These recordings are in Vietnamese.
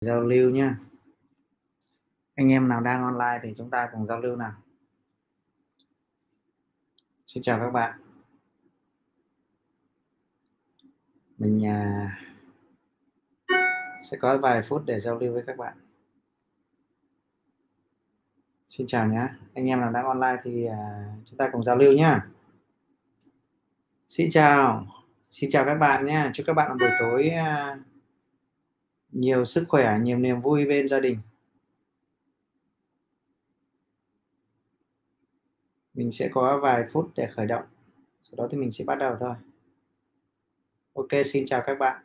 giao lưu nhé. anh em nào đang online thì chúng ta cùng giao lưu nào xin chào các bạn mình à, sẽ có vài phút để giao lưu với các bạn xin chào nhé anh em nào đang online thì à, chúng ta cùng giao lưu nhé. xin chào xin chào các bạn nhé. chúc các bạn buổi tối à, nhiều sức khỏe nhiều niềm vui bên gia đình mình sẽ có vài phút để khởi động sau đó thì mình sẽ bắt đầu thôi ok xin chào các bạn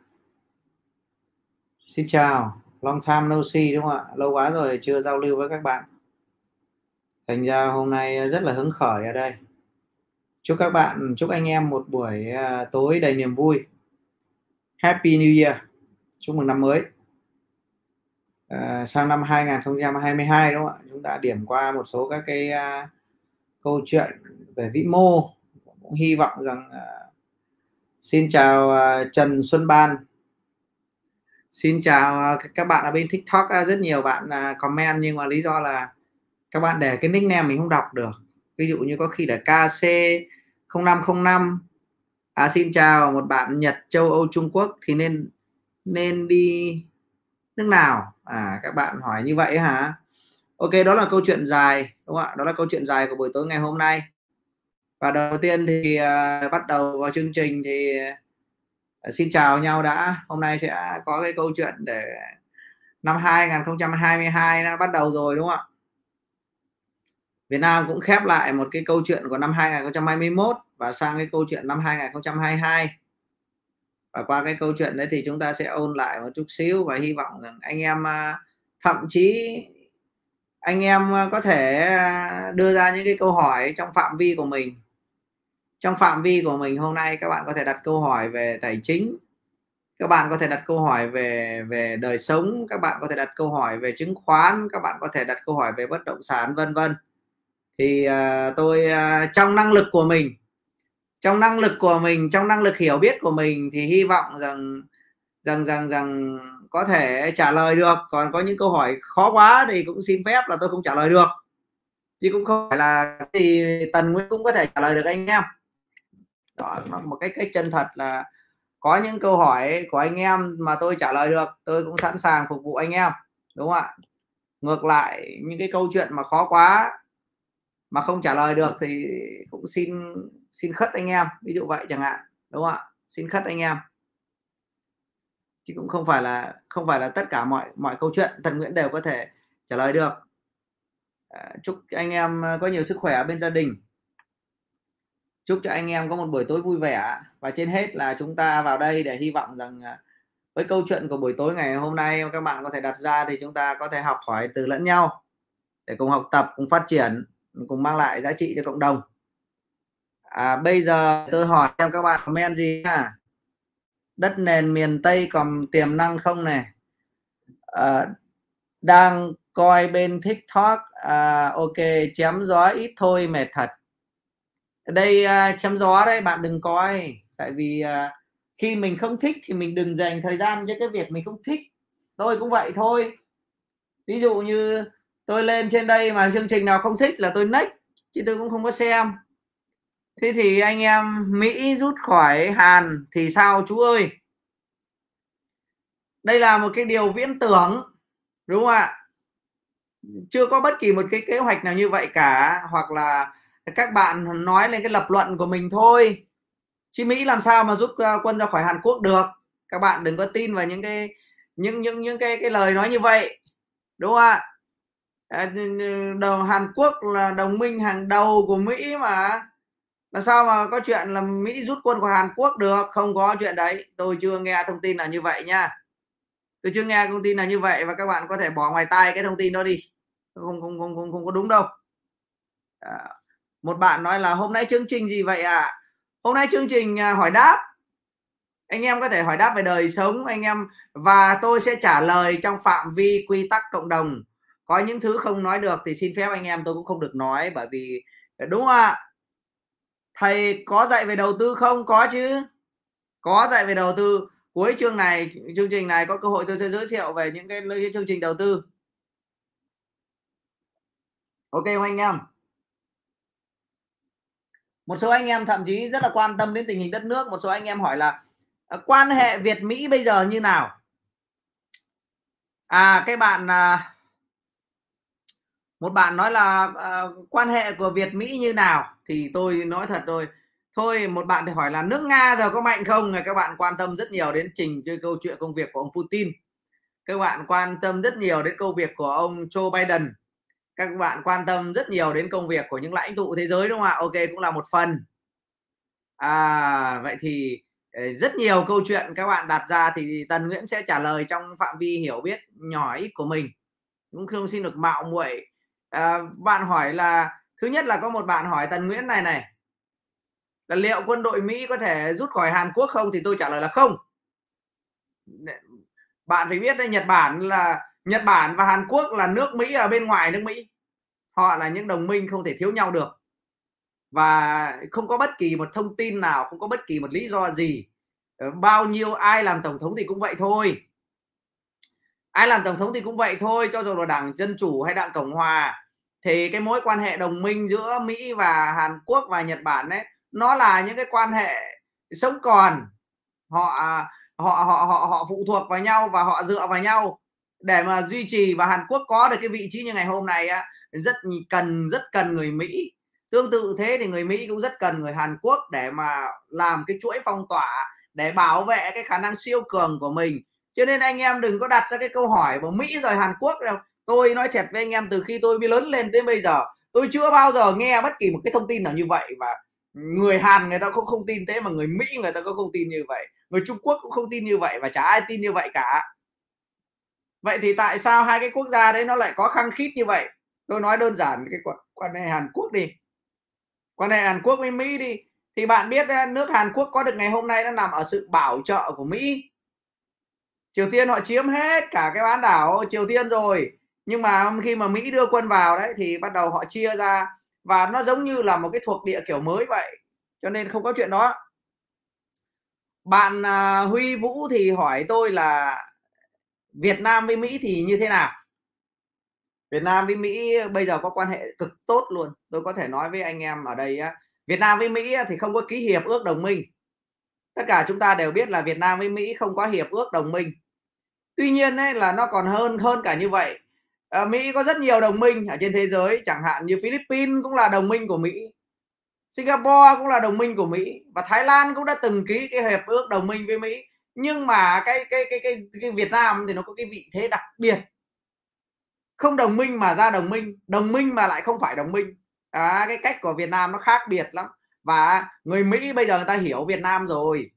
xin chào long time no see đúng không ạ lâu quá rồi chưa giao lưu với các bạn thành ra hôm nay rất là hứng khởi ở đây chúc các bạn chúc anh em một buổi à, tối đầy niềm vui happy new year chúc mừng năm mới uh, sang năm 2022 đúng không ạ chúng ta điểm qua một số các cái uh, câu chuyện về vĩ mô cũng hy vọng rằng uh, xin chào uh, Trần Xuân Ban xin chào uh, các bạn ở bên TikTok uh, rất nhiều bạn uh, comment nhưng mà lý do là các bạn để cái nickname mình không đọc được ví dụ như có khi là KC 0505 à, xin chào một bạn Nhật châu Âu Trung Quốc thì nên nên đi nước nào à các bạn hỏi như vậy hả ok đó là câu chuyện dài đúng không ạ đó là câu chuyện dài của buổi tối ngày hôm nay và đầu tiên thì uh, bắt đầu vào chương trình thì uh, xin chào nhau đã hôm nay sẽ có cái câu chuyện để năm 2022 nó bắt đầu rồi đúng không ạ Việt Nam cũng khép lại một cái câu chuyện của năm 2021 và sang cái câu chuyện năm 2022 và qua cái câu chuyện đấy thì chúng ta sẽ ôn lại một chút xíu và hy vọng rằng anh em à, thậm chí anh em à, có thể à, đưa ra những cái câu hỏi trong phạm vi của mình trong phạm vi của mình hôm nay các bạn có thể đặt câu hỏi về tài chính các bạn có thể đặt câu hỏi về về đời sống các bạn có thể đặt câu hỏi về chứng khoán các bạn có thể đặt câu hỏi về bất động sản vân vân thì uh, tôi uh, trong năng lực của mình trong năng lực của mình trong năng lực hiểu biết của mình thì hy vọng rằng rằng rằng rằng có thể trả lời được còn có những câu hỏi khó quá thì cũng xin phép là tôi không trả lời được chứ cũng không phải là thì tần nguyên cũng có thể trả lời được anh em đó một cái cách chân thật là có những câu hỏi của anh em mà tôi trả lời được tôi cũng sẵn sàng phục vụ anh em đúng không ạ ngược lại những cái câu chuyện mà khó quá mà không trả lời được thì cũng xin xin khất anh em ví dụ vậy chẳng hạn đúng không ạ xin khất anh em chứ cũng không phải là không phải là tất cả mọi mọi câu chuyện thần nguyễn đều có thể trả lời được à, chúc anh em à, có nhiều sức khỏe bên gia đình chúc cho anh em có một buổi tối vui vẻ và trên hết là chúng ta vào đây để hy vọng rằng à, với câu chuyện của buổi tối ngày hôm nay các bạn có thể đặt ra thì chúng ta có thể học hỏi từ lẫn nhau để cùng học tập cùng phát triển cùng mang lại giá trị cho cộng đồng à, bây giờ tôi hỏi xem các bạn comment gì nha đất nền miền tây còn tiềm năng không này à, ờ, đang coi bên tiktok à, ok chém gió ít thôi mệt thật đây à, chém gió đấy bạn đừng coi tại vì à, khi mình không thích thì mình đừng dành thời gian cho cái việc mình không thích tôi cũng vậy thôi ví dụ như tôi lên trên đây mà chương trình nào không thích là tôi nách chứ tôi cũng không có xem thế thì anh em Mỹ rút khỏi Hàn thì sao chú ơi đây là một cái điều viễn tưởng đúng không ạ chưa có bất kỳ một cái kế hoạch nào như vậy cả hoặc là các bạn nói lên cái lập luận của mình thôi chứ Mỹ làm sao mà giúp ờ, quân ra khỏi Hàn Quốc được các bạn đừng có tin vào những cái những những những cái cái lời nói như vậy đúng không ạ à, đầu Hàn Quốc là đồng minh hàng đầu của Mỹ mà làm sao mà có chuyện là Mỹ rút quân của Hàn Quốc được không có chuyện đấy tôi chưa nghe thông tin là như vậy nha tôi chưa nghe thông tin là như vậy và các bạn có thể bỏ ngoài tai cái thông tin đó đi không không không không, không có đúng đâu à, một bạn nói là hôm nay chương trình gì vậy ạ à? hôm nay chương trình à, hỏi đáp anh em có thể hỏi đáp về đời sống anh em và tôi sẽ trả lời trong phạm vi quy tắc cộng đồng có những thứ không nói được thì xin phép anh em tôi cũng không được nói bởi vì đúng không ạ à? thầy có dạy về đầu tư không có chứ có dạy về đầu tư cuối chương này chương trình này có cơ hội tôi sẽ giới thiệu về những cái chương trình đầu tư ok không anh em một số anh em thậm chí rất là quan tâm đến tình hình đất nước một số anh em hỏi là ờ, quan hệ Việt Mỹ bây giờ như nào à cái bạn à, một bạn nói là uh, quan hệ của Việt Mỹ như nào thì tôi nói thật thôi thôi một bạn thì hỏi là nước nga giờ có mạnh không các bạn quan tâm rất nhiều đến trình chơi câu chuyện công việc của ông putin các bạn quan tâm rất nhiều đến công việc của ông joe biden các bạn quan tâm rất nhiều đến công việc của những lãnh tụ thế giới đúng không ạ ok cũng là một phần à vậy thì ờ, rất nhiều câu chuyện các bạn đặt ra thì tần nguyễn sẽ trả lời trong phạm vi hiểu biết nhỏ ít của mình cũng không xin được mạo muội à, bạn hỏi là thứ nhất là có một bạn hỏi tần nguyễn này này là liệu quân đội mỹ có thể rút khỏi hàn quốc không thì tôi trả lời là không bạn phải biết đấy nhật bản là nhật bản và hàn quốc là nước mỹ ở bên ngoài nước mỹ họ là những đồng minh không thể thiếu nhau được và không có bất kỳ một thông tin nào không có bất kỳ một lý do gì ờ, bao nhiêu ai làm tổng thống thì cũng vậy thôi ai làm tổng thống thì cũng vậy thôi cho dù là đảng dân chủ hay đảng cộng hòa thì cái mối quan hệ đồng minh giữa Mỹ và Hàn Quốc và Nhật Bản đấy nó là những cái quan hệ sống còn họ à, họ họ họ họ phụ thuộc vào nhau và họ dựa vào nhau để mà duy trì và Hàn Quốc có được cái vị trí như ngày hôm nay á rất cần rất cần người Mỹ tương tự thế thì người Mỹ cũng rất cần người Hàn Quốc để mà làm cái chuỗi phong tỏa để bảo vệ cái khả năng siêu cường của mình cho nên anh em đừng có đặt ra cái câu hỏi vào Mỹ rồi Hàn Quốc đâu tôi nói thật với anh em từ khi tôi mới lớn lên tới bây giờ tôi chưa bao giờ nghe bất kỳ một cái thông tin nào như vậy và người Hàn người ta cũng không tin thế mà người Mỹ người ta cũng không tin như vậy người Trung Quốc cũng không tin như vậy và chả ai tin như vậy cả vậy thì tại sao hai cái quốc gia đấy nó lại có khăng khít như vậy tôi nói đơn giản cái quan, quan hệ Hàn Quốc đi quan hệ Hàn Quốc với Mỹ đi thì bạn biết ờ, nước Hàn Quốc có được ngày hôm nay nó nằm ở sự bảo trợ của Mỹ Triều Tiên họ chiếm hết cả cái bán đảo Triều Tiên rồi nhưng mà khi mà Mỹ đưa quân vào đấy thì bắt đầu họ chia ra và nó giống như là một cái thuộc địa kiểu mới vậy cho nên không có chuyện đó bạn à, Huy Vũ thì hỏi tôi là Việt Nam với Mỹ thì như thế nào Việt Nam với Mỹ bây giờ có quan hệ cực tốt luôn tôi có thể nói với anh em ở đây Việt Nam với Mỹ thì không có ký hiệp ước đồng minh tất cả chúng ta đều biết là Việt Nam với Mỹ không có hiệp ước đồng minh tuy nhiên ấy, là nó còn hơn hơn cả như vậy Ờ, Mỹ có rất nhiều đồng minh ở trên thế giới chẳng hạn như Philippines cũng là đồng minh của Mỹ Singapore cũng là đồng minh của Mỹ và Thái Lan cũng đã từng ký cái hiệp ước đồng minh với Mỹ nhưng mà cái cái cái cái, cái Việt Nam thì nó có cái vị thế đặc biệt không đồng minh mà ra đồng minh đồng minh mà lại không phải đồng minh à, cái cách của Việt Nam nó khác biệt lắm và người Mỹ bây giờ người ta hiểu Việt Nam rồi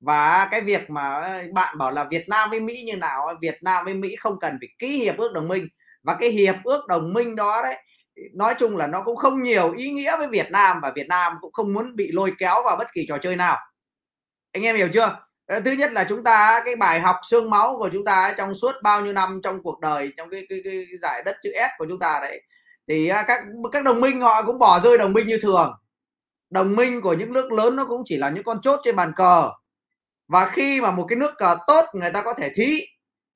và cái việc mà bạn bảo là Việt Nam với Mỹ như nào Việt Nam với Mỹ không cần phải ký hiệp ước đồng minh và cái hiệp ước đồng minh đó đấy nói chung là nó cũng không nhiều ý nghĩa với Việt Nam và Việt Nam cũng không muốn bị lôi kéo vào bất kỳ trò chơi nào anh em hiểu chưa ờ, thứ nhất là chúng ta cái bài học xương máu của chúng ta trong suốt bao nhiêu năm trong cuộc đời trong cái, cái, cái, giải đất chữ S của chúng ta đấy thì à, các các đồng minh họ cũng bỏ rơi đồng minh như thường đồng minh của những nước lớn nó cũng chỉ là những con chốt trên bàn cờ và khi mà một cái nước cờ tốt người ta có thể thí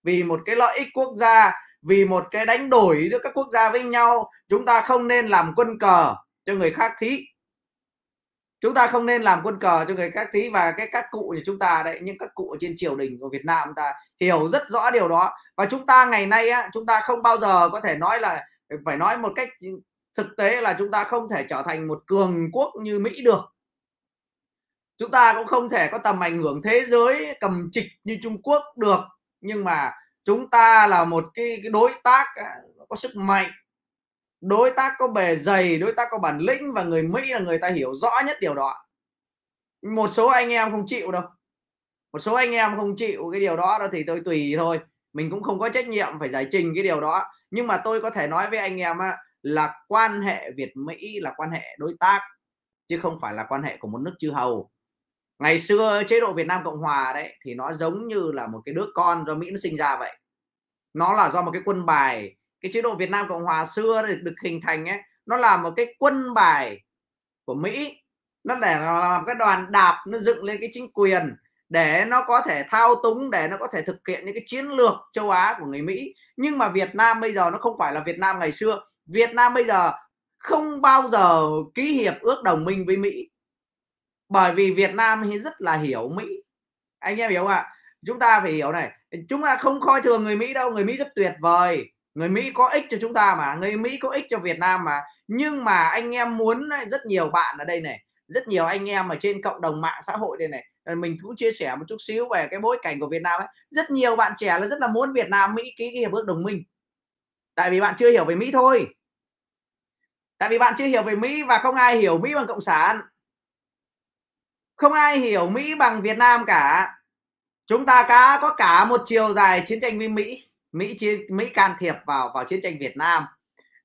vì một cái lợi ích quốc gia vì một cái đánh đổi giữa các quốc gia với nhau chúng ta không nên làm quân cờ cho người khác thí chúng ta không nên làm quân cờ cho người khác thí và cái các cụ thì chúng ta đấy những các cụ trên triều đình của Việt Nam ta hiểu rất rõ điều đó và chúng ta ngày nay á, chúng ta không bao giờ có thể nói là phải nói một cách thực tế là chúng ta không thể trở thành một cường quốc như Mỹ được chúng ta cũng không thể có tầm ảnh hưởng thế giới cầm trịch như Trung Quốc được nhưng mà chúng ta là một cái, cái đối tác à, có sức mạnh đối tác có bề dày đối tác có bản lĩnh và người mỹ là người ta hiểu rõ nhất điều đó một số anh em không chịu đâu một số anh em không chịu cái điều đó đó thì tôi tùy thôi mình cũng không có trách nhiệm phải giải trình cái điều đó nhưng mà tôi có thể nói với anh em là quan hệ việt mỹ là quan hệ đối tác chứ không phải là quan hệ của một nước chư hầu ngày xưa chế độ Việt Nam Cộng Hòa đấy thì nó giống như là một cái đứa con do Mỹ nó sinh ra vậy nó là do một cái quân bài cái chế độ Việt Nam Cộng Hòa xưa được, được hình thành ấy nó là một cái quân bài của Mỹ nó để làm cái đoàn đạp nó dựng lên cái chính quyền để nó có thể thao túng để nó có thể thực hiện những cái chiến lược châu Á của người Mỹ nhưng mà Việt Nam bây giờ nó không phải là Việt Nam ngày xưa Việt Nam bây giờ không bao giờ ký hiệp ước đồng minh với Mỹ bởi vì Việt Nam thì rất là hiểu Mỹ anh em hiểu không ạ chúng ta phải hiểu này chúng ta không coi thường người Mỹ đâu người Mỹ rất tuyệt vời người Mỹ có ích cho chúng ta mà người Mỹ có ích cho Việt Nam mà nhưng mà anh em muốn rất nhiều bạn ở đây này rất nhiều anh em ở trên cộng đồng mạng xã hội đây này mình cũng chia sẻ một chút xíu về cái bối cảnh của Việt Nam ấy. rất nhiều bạn trẻ là rất là muốn Việt Nam Mỹ ký cái hiệp ước đồng minh tại vì bạn chưa hiểu về Mỹ thôi tại vì bạn chưa hiểu về Mỹ và không ai hiểu Mỹ bằng cộng sản không ai hiểu Mỹ bằng Việt Nam cả chúng ta cả có cả một chiều dài chiến tranh với Mỹ Mỹ chiến, Mỹ can thiệp vào vào chiến tranh Việt Nam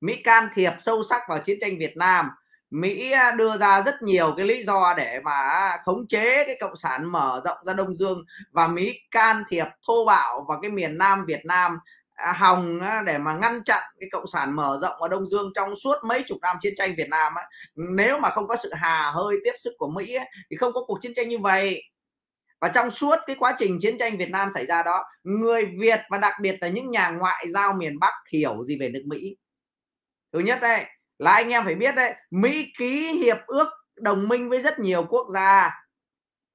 Mỹ can thiệp sâu sắc vào chiến tranh Việt Nam Mỹ à, đưa ra rất nhiều cái lý do để mà khống chế cái cộng sản mở rộng ra Đông Dương và Mỹ can thiệp thô bạo vào cái miền Nam Việt Nam À, hòng để mà ngăn chặn cái cộng sản mở rộng ở đông dương trong suốt mấy chục năm chiến tranh việt nam ấy, nếu mà không có sự hà hơi tiếp sức của mỹ ấy, thì không có cuộc chiến tranh như vậy và trong suốt cái quá trình chiến tranh việt nam xảy ra đó người việt và đặc biệt là những nhà ngoại giao miền bắc hiểu gì về nước mỹ thứ nhất đấy là anh em phải biết đấy mỹ ký hiệp ước đồng minh với rất nhiều quốc gia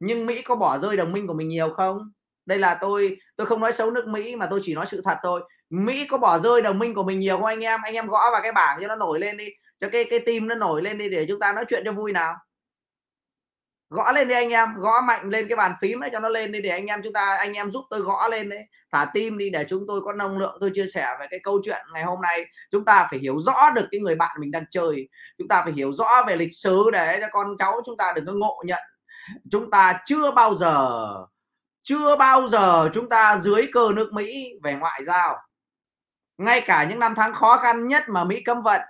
nhưng mỹ có bỏ rơi đồng minh của mình nhiều không đây là tôi tôi không nói xấu nước mỹ mà tôi chỉ nói sự thật thôi mỹ có bỏ rơi đồng minh của mình nhiều không anh em anh em gõ vào cái bảng cho nó nổi lên đi cho cái cái tim nó nổi lên đi để chúng ta nói chuyện cho vui nào gõ lên đi anh em gõ mạnh lên cái bàn phím đấy cho nó lên đi để anh em chúng ta anh em giúp tôi gõ lên đấy thả tim đi để chúng tôi có năng lượng tôi chia sẻ về cái câu chuyện ngày hôm nay chúng ta phải hiểu rõ được cái người bạn mình đang chơi chúng ta phải hiểu rõ về lịch sử để cho con cháu chúng ta đừng có ngộ nhận chúng ta chưa bao giờ chưa bao giờ chúng ta dưới cơ nước Mỹ về ngoại giao ngay cả những năm tháng khó khăn nhất mà Mỹ cấm vận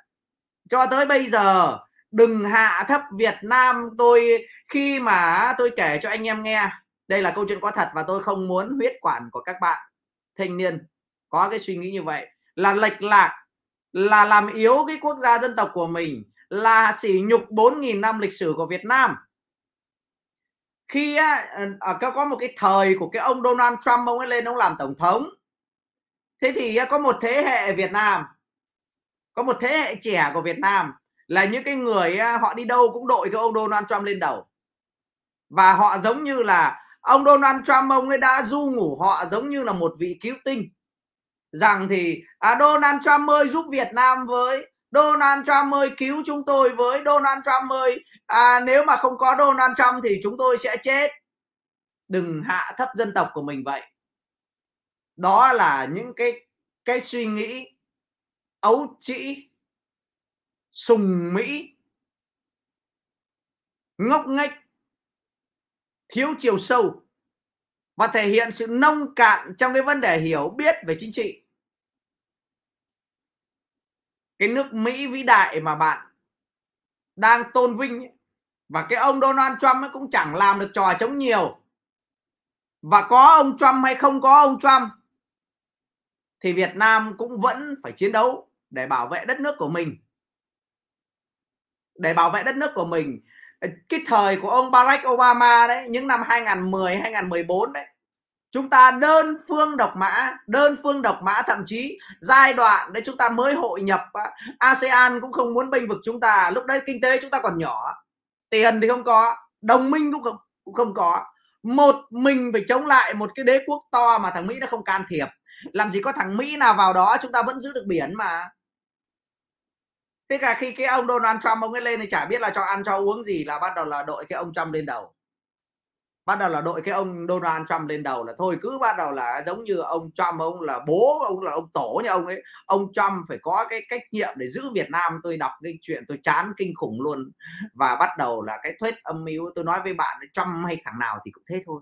cho tới bây giờ đừng hạ thấp Việt Nam tôi khi mà tôi kể cho anh em nghe đây là câu chuyện có thật và tôi không muốn huyết quản của các bạn thanh niên có cái suy nghĩ như vậy là lệch lạc là làm yếu cái quốc gia dân tộc của mình là sỉ nhục 4.000 năm lịch sử của Việt Nam khi á, à, có một cái thời của cái ông Donald Trump ông ấy lên ông làm tổng thống thế thì có một thế hệ Việt Nam có một thế hệ trẻ của Việt Nam là những cái người họ đi đâu cũng đội cái ông Donald Trump lên đầu và họ giống như là ông Donald Trump ông ấy đã du ngủ họ giống như là một vị cứu tinh rằng thì à, Donald Trump ơi giúp Việt Nam với Donald Trump ơi cứu chúng tôi với Donald Trump ơi à, nếu mà không có Donald Trump thì chúng tôi sẽ chết đừng hạ thấp dân tộc của mình vậy đó là những cái cái suy nghĩ ấu trĩ sùng mỹ ngốc nghếch thiếu chiều sâu và thể hiện sự nông cạn trong cái vấn đề hiểu biết về chính trị cái nước Mỹ vĩ đại mà bạn đang tôn vinh ấy, và cái ông Donald Trump ấy cũng chẳng làm được trò chống nhiều và có ông Trump hay không có ông Trump thì Việt Nam cũng vẫn phải chiến đấu để bảo vệ đất nước của mình để bảo vệ đất nước của mình cái thời của ông Barack Obama đấy những năm 2010 2014 đấy chúng ta đơn phương độc mã đơn phương độc mã thậm chí giai đoạn đấy chúng ta mới hội nhập ASEAN cũng không muốn bênh vực chúng ta lúc đấy kinh tế chúng ta còn nhỏ tiền thì không có đồng minh cũng không, cũng không có một mình phải chống lại một cái đế quốc to mà thằng Mỹ nó không can thiệp làm gì có thằng Mỹ nào vào đó chúng ta vẫn giữ được biển mà thế cả khi cái ông Donald Trump ông ấy lên thì chả biết là cho ăn cho uống gì là bắt đầu là đội cái ông Trump lên đầu bắt đầu là đội cái ông Donald Trump lên đầu là thôi cứ bắt đầu là giống như ông Trump ông là bố ông là ông tổ như ông ấy ông Trump phải có cái cách nhiệm để giữ Việt Nam tôi đọc cái chuyện tôi chán kinh khủng luôn và bắt đầu là cái thuyết âm mưu tôi nói với bạn Trump hay thằng nào thì cũng thế thôi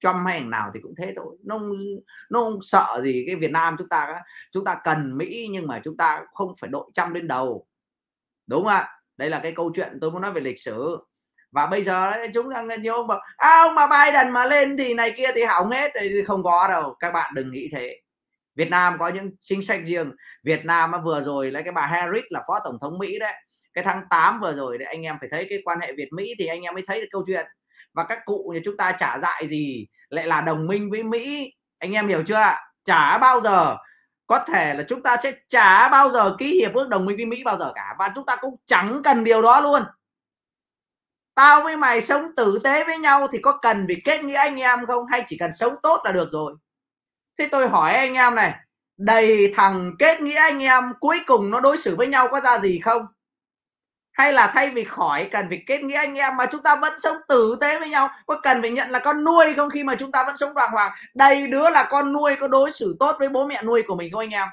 Trump hay thằng nào thì cũng thế thôi nó không, nó không sợ gì cái Việt Nam chúng ta chúng ta cần Mỹ nhưng mà chúng ta không phải đội Trump lên đầu đúng không ạ đây là cái câu chuyện tôi muốn nói về lịch sử và bây giờ chúng ta nghe vô mà à, ông mà Biden mà lên thì này kia thì hỏng hết thì không có đâu các bạn đừng nghĩ thế Việt Nam có những chính sách riêng Việt Nam vừa rồi lấy cái bà Harris là phó tổng thống Mỹ đấy cái tháng 8 vừa rồi đấy anh em phải thấy cái quan hệ Việt Mỹ thì anh em mới thấy được câu chuyện và các cụ như chúng ta trả dại gì lại là đồng minh với Mỹ anh em hiểu chưa chả bao giờ có thể là chúng ta sẽ chả bao giờ ký hiệp ước đồng minh với Mỹ bao giờ cả và chúng ta cũng chẳng cần điều đó luôn tao với mày sống tử tế với nhau thì có cần phải kết nghĩa anh em không hay chỉ cần sống tốt là được rồi thế tôi hỏi anh em này đầy thằng kết nghĩa anh em cuối cùng nó đối xử với nhau có ra gì không hay là thay vì khỏi cần phải kết nghĩa anh em mà chúng ta vẫn sống tử tế với nhau có cần phải nhận là con nuôi không khi mà chúng ta vẫn sống đoàn hoàng đầy đứa là con nuôi có đối xử tốt với bố mẹ nuôi của mình không anh em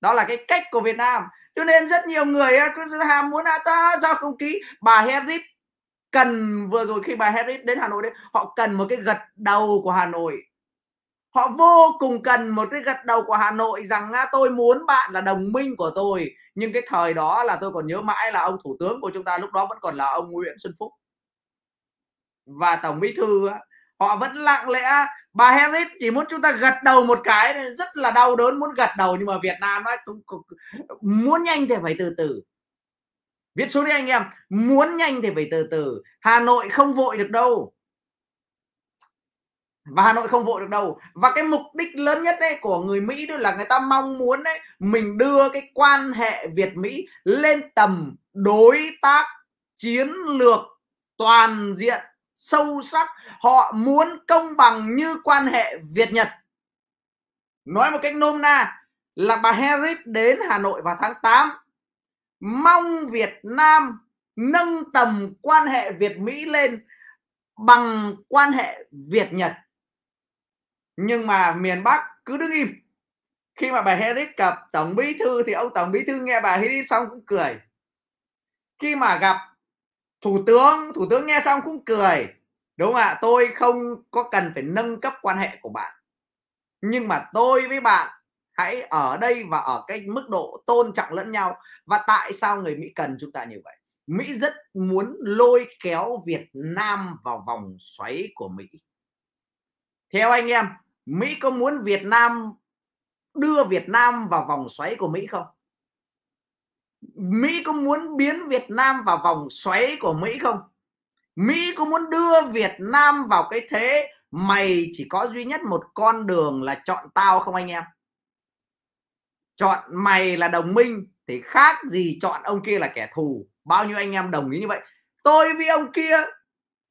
đó là cái cách của Việt Nam cho nên rất nhiều người à, ham muốn à ta sao không ký bà Harris cần vừa rồi khi bà Harris đến Hà Nội đấy họ cần một cái gật đầu của Hà Nội họ vô cùng cần một cái gật đầu của Hà Nội rằng à, tôi muốn bạn là đồng minh của tôi nhưng cái thời đó là tôi còn nhớ mãi là ông thủ tướng của chúng ta lúc đó vẫn còn là ông Nguyễn Xuân Phúc và tổng bí thư họ vẫn lặng lẽ bà Harris chỉ muốn chúng ta gật đầu một cái rất là đau đớn muốn gật đầu nhưng mà Việt Nam nói cũng, cũng, muốn nhanh thì phải từ từ viết xuống đi anh em muốn nhanh thì phải từ từ Hà Nội không vội được đâu và Hà Nội không vội được đâu và cái mục đích lớn nhất đấy của người Mỹ đó là người ta mong muốn đấy mình đưa cái quan hệ Việt Mỹ lên tầm đối tác chiến lược toàn diện sâu sắc họ muốn công bằng như quan hệ Việt Nhật nói một cách nôm na là bà Harris đến Hà Nội vào tháng 8 mong Việt Nam nâng tầm quan hệ Việt Mỹ lên bằng quan hệ Việt Nhật nhưng mà miền Bắc cứ đứng im khi mà bà Harris gặp tổng bí thư thì ông tổng bí thư nghe bà Harris xong cũng cười khi mà gặp thủ tướng thủ tướng nghe xong cũng cười đúng không ạ tôi không có cần phải nâng cấp quan hệ của bạn nhưng mà tôi với bạn hãy ở đây và ở cái mức độ tôn trọng lẫn nhau và tại sao người mỹ cần chúng ta như vậy mỹ rất muốn lôi kéo việt nam vào vòng xoáy của mỹ theo anh em mỹ có muốn việt nam đưa việt nam vào vòng xoáy của mỹ không Mỹ có muốn biến Việt Nam vào vòng xoáy của Mỹ không? Mỹ có muốn đưa Việt Nam vào cái thế mày chỉ có duy nhất một con đường là chọn tao không anh em? Chọn mày là đồng minh thì khác gì chọn ông kia là kẻ thù. Bao nhiêu anh em đồng ý như vậy? Tôi với ông kia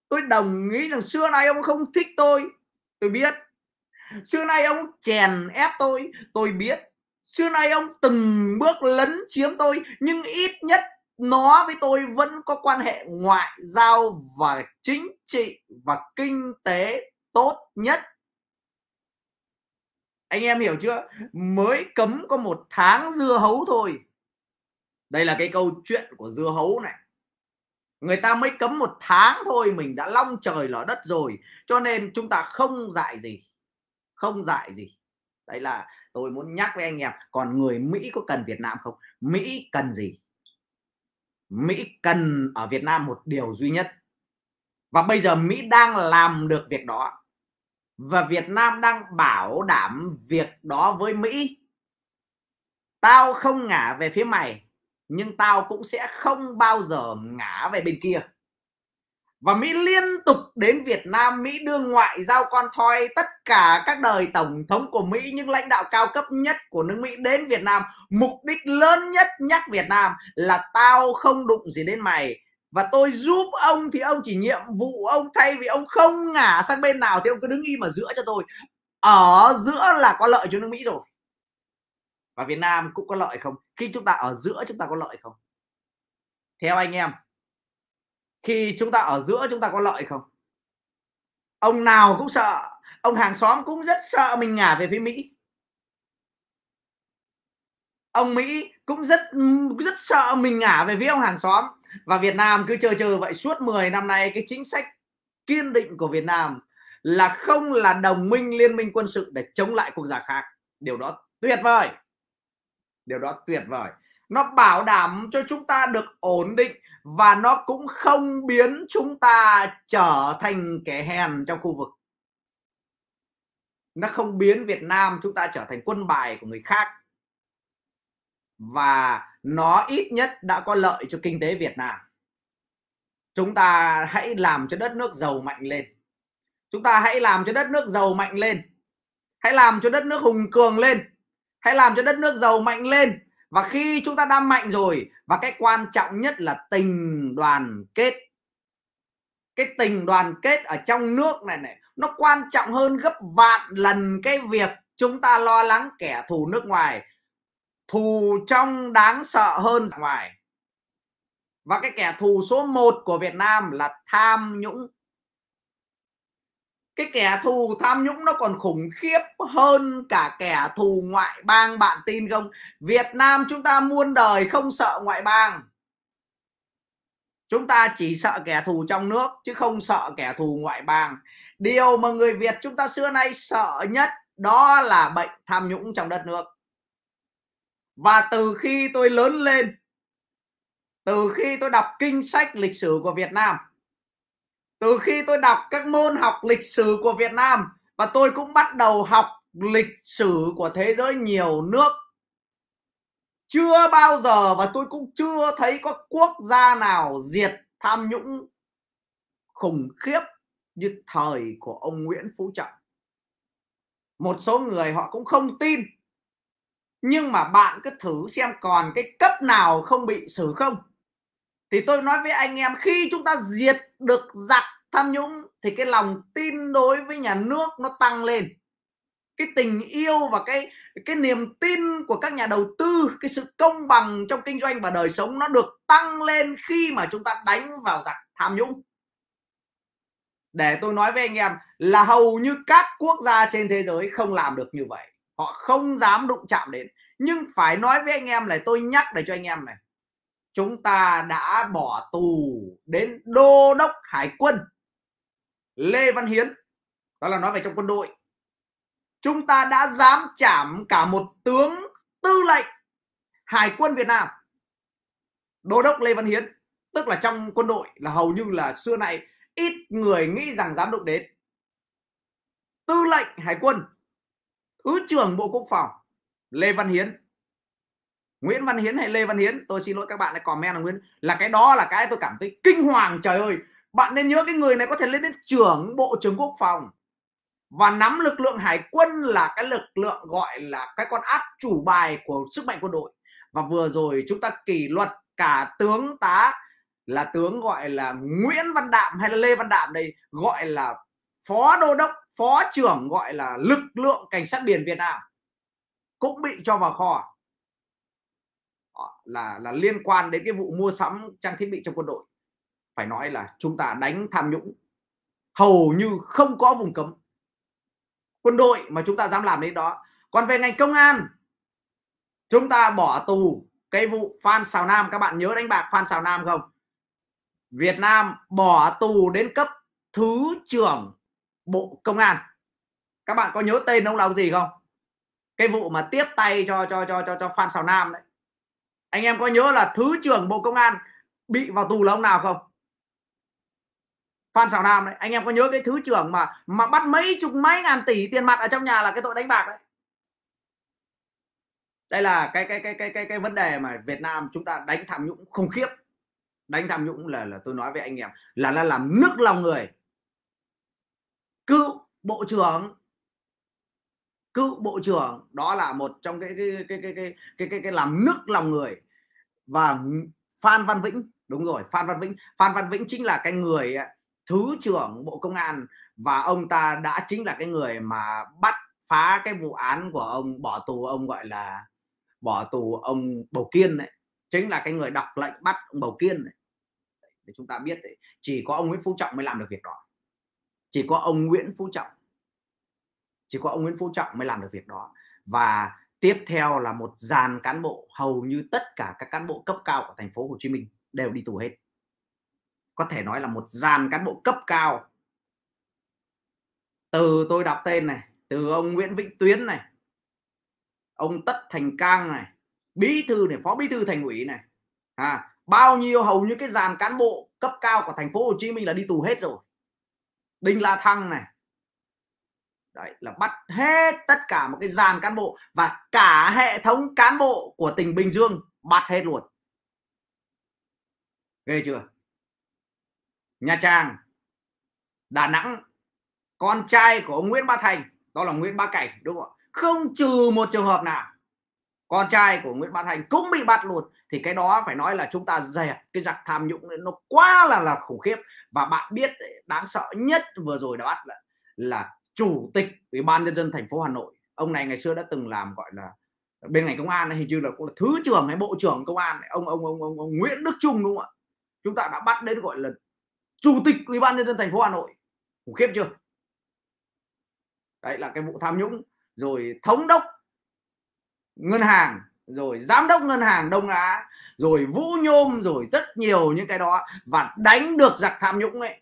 tôi đồng ý rằng xưa nay ông không thích tôi tôi biết xưa nay ông chèn ép tôi tôi biết xưa nay ông từng bước lấn chiếm tôi nhưng ít nhất nó với tôi vẫn có quan hệ ngoại giao và chính trị và kinh tế tốt nhất anh em hiểu chưa mới cấm có một tháng dưa hấu thôi đây là cái câu chuyện của dưa hấu này người ta mới cấm một tháng thôi mình đã long trời lở đất rồi cho nên chúng ta không dạy gì không dạy gì đấy là tôi muốn nhắc với anh em còn người Mỹ có cần Việt Nam không Mỹ cần gì Mỹ cần ở Việt Nam một điều duy nhất và bây giờ Mỹ đang làm được việc đó và Việt Nam đang bảo đảm việc đó với Mỹ tao không ngả về phía mày nhưng tao cũng sẽ không bao giờ ngã về bên kia và Mỹ liên tục đến Việt Nam, Mỹ đưa ngoại giao con thoi tất cả các đời tổng thống của Mỹ, những lãnh đạo cao cấp nhất của nước Mỹ đến Việt Nam. Mục đích lớn nhất nhắc Việt Nam là tao không đụng gì đến mày. Và tôi giúp ông thì ông chỉ nhiệm vụ ông thay vì ông không ngả sang bên nào thì ông cứ đứng im ở giữa cho tôi. Ở giữa là có lợi cho nước Mỹ rồi. Và Việt Nam cũng có lợi không? Khi chúng ta ở giữa chúng ta có lợi không? Theo anh em, khi chúng ta ở giữa chúng ta có lợi không ông nào cũng sợ ông hàng xóm cũng rất sợ mình ngả về phía mỹ ông mỹ cũng rất rất sợ mình ngả về phía ông hàng xóm và Việt Nam cứ chờ chờ vậy suốt 10 năm nay cái chính sách kiên định của Việt Nam là không là đồng minh liên minh quân sự để chống lại quốc gia khác điều đó tuyệt vời điều đó tuyệt vời nó bảo đảm cho chúng ta được ổn định và nó cũng không biến chúng ta trở thành kẻ hèn trong khu vực nó không biến Việt Nam chúng ta trở thành quân bài của người khác và nó ít nhất đã có lợi cho kinh tế Việt Nam chúng ta hãy làm cho đất nước giàu mạnh lên chúng ta hãy làm cho đất nước giàu mạnh lên hãy làm cho đất nước hùng cường lên hãy làm cho đất nước giàu mạnh lên và khi chúng ta đã mạnh rồi và cái quan trọng nhất là tình đoàn kết cái tình đoàn kết ở trong nước này này nó quan trọng hơn gấp vạn lần cái việc chúng ta lo lắng kẻ thù nước ngoài thù trong đáng sợ hơn ngoài và cái kẻ thù số 1 của Việt Nam là tham nhũng cái kẻ thù tham nhũng nó còn khủng khiếp hơn cả kẻ thù ngoại bang bạn tin không Việt Nam chúng ta muôn đời không sợ ngoại bang chúng ta chỉ sợ kẻ thù trong nước chứ không sợ kẻ thù ngoại bang điều mà người Việt chúng ta xưa nay sợ nhất đó là bệnh tham nhũng trong đất nước và từ khi tôi lớn lên từ khi tôi đọc kinh sách lịch sử của Việt Nam từ khi tôi đọc các môn học lịch sử của Việt Nam và tôi cũng bắt đầu học lịch sử của thế giới nhiều nước chưa bao giờ và tôi cũng chưa thấy có quốc gia nào diệt tham nhũng khủng khiếp như thời của ông Nguyễn Phú Trọng một số người họ cũng không tin nhưng mà bạn cứ thử xem còn cái cấp nào không bị xử không thì tôi nói với anh em khi chúng ta diệt được giặc tham nhũng thì cái lòng tin đối với nhà nước nó tăng lên cái tình yêu và cái cái niềm tin của các nhà đầu tư cái sự công bằng trong kinh doanh và đời sống nó được tăng lên khi mà chúng ta đánh vào giặc tham nhũng để tôi nói với anh em là hầu như các quốc gia trên thế giới không làm được như vậy họ không dám đụng chạm đến nhưng phải nói với anh em này tôi nhắc để cho anh em này chúng ta đã bỏ tù đến đô đốc hải quân Lê Văn Hiến đó là nói về trong quân đội chúng ta đã dám chảm cả một tướng tư lệnh hải quân Việt Nam đô đốc Lê Văn Hiến tức là trong quân đội là hầu như là xưa nay ít người nghĩ rằng dám động đến tư lệnh hải quân thứ trưởng bộ quốc phòng Lê Văn Hiến Nguyễn Văn Hiến hay Lê Văn Hiến tôi xin lỗi các bạn đã comment là Nguyễn là cái đó là cái tôi cảm thấy kinh hoàng trời ơi bạn nên nhớ cái người này có thể lên đến trưởng bộ trưởng quốc phòng và nắm lực lượng hải quân là cái lực lượng gọi là cái con át chủ bài của sức mạnh quân đội và vừa rồi chúng ta kỷ luật cả tướng tá là tướng gọi là Nguyễn Văn Đạm hay là Lê Văn Đạm đây gọi là phó đô đốc phó trưởng gọi là lực lượng cảnh sát biển Việt Nam cũng bị cho vào kho là là liên quan đến cái vụ mua sắm trang thiết bị trong quân đội phải nói là chúng ta đánh tham nhũng hầu như không có vùng cấm quân đội mà chúng ta dám làm đến đó còn về ngành công an chúng ta bỏ tù cái vụ Phan Xào Nam các bạn nhớ đánh bạc Phan Xào Nam không Việt Nam bỏ tù đến cấp thứ trưởng bộ công an các bạn có nhớ tên ông là ông gì không cái vụ mà tiếp tay cho cho cho cho cho Phan Xào Nam đấy anh em có nhớ là thứ trưởng bộ công an bị vào tù là ông nào không phan xảo nam đấy anh em có nhớ cái thứ trưởng mà mà bắt mấy chục mấy ngàn tỷ tiền mặt ở trong nhà là cái tội đánh bạc đấy đây là cái cái cái cái cái cái vấn đề mà Việt Nam chúng ta đánh tham nhũng không khiếp đánh tham nhũng là là tôi nói với anh em là nó làm nước lòng người cựu bộ trưởng cựu bộ trưởng đó là một trong cái cái cái cái cái cái cái, cái làm nức lòng người và Phan Văn Vĩnh đúng rồi Phan Văn Vĩnh Phan Văn Vĩnh chính là cái người à, thứ trưởng Bộ Công an và ông ta đã chính là cái người mà bắt phá cái vụ án của ông bỏ tù ông gọi là bỏ tù ông Bầu Kiên đấy chính là cái người đọc lệnh bắt ông Bầu Kiên đấy. chúng ta biết đấy. chỉ có ông Nguyễn Phú Trọng mới làm được việc đó chỉ có ông Nguyễn Phú Trọng chỉ có ông Nguyễn Phú Trọng mới làm được việc đó và tiếp theo là một dàn cán bộ hầu như tất cả các cán bộ cấp cao của thành phố Hồ Chí Minh đều đi tù hết có thể nói là một dàn cán bộ cấp cao từ tôi đọc tên này từ ông Nguyễn Vĩnh Tuyến này ông Tất Thành Cang này bí thư này phó bí thư thành ủy này à, bao nhiêu hầu như cái dàn cán bộ cấp cao của thành phố Hồ Chí Minh là đi tù hết rồi Đinh La Thăng này đấy là bắt hết tất cả một cái dàn cán bộ và cả hệ thống cán bộ của tỉnh Bình Dương bắt hết luôn ghê chưa Nha Trang Đà Nẵng con trai của ông Nguyễn Bá Thành đó là Nguyễn Bá Cảnh đúng không không trừ một trường hợp nào con trai của Nguyễn Bá Thành cũng bị bắt luôn thì cái đó phải nói là chúng ta dẹp cái giặc tham nhũng nó quá là là khủng khiếp và bạn biết đáng sợ nhất vừa rồi đó là, là chủ tịch ủy ban nhân dân thành phố hà nội ông này ngày xưa đã từng làm gọi là bên ngành công an hình như là cũng là thứ trưởng hay bộ trưởng công an ông ông ông ông, ông nguyễn đức trung đúng không ạ chúng ta đã bắt đến gọi là chủ tịch ủy ban nhân dân thành phố hà nội khủng khiếp chưa đấy là cái vụ tham nhũng rồi thống đốc ngân hàng rồi giám đốc ngân hàng đông á rồi vũ nhôm rồi rất nhiều những cái đó và đánh được giặc tham nhũng ấy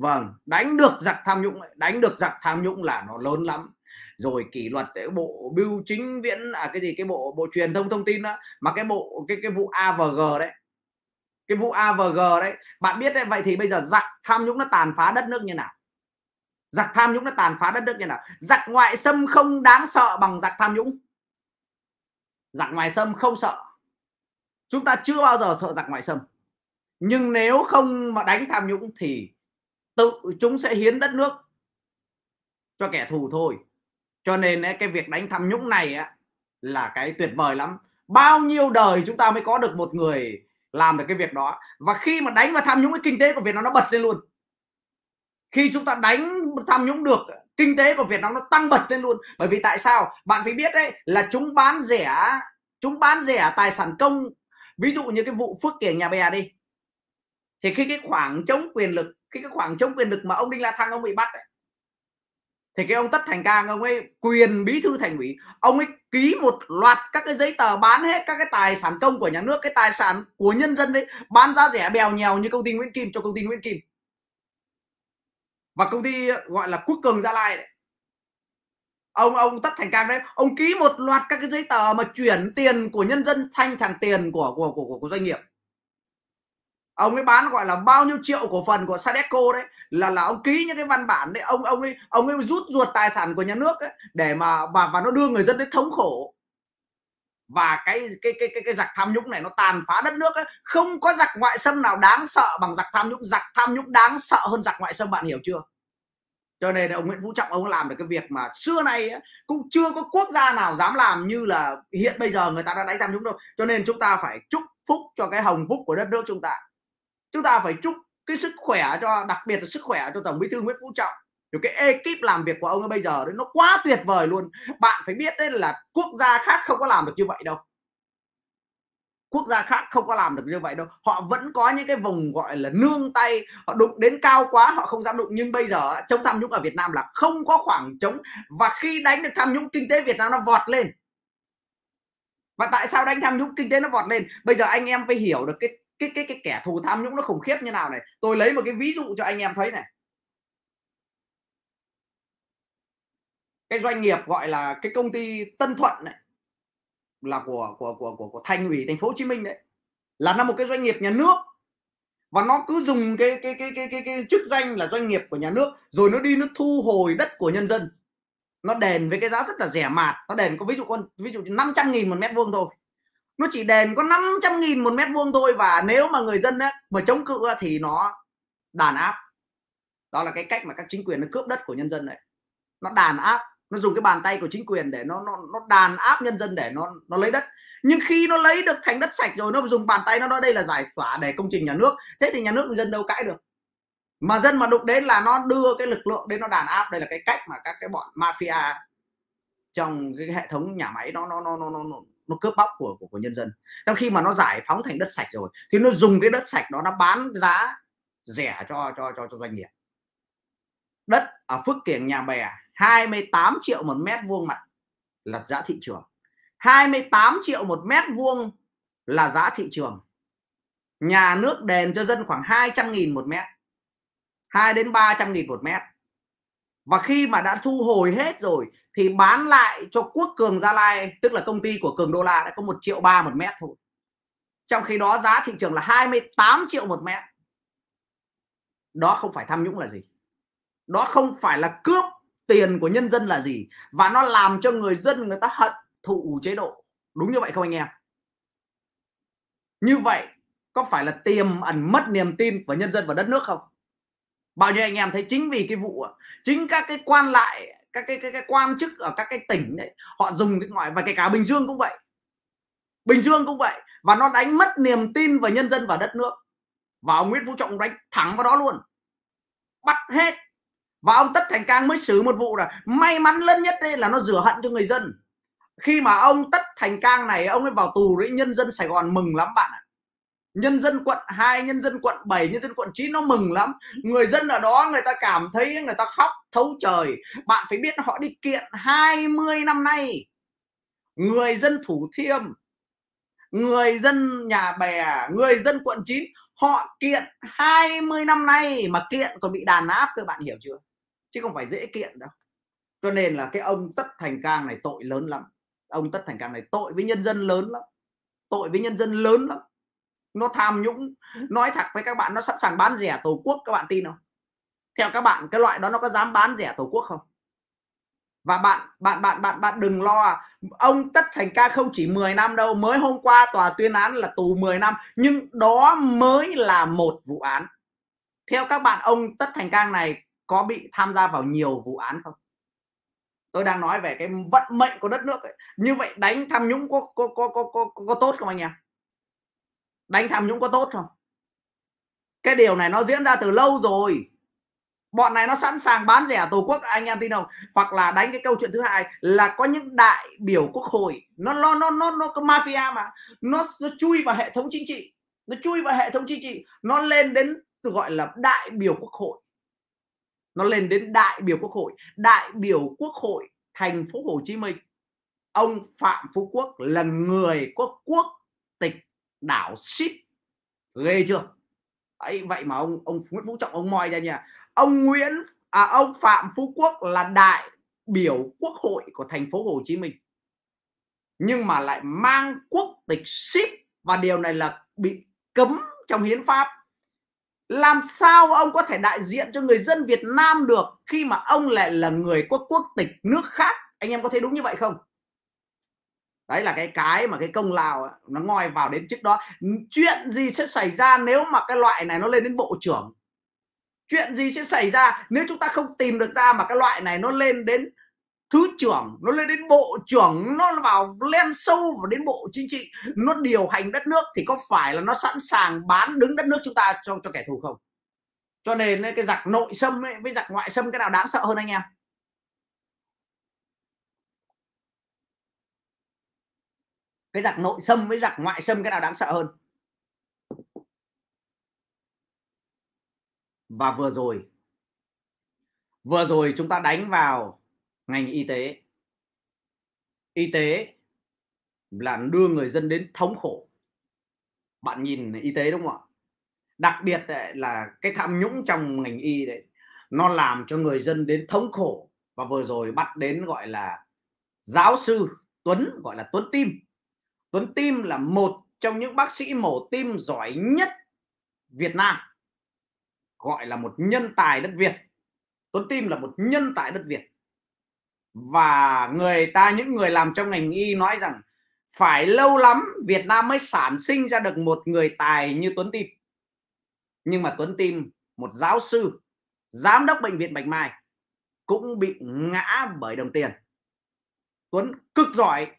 vâng đánh được giặc tham nhũng đánh được giặc tham nhũng là nó lớn lắm rồi kỷ luật cái bộ bưu chính viễn à cái gì cái bộ bộ truyền thông thông tin đó mà cái bộ cái cái vụ avg đấy cái vụ avg đấy bạn biết đấy vậy thì bây giờ giặc tham nhũng nó tàn phá đất nước như nào giặc tham nhũng nó tàn phá đất nước như nào giặc ngoại xâm không đáng sợ bằng giặc tham nhũng giặc ngoại xâm không sợ chúng ta chưa bao giờ sợ giặc ngoại xâm nhưng nếu không mà đánh tham nhũng thì tự chúng sẽ hiến đất nước cho kẻ thù thôi cho nên cái việc đánh tham nhũng này là cái tuyệt vời lắm bao nhiêu đời chúng ta mới có được một người làm được cái việc đó và khi mà đánh vào tham nhũng cái kinh tế của Việt Nam nó bật lên luôn khi chúng ta đánh tham nhũng được kinh tế của Việt Nam nó tăng bật lên luôn bởi vì tại sao bạn phải biết đấy là chúng bán rẻ chúng bán rẻ tài sản công ví dụ như cái vụ phước kiểng nhà bè đi thì khi cái khoảng trống quyền lực cái, cái khoảng trống quyền lực mà ông đinh la thăng ông bị bắt ấy, thì cái ông tất thành cang ông ấy quyền bí thư thành ủy ông ấy ký một loạt các cái giấy tờ bán hết các cái tài sản công của nhà nước cái tài sản của nhân dân đấy bán giá rẻ bèo nhèo như công ty nguyễn kim cho công ty nguyễn kim và công ty gọi là quốc cường gia lai đấy ông ông tất thành cang đấy ông ký một loạt các cái giấy tờ mà chuyển tiền của nhân dân thành thằng tiền của của, của, của doanh nghiệp ông ấy bán gọi là bao nhiêu triệu cổ phần của Sadeco đấy là là ông ký những cái văn bản đấy ông ông ấy ông ấy rút ruột tài sản của nhà nước ấy, để mà và và nó đưa người dân đến thống khổ và cái cái cái cái cái giặc tham nhũng này nó tàn phá đất nước ấy. không có giặc ngoại xâm nào đáng sợ bằng giặc tham nhũng giặc tham nhũng đáng sợ hơn giặc ngoại xâm bạn hiểu chưa cho nên ông Nguyễn Phú Trọng ông làm được cái việc mà xưa nay ấy, cũng chưa có quốc gia nào dám làm như là hiện bây giờ người ta đã đánh tham nhũng đâu cho nên chúng ta phải chúc phúc cho cái hồng phúc của đất nước chúng ta chúng ta phải chúc cái sức khỏe cho đặc biệt là sức khỏe cho tổng bí thư nguyễn phú trọng rồi cái ekip làm việc của ông ấy bây giờ đấy nó quá tuyệt vời luôn bạn phải biết đấy là quốc gia khác không có làm được như vậy đâu quốc gia khác không có làm được như vậy đâu họ vẫn có những cái vùng gọi là nương tay họ đụng đến cao quá họ không dám đụng nhưng bây giờ chống tham nhũng ở Việt Nam là không có khoảng trống và khi đánh được tham nhũng kinh tế Việt Nam nó vọt lên và tại sao đánh tham nhũng kinh tế nó vọt lên bây giờ anh em phải hiểu được cái cái cái cái kẻ thù tham nhũng nó khủng khiếp như nào này tôi lấy một cái ví dụ cho anh em thấy này cái doanh nghiệp gọi là cái công ty Tân Thuận này là của của của của, của thành ủy thành phố Hồ Chí Minh đấy là nó một cái doanh nghiệp nhà nước và nó cứ dùng cái cái cái cái cái, cái chức danh là doanh nghiệp của nhà nước rồi nó đi nó thu hồi đất của nhân dân nó đền với cái giá rất là rẻ mạt nó đền có ví dụ con ví dụ 500 nghìn một mét vuông thôi nó chỉ đền có 500 nghìn một mét vuông thôi và nếu mà người dân ấy, mà chống cự thì nó đàn áp đó là cái cách mà các chính quyền nó cướp đất của nhân dân đấy nó đàn áp nó dùng cái bàn tay của chính quyền để nó nó nó đàn áp nhân dân để nó nó lấy đất nhưng khi nó lấy được thành đất sạch rồi nó dùng bàn tay nó nói đây là giải tỏa để công trình nhà nước thế thì nhà nước dân đâu cãi được mà dân mà đục đến là nó đưa cái lực lượng đến nó đàn áp đây là cái cách mà các cái bọn mafia trong cái hệ thống nhà máy nó nó nó nó, nó, nó nó cướp bóc của, của của nhân dân trong khi mà nó giải phóng thành đất sạch rồi thì nó dùng cái đất sạch đó nó bán giá rẻ cho cho cho, cho doanh nghiệp đất ở Phước Kiển nhà bè 28 triệu một mét vuông mặt là giá thị trường 28 triệu một mét vuông là giá thị trường nhà nước đền cho dân khoảng 200 nghìn một mét 2 đến 300 nghìn một mét và khi mà đã thu hồi hết rồi thì bán lại cho quốc cường gia lai tức là công ty của cường đô la đã có một triệu ba một mét thôi trong khi đó giá thị trường là 28 triệu một mét đó không phải tham nhũng là gì đó không phải là cướp tiền của nhân dân là gì và nó làm cho người dân người ta hận thụ chế độ đúng như vậy không anh em như vậy có phải là tiềm ẩn mất niềm tin của nhân dân và đất nước không bao nhiêu anh em thấy chính vì cái vụ chính các cái quan lại các cái, cái cái quan chức ở các cái tỉnh đấy họ dùng cái ngoại và kể cả Bình Dương cũng vậy Bình Dương cũng vậy và nó đánh mất niềm tin vào nhân dân và đất nước và ông Nguyễn Phú Trọng đánh thẳng vào đó luôn bắt hết và ông Tất Thành Cang mới xử một vụ là may mắn lớn nhất đây là nó rửa hận cho người dân khi mà ông Tất Thành Cang này ông ấy vào tù đấy nhân dân Sài Gòn mừng lắm bạn ạ nhân dân quận 2, nhân dân quận 7, nhân dân quận 9 nó mừng lắm. Người dân ở đó người ta cảm thấy người ta khóc thấu trời. Bạn phải biết họ đi kiện 20 năm nay. Người dân Thủ Thiêm, người dân Nhà Bè, người dân quận 9 họ kiện 20 năm nay mà kiện còn bị đàn áp cơ bạn hiểu chưa? Chứ không phải dễ kiện đâu. Cho nên là cái ông Tất Thành Cang này tội lớn lắm. Ông Tất Thành Cang này tội với nhân dân lớn lắm. Tội với nhân dân lớn lắm nó tham nhũng nói thật với các bạn nó sẵn sàng bán rẻ tổ quốc các bạn tin không theo các bạn cái loại đó nó có dám bán rẻ tổ quốc không và bạn bạn bạn bạn bạn đừng lo ông tất thành ca không chỉ 10 năm đâu mới hôm qua tòa tuyên án là tù 10 năm nhưng đó mới là một vụ án theo các bạn ông tất thành cang này có bị tham gia vào nhiều vụ án không tôi đang nói về cái vận mệnh của đất nước ấy. như vậy đánh tham nhũng có có có có có, có tốt không anh em đánh tham nhũng có tốt không cái điều này nó diễn ra từ lâu rồi bọn này nó sẵn sàng bán rẻ tổ quốc anh em tin không hoặc là đánh cái câu chuyện thứ hai là có những đại biểu quốc hội nó nó nó nó nó có mafia mà nó nó chui vào hệ thống chính trị nó chui vào hệ thống chính trị nó lên đến gọi là đại biểu quốc hội nó lên đến đại biểu quốc hội đại biểu quốc hội thành phố Hồ Chí Minh ông Phạm Phú Quốc là người có quốc tịch đảo ship ghê chưa ấy vậy mà ông ông Nguyễn Phú Trọng ông moi ra nha ông Nguyễn à, ông Phạm Phú Quốc là đại biểu quốc hội của thành phố Hồ Chí Minh nhưng mà lại mang quốc tịch ship và điều này là bị cấm trong hiến pháp làm sao ông có thể đại diện cho người dân Việt Nam được khi mà ông lại là người có quốc tịch nước khác anh em có thấy đúng như vậy không đấy là cái cái mà cái công lao nó ngoi vào đến trước đó chuyện gì sẽ xảy ra nếu mà cái loại này nó lên đến bộ trưởng chuyện gì sẽ xảy ra nếu chúng ta không tìm được ra mà cái loại này nó lên đến thứ trưởng nó lên đến bộ trưởng nó vào lên sâu vào đến bộ chính trị nó điều hành đất nước thì có phải là nó sẵn sàng bán đứng đất nước chúng ta cho cho kẻ thù không cho nên cái giặc nội xâm ấy, với giặc ngoại xâm cái nào đáng sợ hơn anh em cái giặc nội xâm với giặc ngoại xâm cái nào đáng sợ hơn và vừa rồi vừa rồi chúng ta đánh vào ngành y tế y tế là đưa người dân đến thống khổ bạn nhìn y tế đúng không ạ đặc biệt là cái tham nhũng trong ngành y đấy nó làm cho người dân đến thống khổ và vừa rồi bắt đến gọi là giáo sư Tuấn gọi là Tuấn Tim Tuấn Tim là một trong những bác sĩ mổ tim giỏi nhất Việt Nam gọi là một nhân tài đất Việt Tuấn Tim là một nhân tài đất Việt và người ta những người làm trong ngành y nói rằng phải lâu lắm Việt Nam mới sản sinh ra được một người tài như Tuấn Tim nhưng mà Tuấn Tim một giáo sư giám đốc bệnh viện Bạch Mai cũng bị ngã bởi đồng tiền Tuấn cực giỏi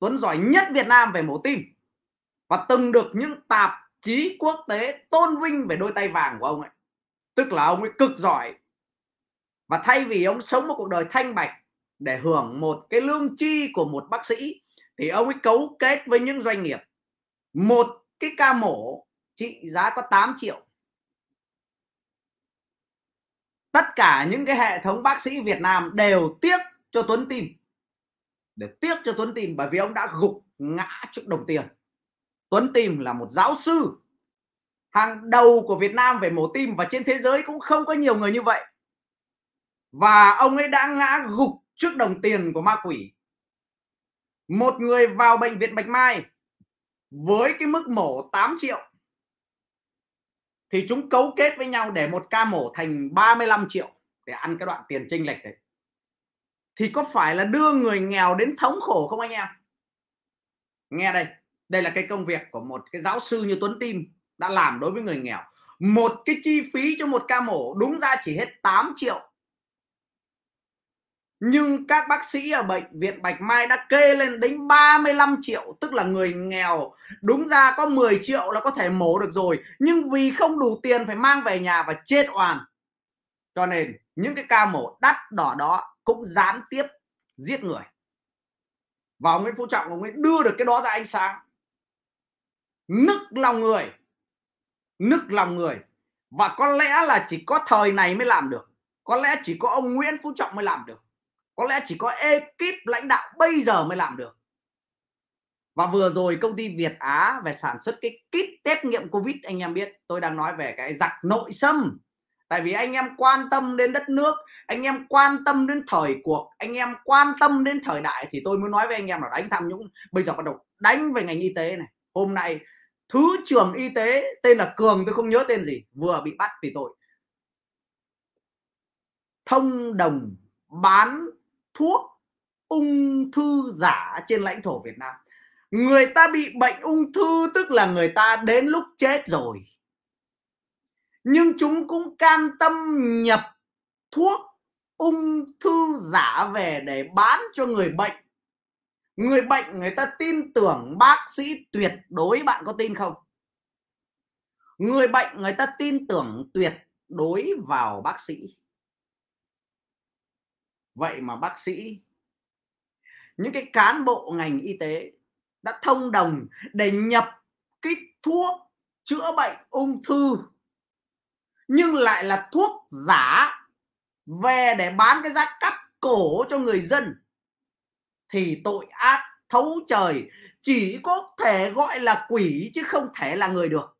Tuấn giỏi nhất Việt Nam về mổ tim và từng được những tạp chí quốc tế tôn vinh về đôi tay vàng của ông ấy tức là ông ấy cực giỏi và thay vì ông sống một cuộc đời thanh bạch để hưởng một cái lương chi của một bác sĩ thì ông ấy cấu kết với những doanh nghiệp một cái ca mổ trị giá có 8 triệu tất cả những cái hệ thống bác sĩ Việt Nam đều tiếc cho Tuấn Tim để tiếc cho Tuấn Tìm bởi vì ông đã gục ngã trước đồng tiền Tuấn Tìm là một giáo sư hàng đầu của Việt Nam về mổ tim và trên thế giới cũng không có nhiều người như vậy và ông ấy đã ngã gục trước đồng tiền của ma quỷ một người vào bệnh viện Bạch Mai với cái mức mổ 8 triệu thì chúng cấu kết với nhau để một ca mổ thành 35 triệu để ăn cái đoạn tiền chênh lệch đấy thì có phải là đưa người nghèo đến thống khổ không anh em nghe đây đây là cái công việc của một cái giáo sư như Tuấn Tim đã làm đối với người nghèo một cái chi phí cho một ca mổ đúng ra chỉ hết 8 triệu nhưng các bác sĩ ở bệnh viện Bạch Mai đã kê lên đến 35 triệu tức là người nghèo đúng ra có 10 triệu là có thể mổ được rồi nhưng vì không đủ tiền phải mang về nhà và chết oan, cho nên những cái ca mổ đắt đỏ đó cũng gián tiếp giết người và ông Nguyễn Phú Trọng ông ấy đưa được cái đó ra ánh sáng nức lòng người nức lòng người và có lẽ là chỉ có thời này mới làm được có lẽ chỉ có ông Nguyễn Phú Trọng mới làm được có lẽ chỉ có ekip lãnh đạo bây giờ mới làm được và vừa rồi công ty Việt Á về sản xuất cái kit test nghiệm Covid anh em biết tôi đang nói về cái giặc nội xâm tại vì anh em quan tâm đến đất nước anh em quan tâm đến thời cuộc anh em quan tâm đến thời đại thì tôi muốn nói với anh em là đánh tham nhũng bây giờ bắt đầu đánh về ngành y tế này hôm nay thứ trưởng y tế tên là cường tôi không nhớ tên gì vừa bị bắt vì tội thông đồng bán thuốc ung thư giả trên lãnh thổ Việt Nam người ta bị bệnh ung thư tức là người ta đến lúc chết rồi nhưng chúng cũng can tâm nhập thuốc ung thư giả về để bán cho người bệnh người bệnh người ta tin tưởng bác sĩ tuyệt đối bạn có tin không người bệnh người ta tin tưởng tuyệt đối vào bác sĩ vậy mà bác sĩ những cái cán bộ ngành y tế đã thông đồng để nhập cái thuốc chữa bệnh ung thư nhưng lại là thuốc giả về để bán cái giá cắt cổ cho người dân thì tội ác thấu trời chỉ có thể gọi là quỷ chứ không thể là người được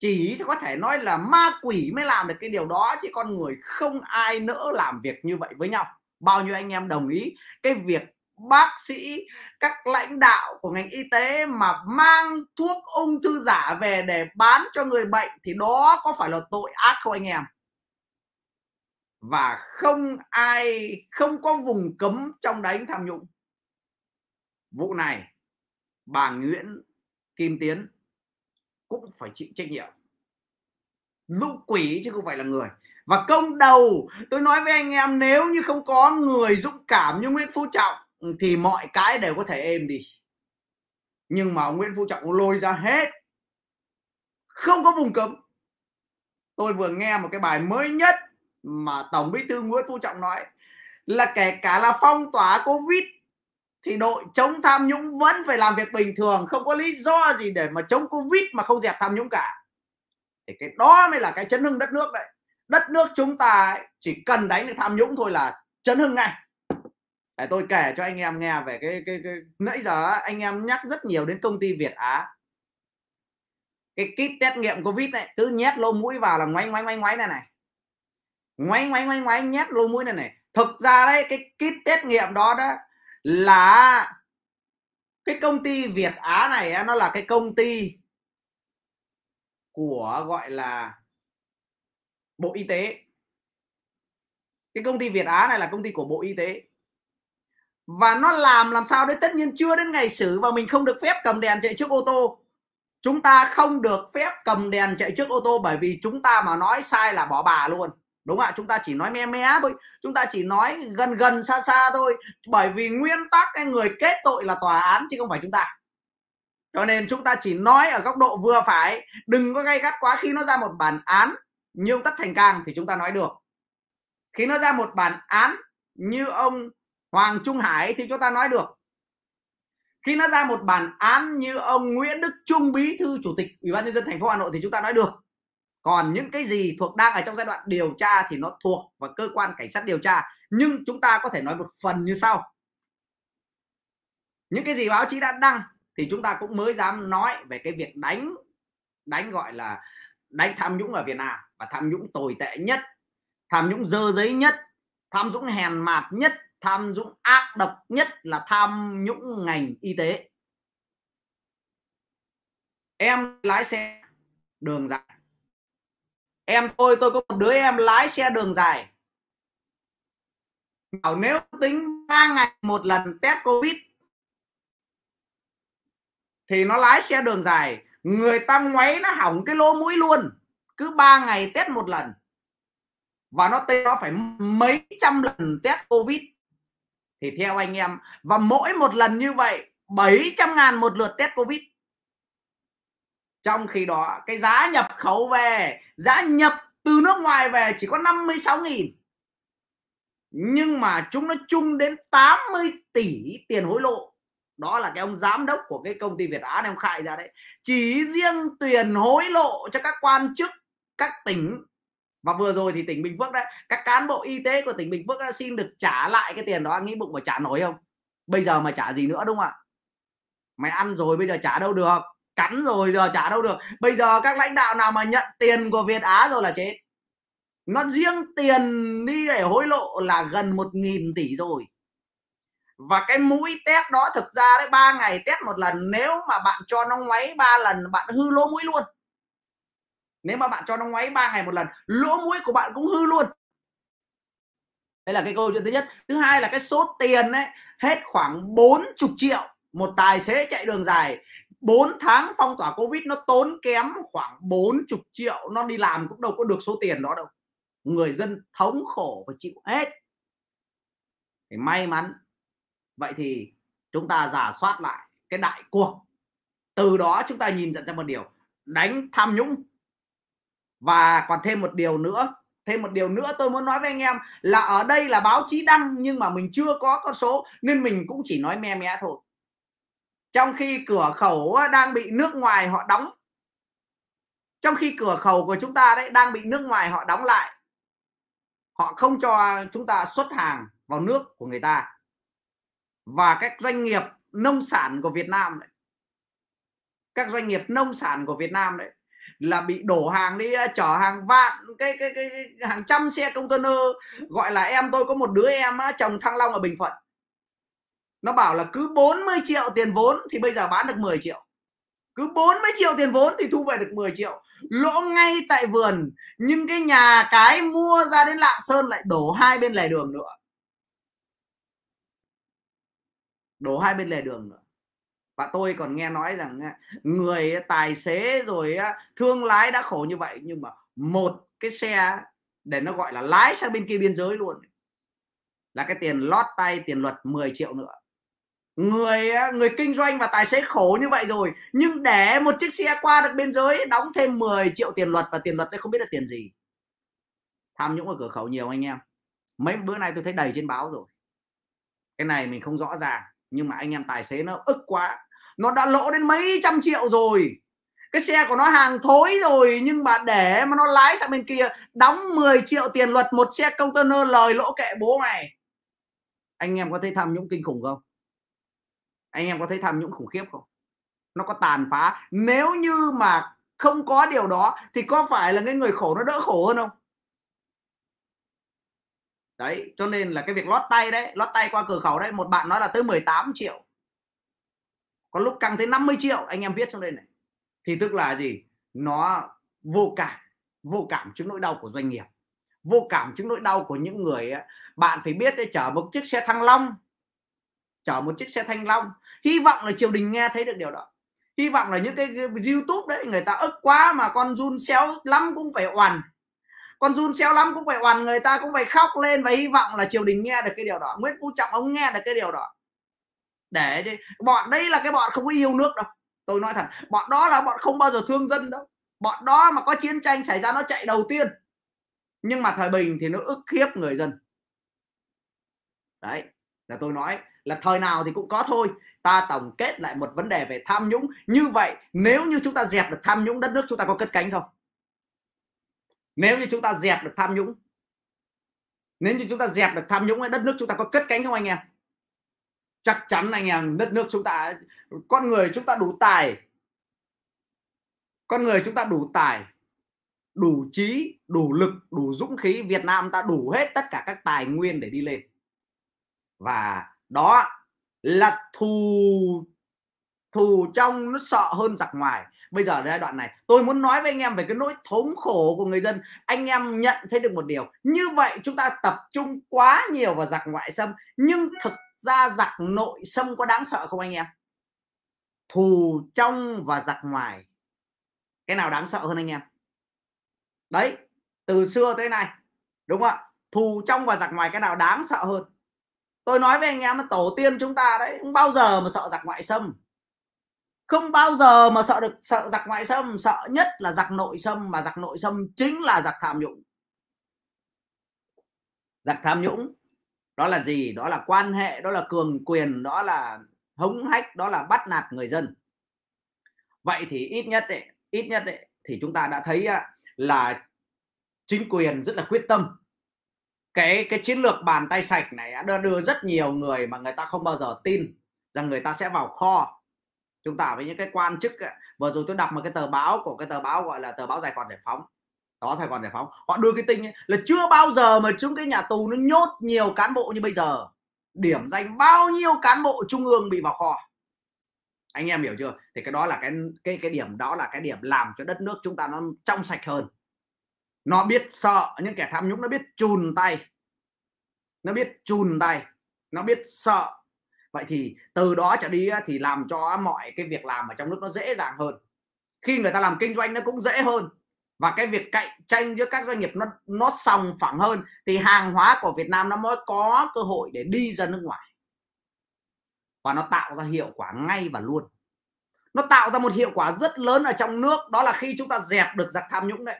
chỉ có thể nói là ma quỷ mới làm được cái điều đó chứ con người không ai nỡ làm việc như vậy với nhau bao nhiêu anh em đồng ý cái việc bác sĩ các lãnh đạo của ngành y tế mà mang thuốc ung thư giả về để bán cho người bệnh thì đó có phải là tội ác không anh em và không ai không có vùng cấm trong đánh tham nhũng vụ này bà Nguyễn Kim Tiến cũng phải chịu trách nhiệm lũ quỷ chứ không phải là người và công đầu tôi nói với anh em nếu như không có người dũng cảm như Nguyễn Phú Trọng thì mọi cái đều có thể êm đi nhưng mà Nguyễn Phú Trọng lôi ra hết không có vùng cấm tôi vừa nghe một cái bài mới nhất mà tổng bí thư Nguyễn Phú Trọng nói là kể cả là phong tỏa Covid thì đội chống tham nhũng vẫn phải làm việc bình thường không có lý do gì để mà chống Covid mà không dẹp tham nhũng cả thì cái đó mới là cái chấn hưng đất nước đấy đất nước chúng ta chỉ cần đánh được tham nhũng thôi là chấn hưng ngay để tôi kể cho anh em nghe về cái cái, cái... nãy giờ anh em nhắc rất nhiều đến công ty Việt Á cái kit test nghiệm covid này cứ nhét lô mũi vào là ngoáy ngoáy ngoáy ngoáy này này ngoáy ngoáy ngoáy ngoáy nhét lô mũi này này thực ra đấy cái kit test nghiệm đó đó là cái công ty Việt Á này nó là cái công ty của gọi là Bộ Y tế cái công ty Việt Á này là công ty của Bộ Y tế và nó làm làm sao đấy tất nhiên chưa đến ngày xử và mình không được phép cầm đèn chạy trước ô tô chúng ta không được phép cầm đèn chạy trước ô tô bởi vì chúng ta mà nói sai là bỏ bà luôn đúng ạ chúng ta chỉ nói me mé thôi chúng ta chỉ nói gần gần xa xa thôi bởi vì nguyên tắc cái người kết tội là tòa án chứ không phải chúng ta cho nên chúng ta chỉ nói ở góc độ vừa phải đừng có gay gắt quá khi nó ra một bản án như ông tất thành cang thì chúng ta nói được khi nó ra một bản án như ông Hoàng Trung Hải thì chúng ta nói được khi nó ra một bản án như ông Nguyễn Đức Trung bí thư chủ tịch ủy ban nhân dân thành phố Hà Nội thì chúng ta nói được còn những cái gì thuộc đang ở trong giai đoạn điều tra thì nó thuộc vào cơ quan cảnh sát điều tra nhưng chúng ta có thể nói một phần như sau những cái gì báo chí đã đăng thì chúng ta cũng mới dám nói về cái việc đánh đánh gọi là đánh tham nhũng ở Việt Nam và tham nhũng tồi tệ nhất tham nhũng dơ giấy nhất tham nhũng hèn mạt nhất tham nhũng ác độc nhất là tham nhũng ngành y tế em lái xe đường dài em tôi tôi có một đứa em lái xe đường dài bảo nếu tính 3 ngày một lần test covid thì nó lái xe đường dài người ta ngoáy nó hỏng cái lỗ mũi luôn cứ 3 ngày test một lần và nó tên nó phải mấy trăm lần test covid thì theo anh em và mỗi một lần như vậy 700 ngàn một lượt test covid trong khi đó cái giá nhập khẩu về giá nhập từ nước ngoài về chỉ có 56 nghìn nhưng mà chúng nó chung đến 80 tỷ tiền hối lộ đó là cái ông giám đốc của cái công ty Việt Á đem khai ra đấy chỉ riêng tiền hối lộ cho các quan chức các tỉnh và vừa rồi thì tỉnh Bình Phước đấy các cán bộ y tế của tỉnh Bình Phước đã xin được trả lại cái tiền đó anh nghĩ bụng mà trả nổi không bây giờ mà trả gì nữa đúng không ạ mày ăn rồi bây giờ trả đâu được cắn rồi giờ trả đâu được bây giờ các lãnh đạo nào mà nhận tiền của Việt Á rồi là chết nó riêng tiền đi để hối lộ là gần một nghìn tỷ rồi và cái mũi test đó thực ra đấy ba ngày test một lần nếu mà bạn cho nó ngoáy ba lần bạn hư lỗ mũi luôn nếu mà bạn cho nó ngoáy ba ngày một lần lỗ mũi của bạn cũng hư luôn đây là cái câu chuyện thứ nhất thứ hai là cái số tiền đấy hết khoảng 40 triệu một tài xế chạy đường dài 4 tháng phong tỏa covid nó tốn kém khoảng 40 triệu nó đi làm cũng đâu có được số tiền đó đâu người dân thống khổ và chịu hết thì may mắn vậy thì chúng ta giả soát lại cái đại cuộc từ đó chúng ta nhìn nhận ra một điều đánh tham nhũng và còn thêm một điều nữa thêm một điều nữa tôi muốn nói với anh em là ở đây là báo chí đăng nhưng mà mình chưa có con số nên mình cũng chỉ nói me mé thôi trong khi cửa khẩu đang bị nước ngoài họ đóng trong khi cửa khẩu của chúng ta đấy đang bị nước ngoài họ đóng lại họ không cho chúng ta xuất hàng vào nước của người ta và các doanh nghiệp nông sản của Việt Nam đấy các doanh nghiệp nông sản của Việt Nam đấy là bị đổ hàng đi ờ, chở hàng vạn cái cái cái, hàng trăm xe container gọi là em tôi có một đứa em á, chồng Thăng Long ở Bình Thuận nó bảo là cứ 40 triệu tiền vốn thì bây giờ bán được 10 triệu cứ 40 triệu tiền vốn thì thu về được 10 triệu lỗ ngay tại vườn nhưng cái nhà cái mua ra đến Lạng Sơn lại đổ hai bên lề đường nữa đổ hai bên lề đường nữa và tôi còn nghe nói rằng người tài xế rồi thương lái đã khổ như vậy nhưng mà một cái xe để nó gọi là lái sang bên kia biên giới luôn là cái tiền lót tay tiền luật 10 triệu nữa người người kinh doanh và tài xế khổ như vậy rồi nhưng để một chiếc xe qua được biên giới đóng thêm 10 triệu tiền luật và tiền luật đấy không biết là tiền gì tham nhũng ở cửa khẩu nhiều anh em mấy bữa nay tôi thấy đầy trên báo rồi cái này mình không rõ ràng nhưng mà anh em tài xế nó ức quá nó đã lỗ đến mấy trăm triệu rồi cái xe của nó hàng thối rồi nhưng mà để mà nó lái sang bên kia đóng 10 triệu tiền luật một xe container lời lỗ kệ bố mày anh em có thấy tham nhũng kinh khủng không anh em có thấy tham nhũng khủng khiếp không nó có tàn phá nếu như mà không có điều đó thì có phải là cái người khổ nó đỡ khổ hơn không đấy cho nên là cái việc lót tay đấy lót tay qua cửa khẩu đấy một bạn nói là tới 18 triệu có lúc căng tới 50 triệu anh em viết xuống đây này thì tức là gì nó vô cảm vô cảm trước nỗi đau của doanh nghiệp vô cảm trước nỗi đau của những người ấy. bạn phải biết để chở một chiếc xe thăng long chở một chiếc xe thanh long hy vọng là triều đình nghe thấy được điều đó hy vọng là những cái, cái youtube đấy người ta ức quá mà con run xéo lắm cũng phải oằn con run xéo lắm cũng phải oằn người ta cũng phải khóc lên và hy vọng là triều đình nghe được cái điều đó nguyễn phú trọng ông nghe được cái điều đó để bọn đây là cái bọn không có yêu nước đâu tôi nói thật bọn đó là bọn không bao giờ thương dân đâu bọn đó mà có chiến tranh xảy ra nó chạy đầu tiên nhưng mà thời bình thì nó ức hiếp người dân đấy là tôi nói là thời nào thì cũng có thôi ta tổng kết lại một vấn đề về tham nhũng như vậy nếu như chúng ta dẹp được tham nhũng đất nước chúng ta có cất cánh không nếu như chúng ta dẹp được tham nhũng nếu như chúng ta dẹp được tham nhũng đất nước chúng ta có cất cánh không anh em chắc chắn anh em đất nước chúng ta con người chúng ta đủ tài con người chúng ta đủ tài đủ trí đủ lực đủ dũng khí Việt Nam ta đủ hết tất cả các tài nguyên để đi lên và đó là thù thù trong nó sợ hơn giặc ngoài bây giờ giai đoạn này tôi muốn nói với anh em về cái nỗi thống khổ của người dân anh em nhận thấy được một điều như vậy chúng ta tập trung quá nhiều vào giặc ngoại xâm nhưng thực ra giặc nội xâm có đáng sợ không anh em thù trong và giặc ngoài cái nào đáng sợ hơn anh em đấy từ xưa tới nay đúng không ạ thù trong và giặc ngoài cái nào đáng sợ hơn tôi nói với anh em tổ tiên chúng ta đấy không bao giờ mà sợ giặc ngoại xâm không bao giờ mà sợ được sợ giặc ngoại xâm sợ nhất là giặc nội xâm mà giặc nội xâm chính là giặc tham nhũng giặc tham nhũng đó là gì đó là quan hệ đó là cường quyền đó là hống hách đó là bắt nạt người dân vậy thì ít nhất ấy, ít nhất ấy, thì chúng ta đã thấy là chính quyền rất là quyết tâm cái cái chiến lược bàn tay sạch này đã đưa rất nhiều người mà người ta không bao giờ tin rằng người ta sẽ vào kho chúng ta với những cái quan chức vừa rồi tôi đọc một cái tờ báo của cái tờ báo gọi là tờ báo Sài Gòn Giải Phóng đó Sài Gòn Giải Phóng họ đưa cái tin ấy, là chưa bao giờ mà chúng cái nhà tù nó nhốt nhiều cán bộ như bây giờ điểm danh bao nhiêu cán bộ trung ương bị vào kho anh em hiểu chưa thì cái đó là cái cái cái điểm đó là cái điểm làm cho đất nước chúng ta nó trong sạch hơn nó biết sợ những kẻ tham nhũng nó biết chùn tay nó biết chùn tay nó biết sợ vậy thì từ đó trở đi thì làm cho mọi cái việc làm ở trong nước nó dễ dàng hơn khi người ta làm kinh doanh nó cũng dễ hơn và cái việc cạnh tranh giữa các doanh nghiệp nó nó sòng phẳng hơn thì hàng hóa của Việt Nam nó mới có cơ hội để đi ra nước ngoài và nó tạo ra hiệu quả ngay và luôn nó tạo ra một hiệu quả rất lớn ở trong nước đó là khi chúng ta dẹp được giặc tham nhũng đấy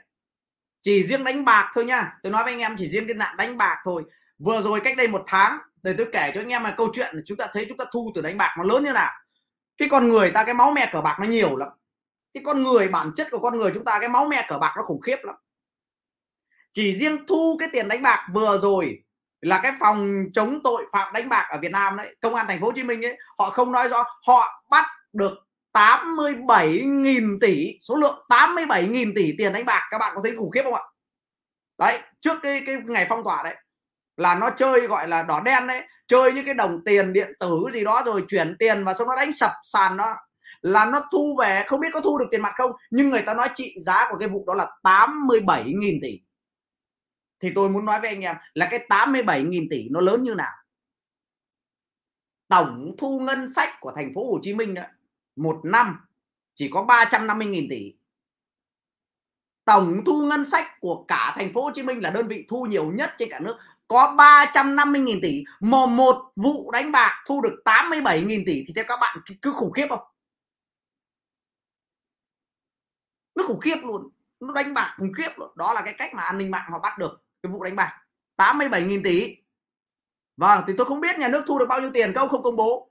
chỉ riêng đánh bạc thôi nha tôi nói với anh em chỉ riêng cái nạn đánh bạc thôi vừa rồi cách đây một tháng để tôi kể cho anh em là câu chuyện là chúng ta thấy chúng ta thu từ đánh bạc nó lớn như nào cái con người ta cái máu me cờ bạc nó nhiều lắm cái con người bản chất của con người chúng ta cái máu me cờ bạc nó khủng khiếp lắm chỉ riêng thu cái tiền đánh bạc vừa rồi là cái phòng chống tội phạm đánh bạc ở Việt Nam đấy công an thành phố Hồ Chí Minh ấy họ không nói rõ họ bắt được 87.000 tỷ số lượng 87.000 tỷ tiền đánh bạc các bạn có thấy khủng khiếp không ạ đấy trước cái cái ngày phong tỏa đấy là nó chơi gọi là đỏ đen đấy chơi những cái đồng tiền điện tử gì đó rồi chuyển tiền và xong nó đánh sập sàn đó là nó thu về không biết có thu được tiền mặt không nhưng người ta nói trị giá của cái vụ đó là 87.000 tỷ thì tôi muốn nói với anh em là cái 87.000 tỷ nó lớn như nào tổng thu ngân sách của thành phố Hồ Chí Minh đó, một năm chỉ có 350.000 tỷ tổng thu ngân sách của cả thành phố Hồ Chí Minh là đơn vị thu nhiều nhất trên cả nước có 350.000 tỷ mà một vụ đánh bạc thu được 87.000 tỷ thì theo các bạn cứ khủng khiếp không? Nó khủng khiếp luôn, nó đánh bạc khủng khiếp luôn. Đó là cái cách mà an ninh mạng họ bắt được cái vụ đánh bạc 87.000 tỷ. Vâng, thì tôi không biết nhà nước thu được bao nhiêu tiền, các không công bố.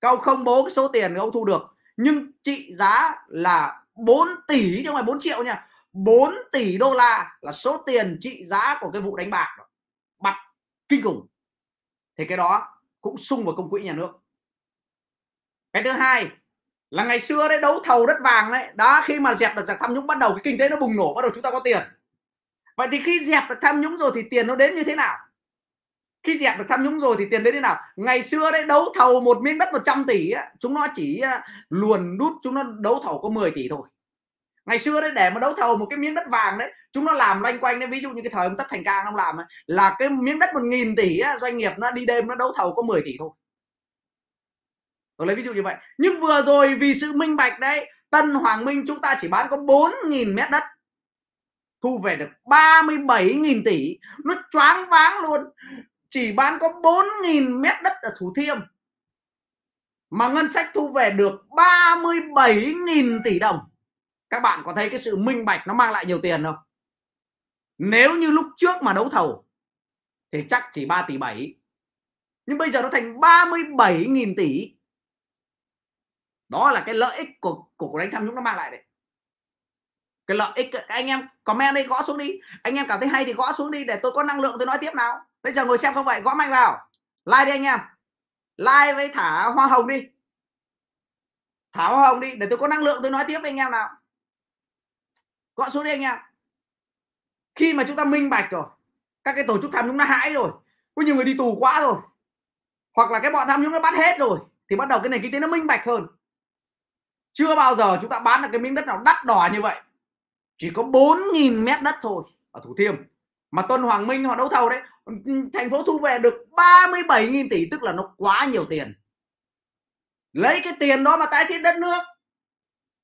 Các không bố cái số tiền các thu được. Nhưng trị giá là 4 tỷ chứ không phải 4 triệu nha. 4 tỷ đô la là số tiền trị giá của cái vụ đánh bạc đó kinh khủng thì cái đó cũng sung vào công quỹ nhà nước cái thứ hai là ngày xưa đấy đấu thầu đất vàng đấy đó khi mà dẹp được giặc tham nhũng bắt đầu cái kinh tế nó bùng nổ bắt đầu chúng ta có tiền vậy thì khi dẹp được tham nhũng rồi thì tiền nó đến như thế nào khi dẹp được tham nhũng rồi thì tiền đến thế nào ngày xưa đấy đấu thầu một miếng đất 100 tỷ á, chúng nó chỉ à, luồn đút chúng nó đấu thầu có 10 tỷ thôi ngày xưa đấy để mà đấu thầu một cái miếng đất vàng đấy chúng nó làm loanh quanh đấy ví dụ như cái thời ông tất thành cang ông làm ấy, là cái miếng đất một nghìn tỷ á, doanh nghiệp nó đi đêm nó đấu thầu có 10 tỷ thôi tôi lấy ví dụ như vậy nhưng vừa rồi vì sự minh bạch đấy tân hoàng minh chúng ta chỉ bán có 4.000 mét đất thu về được 37.000 tỷ nó choáng váng luôn chỉ bán có 4.000 mét đất ở Thủ Thiêm mà ngân sách thu về được 37.000 tỷ đồng các bạn có thấy cái sự minh bạch nó mang lại nhiều tiền không nếu như lúc trước mà đấu thầu thì chắc chỉ 3 tỷ 7 nhưng bây giờ nó thành 37.000 tỷ đó là cái lợi ích của của cuộc đánh tham nhũng nó mang lại đấy cái lợi ích anh em comment đi gõ xuống đi anh em cảm thấy hay thì gõ xuống đi để tôi có năng lượng tôi nói tiếp nào bây giờ ngồi xem không vậy gõ mạnh vào like đi anh em like với thả hoa hồng đi thả hoa hồng đi để tôi có năng lượng tôi nói tiếp với anh em nào gõ số đi anh em khi mà chúng ta minh bạch rồi các cái tổ chức tham nhũng nó hãi rồi có nhiều người đi tù quá rồi hoặc là cái bọn tham nhũng nó bắt hết rồi thì bắt đầu cái nền kinh tế nó minh bạch hơn chưa bao giờ chúng ta bán được cái miếng đất nào đắt đỏ như vậy chỉ có 4.000 mét đất thôi ở Thủ Thiêm mà Tuân Hoàng Minh họ đấu thầu đấy thành phố thu về được 37.000 tỷ tức là nó quá nhiều tiền lấy cái tiền đó mà tái thiết đất nước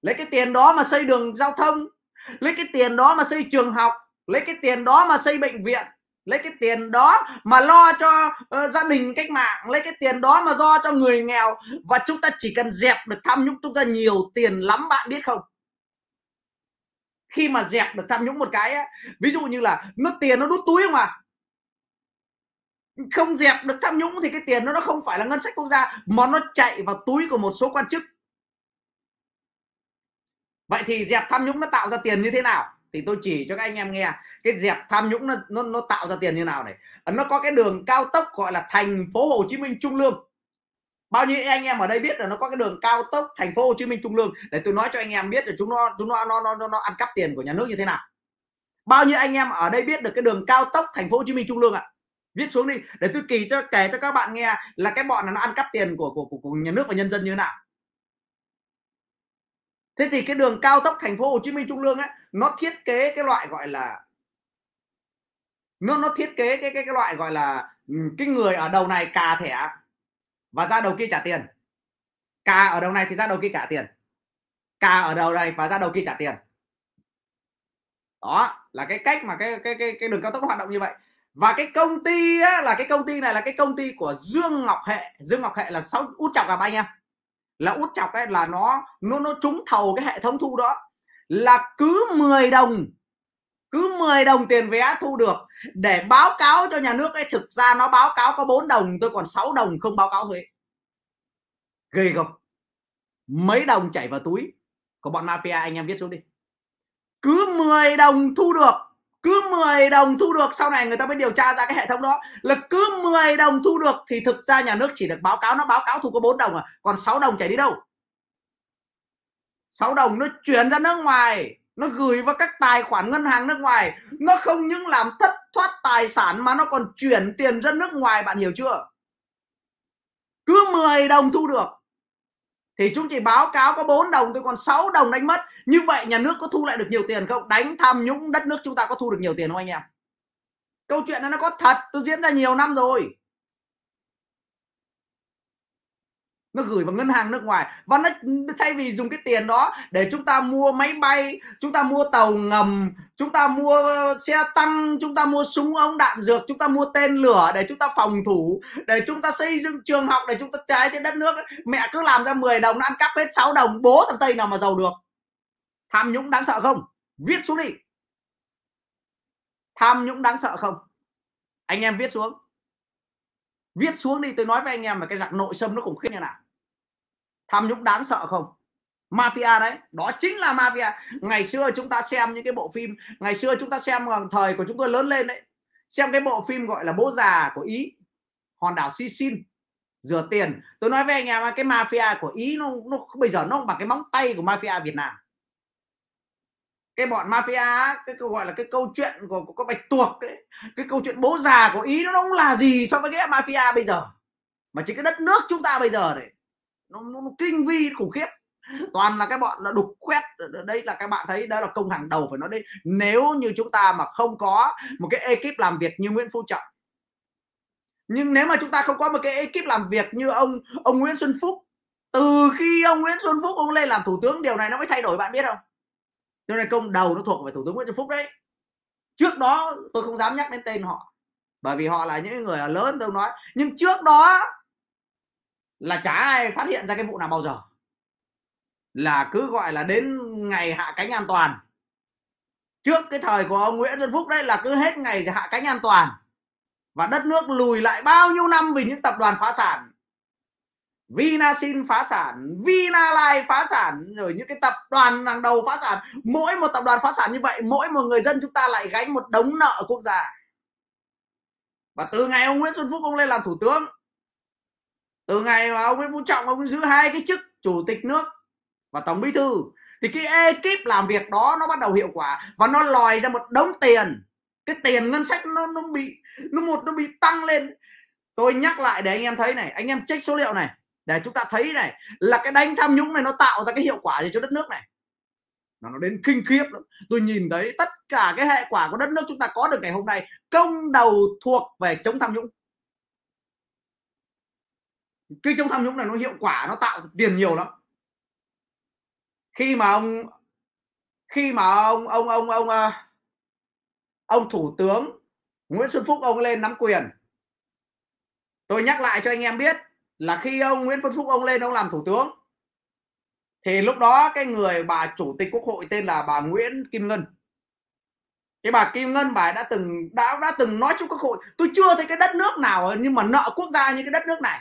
lấy cái tiền đó mà xây đường giao thông lấy cái tiền đó mà xây trường học lấy cái tiền đó mà xây bệnh viện lấy cái tiền đó mà lo cho uh, gia đình cách mạng lấy cái tiền đó mà do cho người nghèo và chúng ta chỉ cần dẹp được tham nhũng chúng ta nhiều tiền lắm bạn biết không khi mà dẹp được tham nhũng một cái ấy, ví dụ như là nó tiền nó đút túi không à không dẹp được tham nhũng thì cái tiền nó nó không phải là ngân sách quốc gia mà nó chạy vào túi của một số quan chức vậy thì dẹp tham nhũng nó tạo ra tiền như thế nào thì tôi chỉ cho các anh em nghe cái dẹp tham nhũng nó nó, nó tạo ra tiền như nào này ờ, nó có cái đường cao tốc gọi là thành phố Hồ Chí Minh Trung Lương bao nhiêu anh em ở đây biết là nó có cái đường cao tốc thành phố Hồ Chí Minh Trung Lương để tôi nói cho anh em biết là chúng nó chúng nó nó nó nó, nó ăn cắp tiền của nhà nước như thế nào bao nhiêu anh em ở đây biết được cái đường cao tốc thành phố Hồ Chí Minh Trung Lương ạ à? viết xuống đi để tôi kỳ cho kể cho các bạn nghe là cái bọn này nó ăn cắp tiền của của của, của nhà nước và nhân dân như thế nào thế thì cái đường cao tốc thành phố Hồ Chí Minh Trung Lương ấy nó thiết kế cái loại gọi là nó nó thiết kế cái cái cái loại gọi là ừ, cái người ở đầu này cà thẻ và ra đầu kia trả tiền cà ở đầu này thì ra đầu kia trả tiền cà ở đầu này và ra đầu kia trả tiền đó là cái cách mà cái cái cái cái đường cao tốc hoạt động như vậy và cái công ty á, là cái công ty này là cái công ty của Dương Ngọc Hệ Dương Ngọc Hệ là sáu út chọc gặp anh em là út chọc ấy là nó nó nó trúng thầu cái hệ thống thu đó là cứ 10 đồng cứ 10 đồng tiền vé thu được để báo cáo cho nhà nước ấy thực ra nó báo cáo có 4 đồng tôi còn 6 đồng không báo cáo thuế ghê gộc mấy đồng chảy vào túi của bọn mafia anh em viết xuống đi cứ 10 đồng thu được cứ 10 đồng thu được sau này người ta mới điều tra ra cái hệ thống đó là cứ 10 đồng thu được thì thực ra nhà nước chỉ được báo cáo nó báo cáo thu có 4 đồng à còn 6 đồng chảy đi đâu 6 đồng nó chuyển ra nước ngoài nó gửi vào các tài khoản ngân hàng nước ngoài nó không những làm thất thoát tài sản mà nó còn chuyển tiền ra nước ngoài bạn hiểu chưa cứ 10 đồng thu được thì chúng chỉ báo cáo có 4 đồng tôi còn 6 đồng đánh mất như vậy nhà nước có thu lại được nhiều tiền không đánh tham nhũng đất nước chúng ta có thu được nhiều tiền không anh em câu chuyện này nó có thật tôi diễn ra nhiều năm rồi nó gửi vào ngân hàng nước ngoài và nó thay vì dùng cái tiền đó để chúng ta mua máy bay chúng ta mua tàu ngầm chúng ta mua ờ, xe tăng chúng ta mua súng ống đạn dược chúng ta mua tên lửa để chúng ta phòng thủ để chúng ta xây dựng trường học để chúng ta tái tiến đất nước mẹ cứ làm ra 10 đồng nó ăn cắp hết 6 đồng bố thằng tây nào mà giàu được tham nhũng đáng sợ không viết xuống đi tham nhũng đáng sợ không anh em viết xuống viết xuống đi tôi nói với anh em là cái dạng nội xâm nó khủng khiếp như nào tham nhũng đáng sợ không mafia đấy đó chính là mafia ngày xưa chúng ta xem những cái bộ phim ngày xưa chúng ta xem rằng thời của chúng tôi lớn lên đấy xem cái bộ phim gọi là bố già của ý hòn đảo Sicin rửa tiền tôi nói với anh em cái mafia của ý nó, nó bây giờ nó bằng cái móng tay của mafia Việt Nam cái bọn mafia cái câu gọi là cái câu chuyện của, của con bạch tuộc đấy cái câu chuyện bố già của ý nó không là gì so với cái mafia bây giờ mà chỉ cái đất nước chúng ta bây giờ này nó, nó, nó kinh vi khủng khiếp toàn là cái bọn nó đục quét đây là các bạn thấy đó là công hàng đầu phải nói đấy nếu như chúng ta mà không có một cái ekip làm việc như Nguyễn Phú Trọng nhưng nếu mà chúng ta không có một cái ekip làm việc như ông ông Nguyễn Xuân Phúc từ khi ông Nguyễn Xuân Phúc ông lên làm thủ tướng điều này nó mới thay đổi bạn biết không điều này công đầu nó thuộc về thủ tướng Nguyễn Xuân Phúc đấy trước đó tôi không dám nhắc đến tên họ bởi vì họ là những người lớn tôi nói nhưng trước đó là chả ai phát hiện ra cái vụ nào bao giờ là cứ gọi là đến ngày hạ cánh an toàn trước cái thời của ông Nguyễn Xuân Phúc đấy là cứ hết ngày hạ cánh an toàn và đất nước lùi lại bao nhiêu năm vì những tập đoàn phá sản Vinasin phá sản, Vinalai phá sản rồi những cái tập đoàn hàng đầu phá sản, mỗi một tập đoàn phá sản như vậy, mỗi một người dân chúng ta lại gánh một đống nợ quốc gia. Và từ ngày ông Nguyễn Xuân Phúc ông lên làm thủ tướng từ ngày mà ông Nguyễn Phú Trọng ông giữ hai cái chức chủ tịch nước và tổng bí thư thì cái ekip làm việc đó nó bắt đầu hiệu quả và nó lòi ra một đống tiền cái tiền ngân sách nó nó bị nó một nó bị tăng lên tôi nhắc lại để anh em thấy này anh em check số liệu này để chúng ta thấy này là cái đánh tham nhũng này nó tạo ra cái hiệu quả gì cho đất nước này mà nó đến kinh khiếp lắm tôi nhìn thấy tất cả cái hệ quả của đất nước chúng ta có được ngày hôm nay công đầu thuộc về chống tham nhũng cái chống tham nhũng này nó hiệu quả nó tạo tiền nhiều lắm khi mà ông khi mà ông ông ông ông à, ông, thủ tướng Nguyễn Xuân Phúc ông lên nắm quyền tôi nhắc lại cho anh em biết là khi ông Nguyễn Xuân Phúc ông lên ông làm thủ tướng thì lúc đó cái người bà chủ tịch quốc hội tên là bà Nguyễn Kim Ngân cái bà Kim Ngân bà đã từng đã đã từng nói trước quốc hội tôi chưa thấy cái đất nước nào nhưng mà nợ quốc gia như cái đất nước này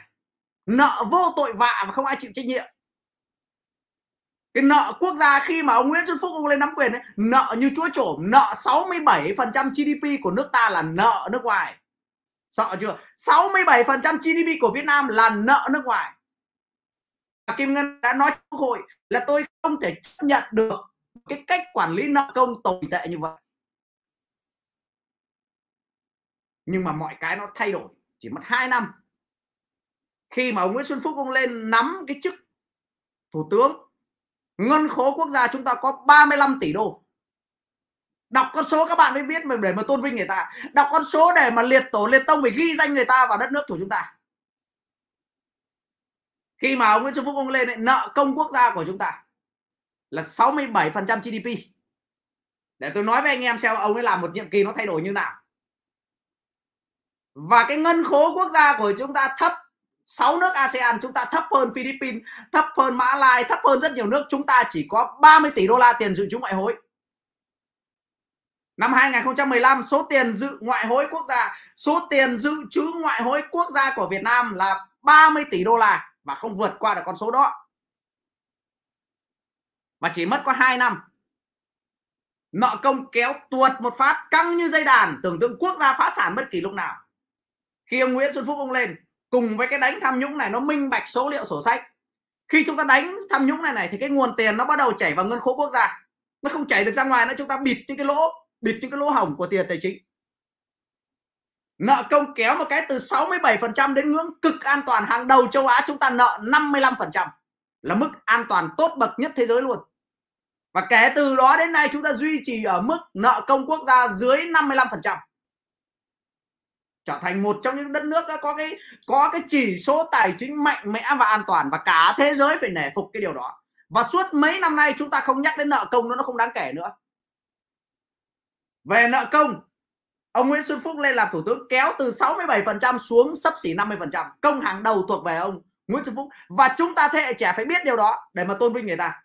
nợ vô tội vạ và không ai chịu trách nhiệm cái nợ quốc gia khi mà ông Nguyễn Xuân Phúc ông lên nắm quyền ấy, nợ như chúa trổm nợ 67% GDP của nước ta là nợ nước ngoài sợ chưa 67% GDP của Việt Nam là nợ nước ngoài và Kim Ngân đã nói quốc hội là tôi không thể chấp nhận được cái cách quản lý nợ công tồi tệ như vậy nhưng mà mọi cái nó thay đổi chỉ mất 2 năm khi mà ông Nguyễn Xuân Phúc ông lên nắm cái chức thủ tướng ngân khố quốc gia chúng ta có 35 tỷ đô đọc con số các bạn mới biết mà để mà tôn vinh người ta đọc con số để mà liệt tổ liệt tông phải ghi danh người ta vào đất nước của chúng ta khi mà ông Nguyễn Xuân Phúc ông lên nợ công quốc gia của chúng ta là 67% GDP để tôi nói với anh em xem ông ấy làm một nhiệm kỳ nó thay đổi như nào và cái ngân khố quốc gia của chúng ta thấp 6 nước ASEAN chúng ta thấp hơn Philippines, thấp hơn Mã Lai, thấp hơn rất nhiều nước. Chúng ta chỉ có 30 tỷ đô la tiền dự trữ ngoại hối. Năm 2015 số tiền dự ngoại hối quốc gia, số tiền dự trữ ngoại hối quốc gia của Việt Nam là 30 tỷ đô la và không vượt qua được con số đó. Và chỉ mất có 2 năm. Nợ công kéo tuột một phát căng như dây đàn, tưởng tượng quốc gia phá sản bất kỳ lúc nào. Khi ông Nguyễn Xuân Phúc ông lên, cùng với cái đánh tham nhũng này nó minh bạch số liệu sổ sách khi chúng ta đánh tham nhũng này này thì cái nguồn tiền nó bắt đầu chảy vào ngân khố quốc gia nó không chảy được ra ngoài nữa chúng ta bịt những cái lỗ bịt những cái lỗ hỏng của tiền tài chính nợ công kéo một cái từ 67% đến ngưỡng cực an toàn hàng đầu châu Á chúng ta nợ 55% là mức an toàn tốt bậc nhất thế giới luôn và kể từ đó đến nay chúng ta duy trì ở mức nợ công quốc gia dưới 55% trở thành một trong những đất nước đã có cái có cái chỉ số tài chính mạnh mẽ và an toàn và cả thế giới phải nể phục cái điều đó và suốt mấy năm nay chúng ta không nhắc đến nợ công nữa nó không đáng kể nữa về nợ công ông Nguyễn Xuân Phúc lên làm thủ tướng kéo từ 67% xuống sấp xỉ 50% công hàng đầu thuộc về ông Nguyễn Xuân Phúc và chúng ta thế hệ trẻ phải biết điều đó để mà tôn vinh người ta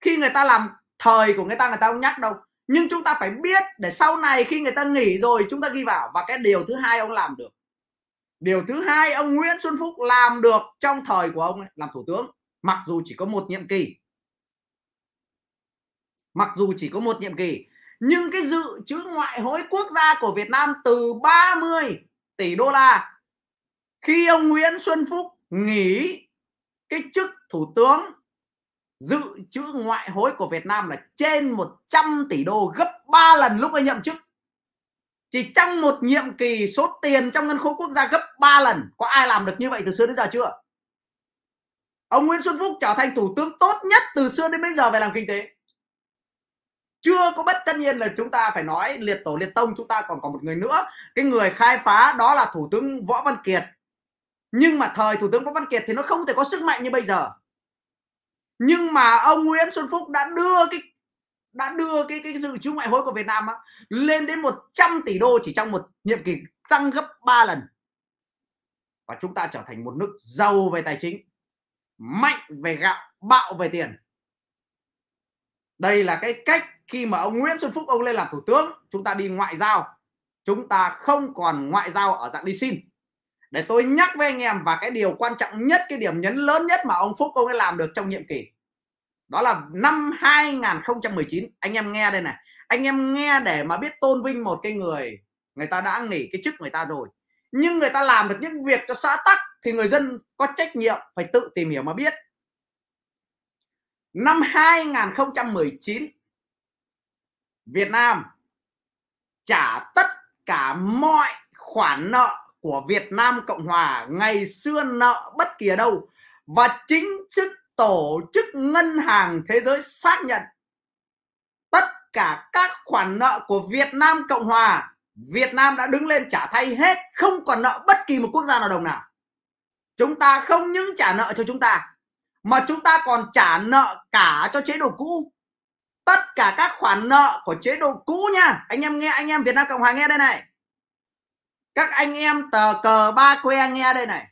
khi người ta làm thời của người ta người ta không nhắc đâu nhưng chúng ta phải biết để sau này khi người ta nghỉ rồi chúng ta ghi vào và cái điều thứ hai ông làm được điều thứ hai ông Nguyễn Xuân Phúc làm được trong thời của ông ấy, làm thủ tướng mặc dù chỉ có một nhiệm kỳ mặc dù chỉ có một nhiệm kỳ nhưng cái dự trữ ngoại hối quốc gia của Việt Nam từ 30 tỷ đô la khi ông Nguyễn Xuân Phúc nghỉ cái chức thủ tướng dự trữ ngoại hối của Việt Nam là trên 100 tỷ đô gấp 3 lần lúc anh nhậm chức chỉ trong một nhiệm kỳ số tiền trong ngân khố quốc gia gấp 3 lần có ai làm được như vậy từ xưa đến giờ chưa ông Nguyễn Xuân Phúc trở thành thủ tướng tốt nhất từ xưa đến bây giờ về làm kinh tế chưa có bất tất nhiên là chúng ta phải nói liệt tổ liệt tông chúng ta còn có một người nữa cái người khai phá đó là thủ tướng Võ Văn Kiệt nhưng mà thời thủ tướng Võ Văn Kiệt thì nó không thể có sức mạnh như bây giờ nhưng mà ông Nguyễn Xuân Phúc đã đưa cái đã đưa cái cái dự trữ ngoại hối của Việt Nam á, lên đến 100 tỷ đô chỉ trong một nhiệm kỳ tăng gấp 3 lần và chúng ta trở thành một nước giàu về tài chính mạnh về gạo bạo về tiền đây là cái cách khi mà ông Nguyễn Xuân Phúc ông lên làm thủ tướng chúng ta đi ngoại giao chúng ta không còn ngoại giao ở dạng đi xin để tôi nhắc với anh em và cái điều quan trọng nhất cái điểm nhấn lớn nhất mà ông Phúc ông ấy làm được trong nhiệm kỳ đó là năm 2019 anh em nghe đây này anh em nghe để mà biết tôn vinh một cái người người ta đã nghỉ cái chức người ta rồi nhưng người ta làm được những việc cho xã tắc thì người dân có trách nhiệm phải tự tìm hiểu mà biết năm 2019 Việt Nam trả tất cả mọi khoản nợ của Việt Nam Cộng Hòa ngày xưa nợ bất kỳ ở đâu và chính chức tổ chức ngân hàng thế giới xác nhận tất cả các khoản nợ của Việt Nam Cộng Hòa Việt Nam đã đứng lên trả thay hết không còn nợ bất kỳ một quốc gia nào đồng nào chúng ta không những trả nợ cho chúng ta mà chúng ta còn trả nợ cả cho chế độ cũ tất cả các khoản nợ của chế độ cũ nha anh em nghe anh em Việt Nam Cộng Hòa nghe đây này các anh em tờ cờ ba que nghe đây này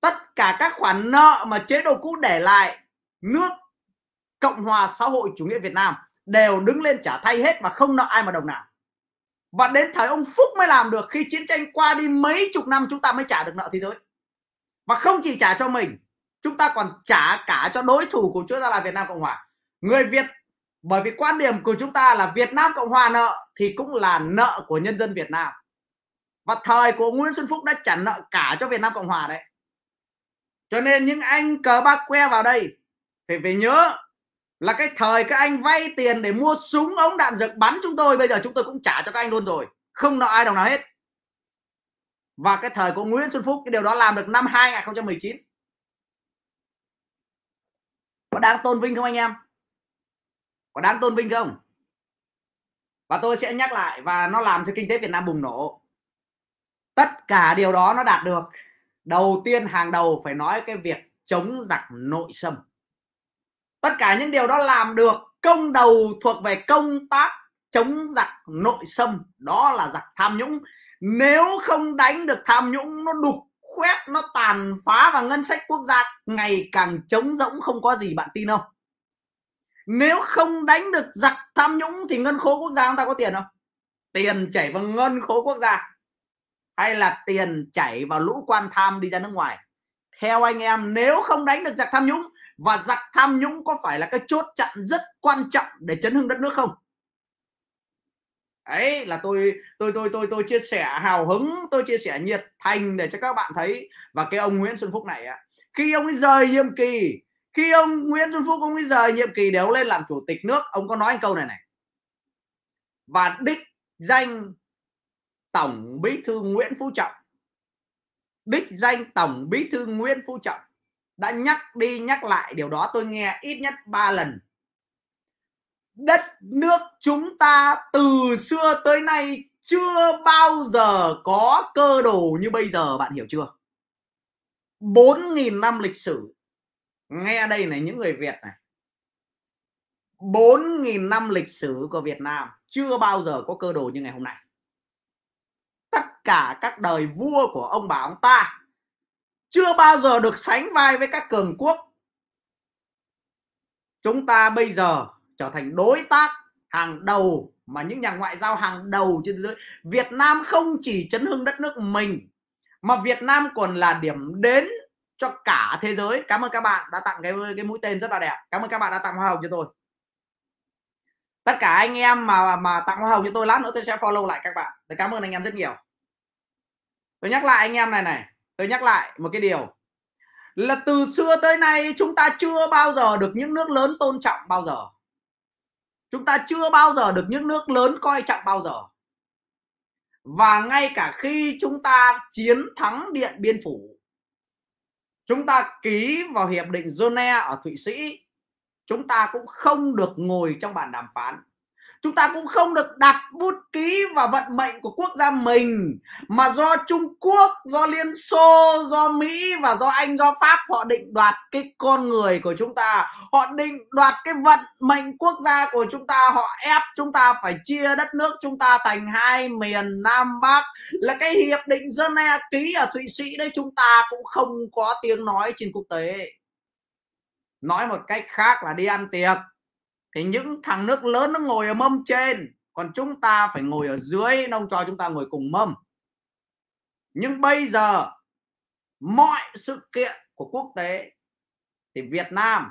tất cả các khoản nợ mà chế độ cũ để lại nước cộng hòa xã hội chủ nghĩa việt nam đều đứng lên trả thay hết và không nợ ai một đồng nào và đến thời ông phúc mới làm được khi chiến tranh qua đi mấy chục năm chúng ta mới trả được nợ thế giới và không chỉ trả cho mình chúng ta còn trả cả cho đối thủ của chúng ta là việt nam cộng hòa người việt bởi vì quan điểm của chúng ta là việt nam cộng hòa nợ thì cũng là nợ của nhân dân việt nam và thời của Nguyễn Xuân Phúc đã trả nợ cả cho Việt Nam Cộng Hòa đấy cho nên những anh cờ bạc que vào đây phải phải nhớ là cái thời các anh vay tiền để mua súng ống đạn dược bắn chúng tôi bây giờ chúng tôi cũng trả cho các anh luôn rồi không nợ ai đồng nào hết và cái thời của Nguyễn Xuân Phúc cái điều đó làm được năm 2019 có đáng tôn vinh không anh em có đáng tôn vinh không và tôi sẽ nhắc lại và nó làm cho kinh tế Việt Nam bùng nổ tất cả điều đó nó đạt được đầu tiên hàng đầu phải nói cái việc chống giặc nội xâm tất cả những điều đó làm được công đầu thuộc về công tác chống giặc nội xâm đó là giặc tham nhũng nếu không đánh được tham nhũng nó đục khoét nó tàn phá và ngân sách quốc gia ngày càng trống rỗng không có gì bạn tin không nếu không đánh được giặc tham nhũng thì ngân khố quốc gia chúng ta có tiền không tiền chảy vào ngân khố quốc gia hay là tiền chảy vào lũ quan tham đi ra nước ngoài theo anh em nếu không đánh được giặc tham nhũng và giặc tham nhũng có phải là cái chốt chặn rất quan trọng để chấn hưng đất nước không ấy là tôi tôi tôi tôi tôi chia sẻ hào hứng tôi chia sẻ nhiệt thành để cho các bạn thấy và cái ông Nguyễn Xuân Phúc này ạ khi ông ấy rời nhiệm kỳ khi ông Nguyễn Xuân Phúc ông ấy rời nhiệm kỳ để ông lên làm chủ tịch nước ông có nói một câu này này và đích danh Tổng Bí thư Nguyễn Phú Trọng đích danh Tổng Bí thư Nguyễn Phú Trọng đã nhắc đi nhắc lại điều đó tôi nghe ít nhất ba lần đất nước chúng ta từ xưa tới nay chưa bao giờ có cơ đồ như bây giờ bạn hiểu chưa 4.000 năm lịch sử nghe đây này những người Việt này 4.000 năm lịch sử của Việt Nam chưa bao giờ có cơ đồ như ngày hôm nay tất cả các đời vua của ông bà ông ta chưa bao giờ được sánh vai với các cường quốc chúng ta bây giờ trở thành đối tác hàng đầu mà những nhà ngoại giao hàng đầu trên thế giới Việt Nam không chỉ chấn hưng đất nước mình mà Việt Nam còn là điểm đến cho cả thế giới cảm ơn các bạn đã tặng cái cái mũi tên rất là đẹp cảm ơn các bạn đã tặng hoa hồng cho tôi tất cả anh em mà mà tặng hoa hồng cho tôi lát nữa tôi sẽ follow lại các bạn tôi cảm ơn anh em rất nhiều tôi nhắc lại anh em này này tôi nhắc lại một cái điều là từ xưa tới nay chúng ta chưa bao giờ được những nước lớn tôn trọng bao giờ chúng ta chưa bao giờ được những nước lớn coi trọng bao giờ và ngay cả khi chúng ta chiến thắng điện biên phủ chúng ta ký vào hiệp định Geneva ở Thụy Sĩ chúng ta cũng không được ngồi trong bàn đàm phán chúng ta cũng không được đặt bút ký vào vận mệnh của quốc gia mình mà do Trung Quốc, do Liên Xô, do Mỹ và do Anh, do Pháp họ định đoạt cái con người của chúng ta, họ định đoạt cái vận mệnh quốc gia của chúng ta, họ ép chúng ta phải chia đất nước chúng ta thành hai miền Nam Bắc là cái hiệp định Geneva ký ở Thụy Sĩ đấy chúng ta cũng không có tiếng nói trên quốc tế nói một cách khác là đi ăn tiệc thì những thằng nước lớn nó ngồi ở mâm trên còn chúng ta phải ngồi ở dưới nông cho chúng ta ngồi cùng mâm nhưng bây giờ mọi sự kiện của quốc tế thì Việt Nam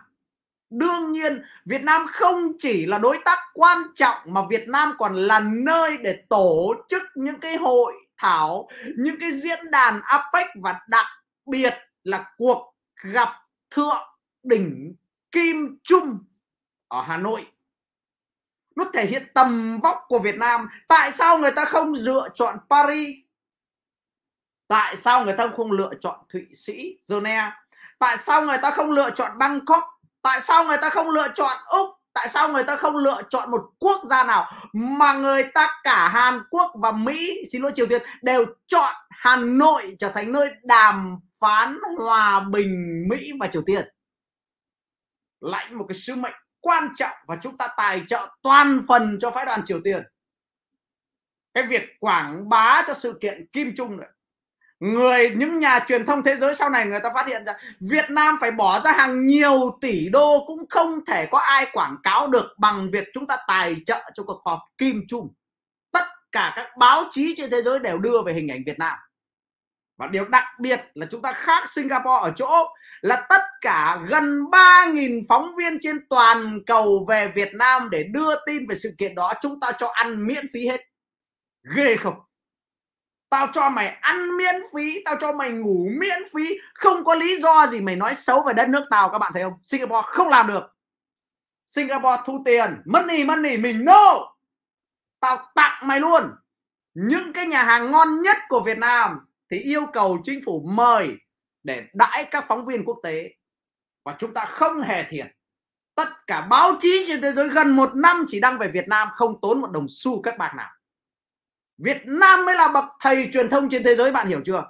đương nhiên Việt Nam không chỉ là đối tác quan trọng mà Việt Nam còn là nơi để tổ chức những cái hội thảo những cái diễn đàn APEC và đặc biệt là cuộc gặp thượng đỉnh Kim Trung ở Hà Nội nó thể hiện tầm vóc của Việt Nam tại sao người ta không lựa chọn Paris tại sao người ta không lựa chọn Thụy Sĩ Geneva tại sao người ta không lựa chọn Bangkok tại sao người ta không lựa chọn Úc tại sao người ta không lựa chọn một quốc gia nào mà người ta cả Hàn Quốc và Mỹ xin lỗi Triều Tiên đều chọn Hà Nội trở thành nơi đàm phán hòa bình Mỹ và Triều Tiên lãnh một cái sứ mệnh quan trọng và chúng ta tài trợ toàn phần cho phái đoàn Triều Tiên cái việc quảng bá cho sự kiện Kim Trung này người những nhà truyền thông thế giới sau này người ta phát hiện ra Việt Nam phải bỏ ra hàng nhiều tỷ đô cũng không thể có ai quảng cáo được bằng việc chúng ta tài trợ cho cuộc họp Kim Trung tất cả các báo chí trên thế giới đều đưa về hình ảnh Việt Nam và điều đặc biệt là chúng ta khác Singapore ở chỗ là tất cả gần 3.000 phóng viên trên toàn cầu về Việt Nam để đưa tin về sự kiện đó chúng ta cho ăn miễn phí hết. Ghê không? Tao cho mày ăn miễn phí, tao cho mày ngủ miễn phí, không có lý do gì mày nói xấu về đất nước tao các bạn thấy không? Singapore không làm được. Singapore thu tiền, money money mình no. Tao tặng mày luôn. Những cái nhà hàng ngon nhất của Việt Nam thì yêu cầu chính phủ mời để đãi các phóng viên quốc tế và chúng ta không hề thiệt tất cả báo chí trên thế giới gần một năm chỉ đăng về Việt Nam không tốn một đồng xu các bạn nào Việt Nam mới là bậc thầy truyền thông trên thế giới bạn hiểu chưa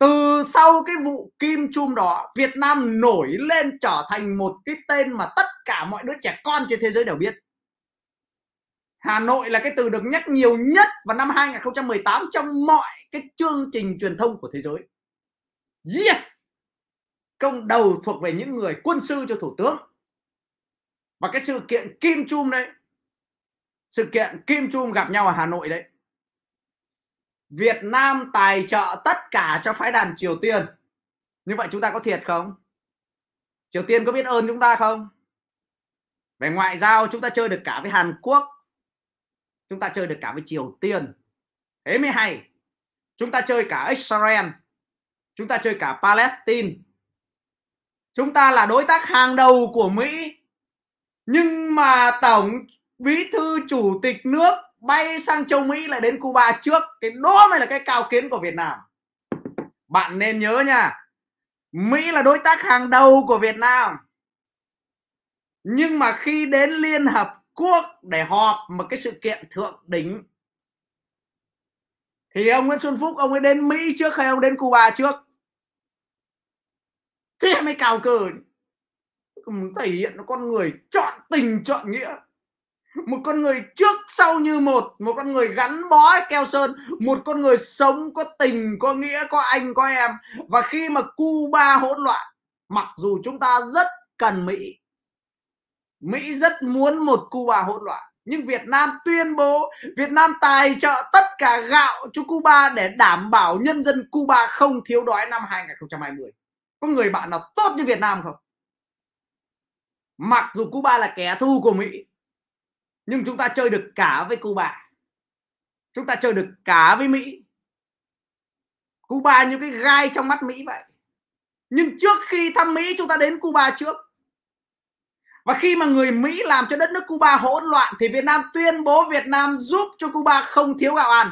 từ sau cái vụ kim chum đó Việt Nam nổi lên trở thành một cái tên mà tất cả mọi đứa trẻ con trên thế giới đều biết Hà Nội là cái từ được nhắc nhiều nhất vào năm 2018 trong mọi cái chương trình truyền thông của thế giới yes công đầu thuộc về những người quân sư cho thủ tướng và cái sự kiện Kim Chum đấy sự kiện Kim Chum gặp nhau ở Hà Nội đấy Việt Nam tài trợ tất cả cho phái đàn Triều Tiên như vậy chúng ta có thiệt không Triều Tiên có biết ơn chúng ta không về ngoại giao chúng ta chơi được cả với Hàn Quốc chúng ta chơi được cả với Triều Tiên thế mới hay chúng ta chơi cả Israel chúng ta chơi cả Palestine chúng ta là đối tác hàng đầu của Mỹ nhưng mà tổng bí thư chủ tịch nước bay sang châu Mỹ lại đến Cuba trước cái đó mới là cái cao kiến của Việt Nam bạn nên nhớ nha Mỹ là đối tác hàng đầu của Việt Nam nhưng mà khi đến Liên Hợp Quốc để họp một cái sự kiện thượng đỉnh thì ông Nguyễn Xuân Phúc ông ấy đến Mỹ trước hay ông đến Cuba trước thế mới cào cờ thể hiện con người chọn tình chọn nghĩa một con người trước sau như một một con người gắn bó keo sơn một con người sống có tình có nghĩa có anh có em và khi mà cuba hỗn loạn mặc dù chúng ta rất cần mỹ mỹ rất muốn một cuba hỗn loạn nhưng Việt Nam tuyên bố Việt Nam tài trợ tất cả gạo cho Cuba để đảm bảo nhân dân Cuba không thiếu đói năm 2020 có người bạn nào tốt như Việt Nam không mặc dù Cuba là kẻ thù của Mỹ nhưng chúng ta chơi được cả với Cuba chúng ta chơi được cả với Mỹ Cuba như cái gai trong mắt Mỹ vậy nhưng trước khi thăm Mỹ chúng ta đến Cuba trước và khi mà người Mỹ làm cho đất nước Cuba hỗn loạn thì Việt Nam tuyên bố Việt Nam giúp cho Cuba không thiếu gạo ăn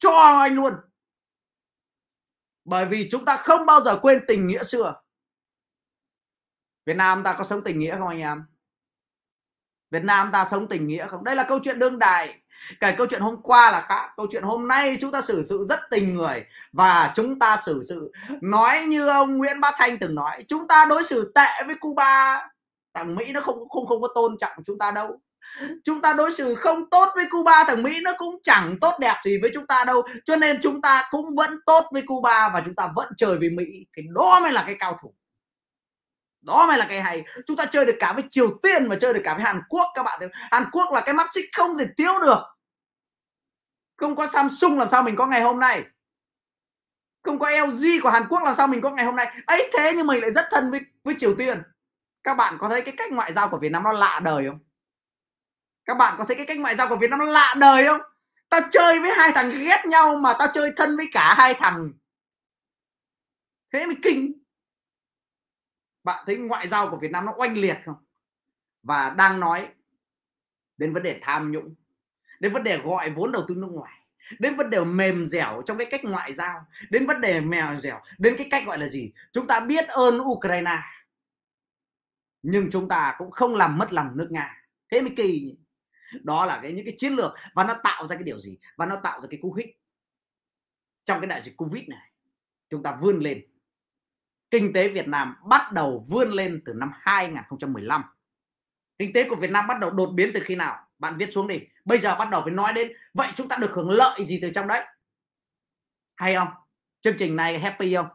cho anh luôn bởi vì chúng ta không bao giờ quên tình nghĩa xưa Việt Nam ta có sống tình nghĩa không anh em Việt Nam ta sống tình nghĩa không đây là câu chuyện đương đại cái câu chuyện hôm qua là khác câu chuyện hôm nay chúng ta xử sự rất tình người và chúng ta xử sự nói như ông Nguyễn Bá Thanh từng nói chúng ta đối xử tệ với Cuba thằng mỹ nó không không không có tôn trọng chúng ta đâu chúng ta đối xử không tốt với Cuba thằng Mỹ nó cũng chẳng tốt đẹp gì với chúng ta đâu cho nên chúng ta cũng vẫn tốt với Cuba và chúng ta vẫn chơi với Mỹ cái đó mới là cái cao thủ đó mới là cái hay chúng ta chơi được cả với Triều Tiên và chơi được cả với Hàn Quốc các bạn Hàn Quốc là cái mắt xích không thể thiếu được không có Samsung làm sao mình có ngày hôm nay không có LG của Hàn Quốc làm sao mình có ngày hôm nay ấy thế nhưng mình lại rất thân với với Triều Tiên các bạn có thấy cái cách ngoại giao của Việt Nam nó lạ đời không các bạn có thấy cái cách ngoại giao của Việt Nam nó lạ đời không tao chơi với hai thằng ghét nhau mà tao chơi thân với cả hai thằng thế mới kinh bạn thấy ngoại giao của Việt Nam nó oanh liệt không và đang nói đến vấn đề tham nhũng đến vấn đề gọi vốn đầu tư nước ngoài đến vấn đề mềm dẻo trong cái cách ngoại giao đến vấn đề mèo dẻo đến cái cách gọi là gì chúng ta biết ơn Ukraine nhưng chúng ta cũng không làm mất lòng nước nga thế mới kỳ nhỉ? đó là cái những cái chiến lược và nó tạo ra cái điều gì và nó tạo ra cái cú hích trong cái đại dịch covid này chúng ta vươn lên kinh tế Việt Nam bắt đầu vươn lên từ năm 2015 kinh tế của Việt Nam bắt đầu đột biến từ khi nào bạn viết xuống đi bây giờ bắt đầu phải nói đến vậy chúng ta được hưởng lợi gì từ trong đấy hay không chương trình này happy không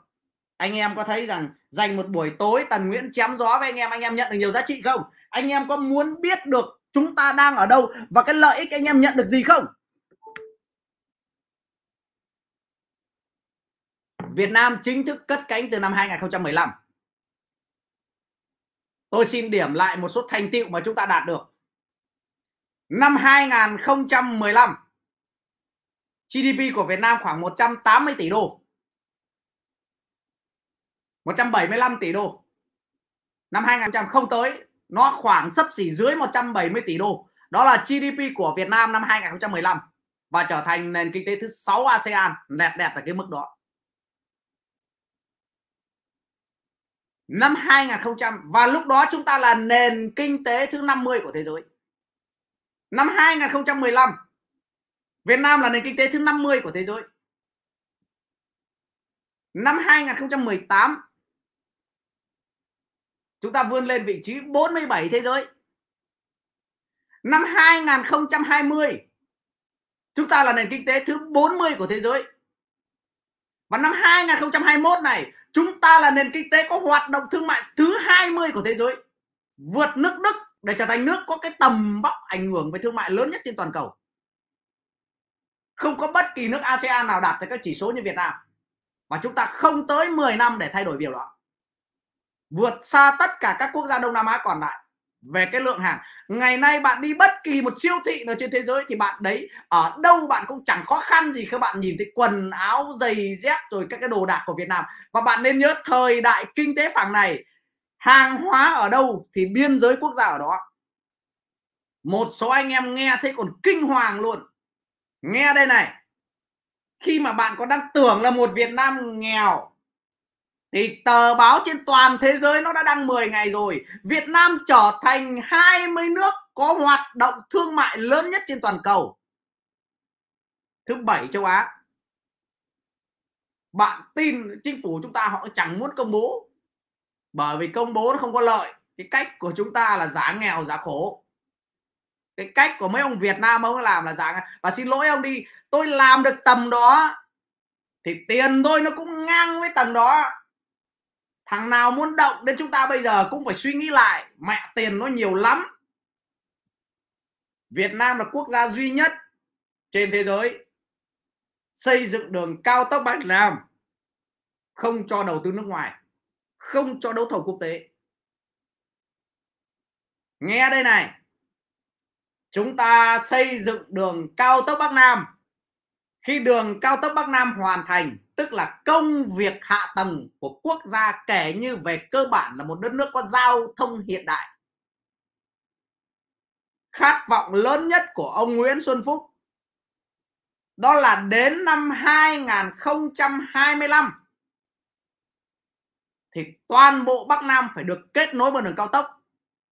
anh em có thấy rằng dành một buổi tối tần nguyễn chém gió với anh em anh em nhận được nhiều giá trị không anh em có muốn biết được chúng ta đang ở đâu và cái lợi ích anh em nhận được gì không Việt Nam chính thức cất cánh từ năm 2015 tôi xin điểm lại một số thành tựu mà chúng ta đạt được năm 2015 GDP của Việt Nam khoảng 180 tỷ đô 175 tỷ đô năm 2000 không tới nó khoảng sấp xỉ dưới 170 tỷ đô đó là GDP của Việt Nam năm 2015 và trở thành nền kinh tế thứ 6 ASEAN đẹp đẹp ở cái mức đó năm 2000 và lúc đó chúng ta là nền kinh tế thứ 50 của thế giới năm 2015 Việt Nam là nền kinh tế thứ 50 của thế giới năm 2018 chúng ta vươn lên vị trí 47 thế giới năm 2020 chúng ta là nền kinh tế thứ 40 của thế giới và năm 2021 này chúng ta là nền kinh tế có hoạt động thương mại thứ 20 của thế giới vượt nước Đức để trở thành nước có cái tầm vóc ảnh hưởng về thương mại lớn nhất trên toàn cầu không có bất kỳ nước ASEAN nào đạt được các chỉ số như Việt Nam và chúng ta không tới 10 năm để thay đổi điều đó vượt xa tất cả các quốc gia Đông Nam Á còn lại về cái lượng hàng ngày nay bạn đi bất kỳ một siêu thị nào trên thế giới thì bạn đấy ở đâu bạn cũng chẳng khó khăn gì các bạn nhìn thấy quần áo giày dép rồi các cái đồ đạc của Việt Nam và bạn nên nhớ thời đại kinh tế phẳng này hàng hóa ở đâu thì biên giới quốc gia ở đó một số anh em nghe thấy còn kinh hoàng luôn nghe đây này khi mà bạn có đang tưởng là một Việt Nam nghèo thì tờ báo trên toàn thế giới nó đã đăng 10 ngày rồi Việt Nam trở thành 20 nước có hoạt động thương mại lớn nhất trên toàn cầu thứ bảy châu Á bạn tin chính phủ chúng ta họ chẳng muốn công bố bởi vì công bố nó không có lợi cái cách của chúng ta là giá nghèo giá khổ cái cách của mấy ông Việt Nam ông làm là giá và xin lỗi ông đi tôi làm được tầm đó thì tiền tôi nó cũng ngang với tầm đó thằng nào muốn động đến chúng ta bây giờ cũng phải suy nghĩ lại mẹ tiền nó nhiều lắm Việt Nam là quốc gia duy nhất trên thế giới xây dựng đường cao tốc Bắc Nam không cho đầu tư nước ngoài không cho đấu thầu quốc tế nghe đây này chúng ta xây dựng đường cao tốc Bắc Nam khi đường cao tốc Bắc Nam hoàn thành tức là công việc hạ tầng của quốc gia kể như về cơ bản là một đất nước có giao thông hiện đại khát vọng lớn nhất của ông Nguyễn Xuân Phúc đó là đến năm 2025 thì toàn bộ Bắc Nam phải được kết nối bằng đường cao tốc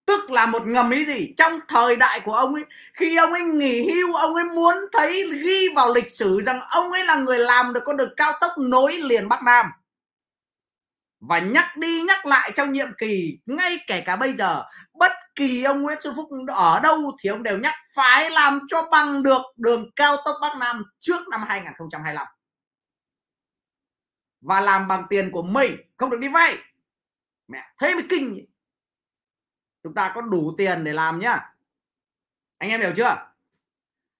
tức là một ngầm ý gì trong thời đại của ông ấy khi ông ấy nghỉ hưu ông ấy muốn thấy ghi vào lịch sử rằng ông ấy là người làm được con đường cao tốc nối liền bắc nam và nhắc đi nhắc lại trong nhiệm kỳ ngay kể cả bây giờ bất kỳ ông Nguyễn Xuân Phúc ở đâu thì ông đều nhắc phải làm cho bằng được đường cao tốc Bắc Nam trước năm 2025 và làm bằng tiền của mình không được đi vay mẹ thế mới kinh nhỉ? chúng ta có đủ tiền để làm nhá anh em hiểu chưa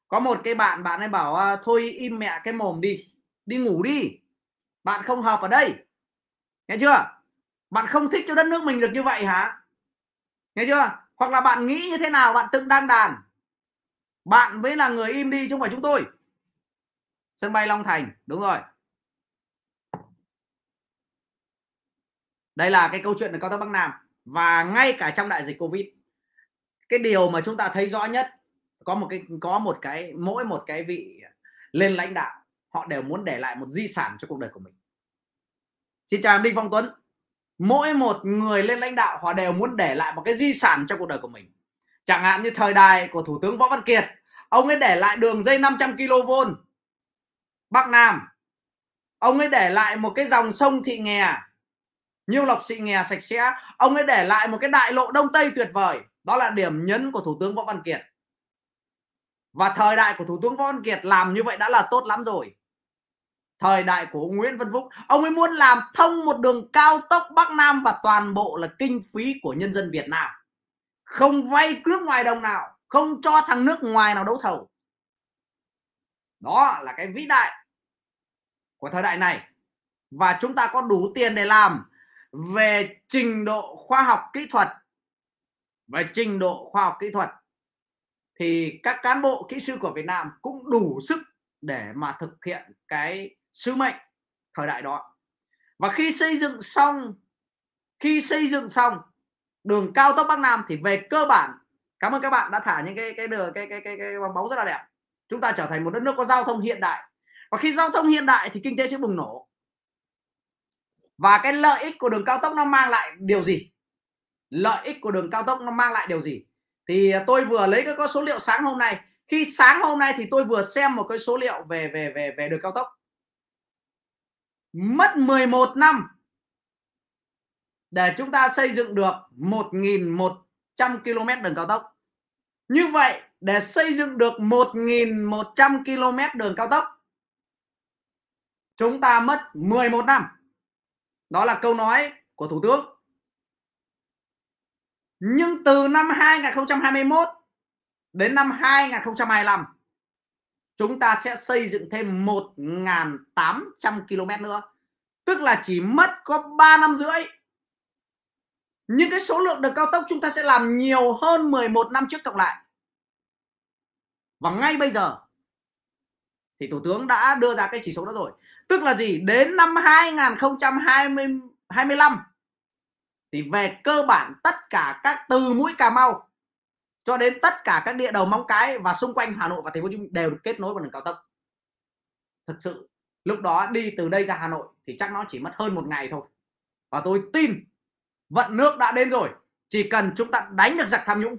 có một cái bạn bạn ấy bảo à, thôi im mẹ cái mồm đi đi ngủ đi bạn không hợp ở đây nghe chưa bạn không thích cho đất nước mình được như vậy hả nghe chưa hoặc là bạn nghĩ như thế nào bạn tự đăng đàn bạn mới là người im đi chứ không phải chúng tôi sân bay long thành đúng rồi đây là cái câu chuyện về cao tốc bắc nam và ngay cả trong đại dịch covid cái điều mà chúng ta thấy rõ nhất có một cái có một cái mỗi một cái vị lên lãnh đạo họ đều muốn để lại một di sản cho cuộc đời của mình xin chào em đinh phong tuấn mỗi một người lên lãnh đạo họ đều muốn để lại một cái di sản cho cuộc đời của mình chẳng hạn như thời đại của thủ tướng võ văn kiệt ông ấy để lại đường dây 500 kV bắc nam ông ấy để lại một cái dòng sông thị nghè Nhiêu lọc xị nghè sạch sẽ, ông ấy để lại một cái đại lộ Đông Tây tuyệt vời. Đó là điểm nhấn của Thủ tướng Võ Văn Kiệt. Và thời đại của Thủ tướng Võ Văn Kiệt làm như vậy đã là tốt lắm rồi. Thời đại của Nguyễn Văn Phúc, ông ấy muốn làm thông một đường cao tốc Bắc Nam và toàn bộ là kinh phí của nhân dân Việt Nam. Không vay nước ngoài đồng nào, không cho thằng nước ngoài nào đấu thầu. Đó là cái vĩ đại của thời đại này. Và chúng ta có đủ tiền để làm về trình độ khoa học kỹ thuật về trình độ khoa học kỹ thuật thì các cán bộ kỹ sư của Việt Nam cũng đủ sức để mà thực hiện cái sứ mệnh thời đại đó và khi xây dựng xong khi xây dựng xong đường cao tốc Bắc Nam thì về cơ bản cảm ơn các bạn đã thả những cái cái đường cái cái cái, cái bóng bóng rất là đẹp chúng ta trở thành một đất nước có giao thông hiện đại và khi giao thông hiện đại thì kinh tế sẽ bùng nổ và cái lợi ích của đường cao tốc nó mang lại điều gì lợi ích của đường cao tốc nó mang lại điều gì thì tôi vừa lấy cái số liệu sáng hôm nay khi sáng hôm nay thì tôi vừa xem một cái số liệu về về về về đường cao tốc mất 11 năm để chúng ta xây dựng được 1.100 km đường cao tốc như vậy để xây dựng được 1.100 km đường cao tốc chúng ta mất 11 năm đó là câu nói của thủ tướng nhưng từ năm 2021 đến năm 2025 chúng ta sẽ xây dựng thêm 1.800 km nữa tức là chỉ mất có 3 năm rưỡi nhưng cái số lượng đường cao tốc chúng ta sẽ làm nhiều hơn 11 năm trước cộng lại và ngay bây giờ thì thủ tướng đã đưa ra cái chỉ số đó rồi tức là gì đến năm 2020 25 thì về cơ bản tất cả các từ mũi Cà Mau cho đến tất cả các địa đầu móng cái và xung quanh Hà Nội và thành phố Hồ Chí Minh đều được kết nối bằng đường cao tốc thực sự lúc đó đi từ đây ra Hà Nội thì chắc nó chỉ mất hơn một ngày thôi và tôi tin vận nước đã đến rồi chỉ cần chúng ta đánh được giặc tham nhũng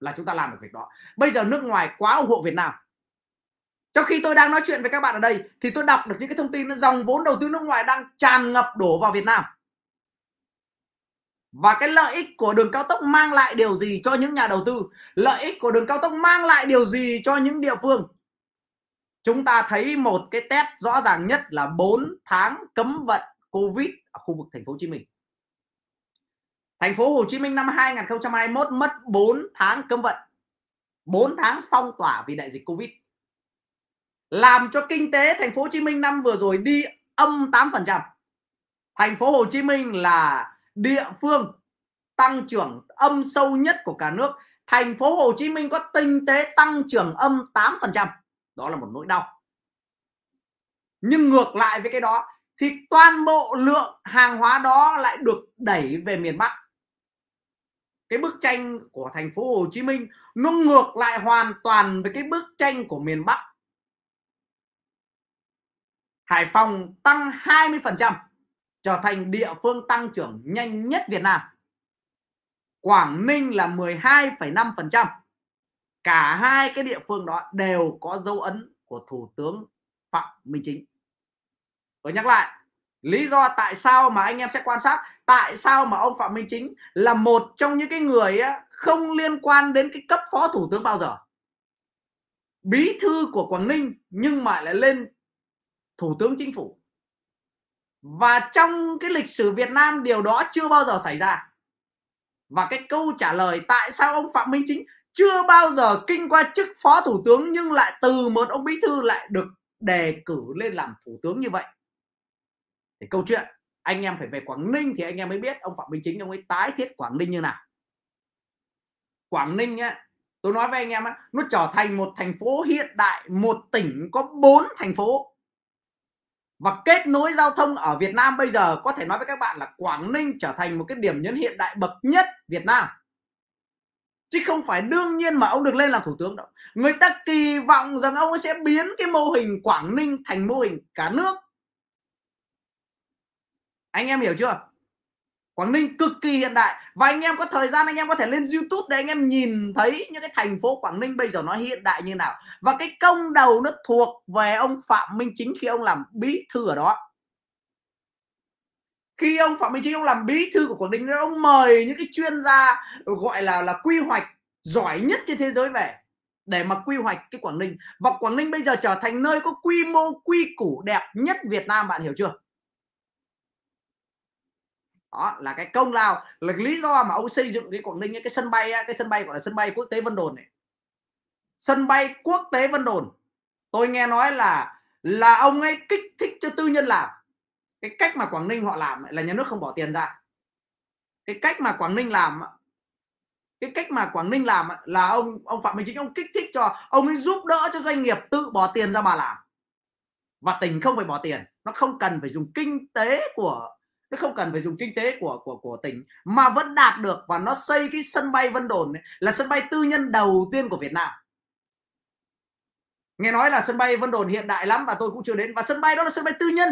là chúng ta làm được việc đó bây giờ nước ngoài quá ủng hộ Việt Nam trong khi tôi đang nói chuyện với các bạn ở đây thì tôi đọc được những cái thông tin dòng vốn đầu tư nước ngoài đang tràn ngập đổ vào Việt Nam và cái lợi ích của đường cao tốc mang lại điều gì cho những nhà đầu tư lợi ích của đường cao tốc mang lại điều gì cho những địa phương chúng ta thấy một cái test rõ ràng nhất là 4 tháng cấm vận covid ở khu vực thành phố Hồ Chí Minh thành phố Hồ Chí Minh năm 2021 mất 4 tháng cấm vận 4 tháng phong tỏa vì đại dịch covid làm cho kinh tế thành phố Hồ Chí Minh năm vừa rồi đi âm 8%. Thành phố Hồ Chí Minh là địa phương tăng trưởng âm sâu nhất của cả nước. Thành phố Hồ Chí Minh có kinh tế tăng trưởng âm 8%. Đó là một nỗi đau. Nhưng ngược lại với cái đó thì toàn bộ lượng hàng hóa đó lại được đẩy về miền Bắc. Cái bức tranh của thành phố Hồ Chí Minh nó ngược lại hoàn toàn với cái bức tranh của miền Bắc Hải Phòng tăng 20% trở thành địa phương tăng trưởng nhanh nhất Việt Nam. Quảng Ninh là 12,5%. Cả hai cái địa phương đó đều có dấu ấn của Thủ tướng Phạm Minh Chính. Tôi nhắc lại, lý do tại sao mà anh em sẽ quan sát, tại sao mà ông Phạm Minh Chính là một trong những cái người không liên quan đến cái cấp phó thủ tướng bao giờ. Bí thư của Quảng Ninh nhưng mà lại lên thủ tướng chính phủ và trong cái lịch sử Việt Nam điều đó chưa bao giờ xảy ra và cái câu trả lời tại sao ông Phạm Minh Chính chưa bao giờ kinh qua chức phó thủ tướng nhưng lại từ một ông bí thư lại được đề cử lên làm thủ tướng như vậy thì câu chuyện anh em phải về Quảng Ninh thì anh em mới biết ông Phạm Minh Chính ông ấy tái thiết Quảng Ninh như nào Quảng Ninh á tôi nói với anh em á nó trở thành một thành phố hiện đại một tỉnh có bốn thành phố và kết nối giao thông ở Việt Nam bây giờ có thể nói với các bạn là Quảng Ninh trở thành một cái điểm nhấn hiện đại bậc nhất Việt Nam chứ không phải đương nhiên mà ông được lên làm thủ tướng đâu người ta kỳ vọng rằng ông sẽ biến cái mô hình Quảng Ninh thành mô hình cả nước anh em hiểu chưa Quảng Ninh cực kỳ hiện đại và anh em có thời gian anh em có thể lên YouTube để anh em nhìn thấy những cái thành phố Quảng Ninh bây giờ nó hiện đại như nào và cái công đầu nó thuộc về ông Phạm Minh Chính khi ông làm bí thư ở đó khi ông Phạm Minh Chính ông làm bí thư của Quảng Ninh ông mời những cái chuyên gia gọi là là quy hoạch giỏi nhất trên thế giới về để mà quy hoạch cái Quảng Ninh và Quảng Ninh bây giờ trở thành nơi có quy mô quy củ đẹp nhất Việt Nam bạn hiểu chưa đó là cái công lao là lý do mà ông xây dựng cái quảng ninh cái sân bay cái sân bay gọi là sân bay quốc tế vân đồn này sân bay quốc tế vân đồn tôi nghe nói là là ông ấy kích thích cho tư nhân làm cái cách mà quảng ninh họ làm là nhà nước không bỏ tiền ra cái cách mà quảng ninh làm cái cách mà quảng ninh làm là ông ông phạm minh chính ông kích thích cho ông ấy giúp đỡ cho doanh nghiệp tự bỏ tiền ra mà làm và tỉnh không phải bỏ tiền nó không cần phải dùng kinh tế của nó không cần phải dùng kinh tế của của của tỉnh mà vẫn đạt được và nó xây cái sân bay Vân Đồn ấy, là sân bay tư nhân đầu tiên của Việt Nam nghe nói là sân bay Vân Đồn hiện đại lắm và tôi cũng chưa đến và sân bay đó là sân bay tư nhân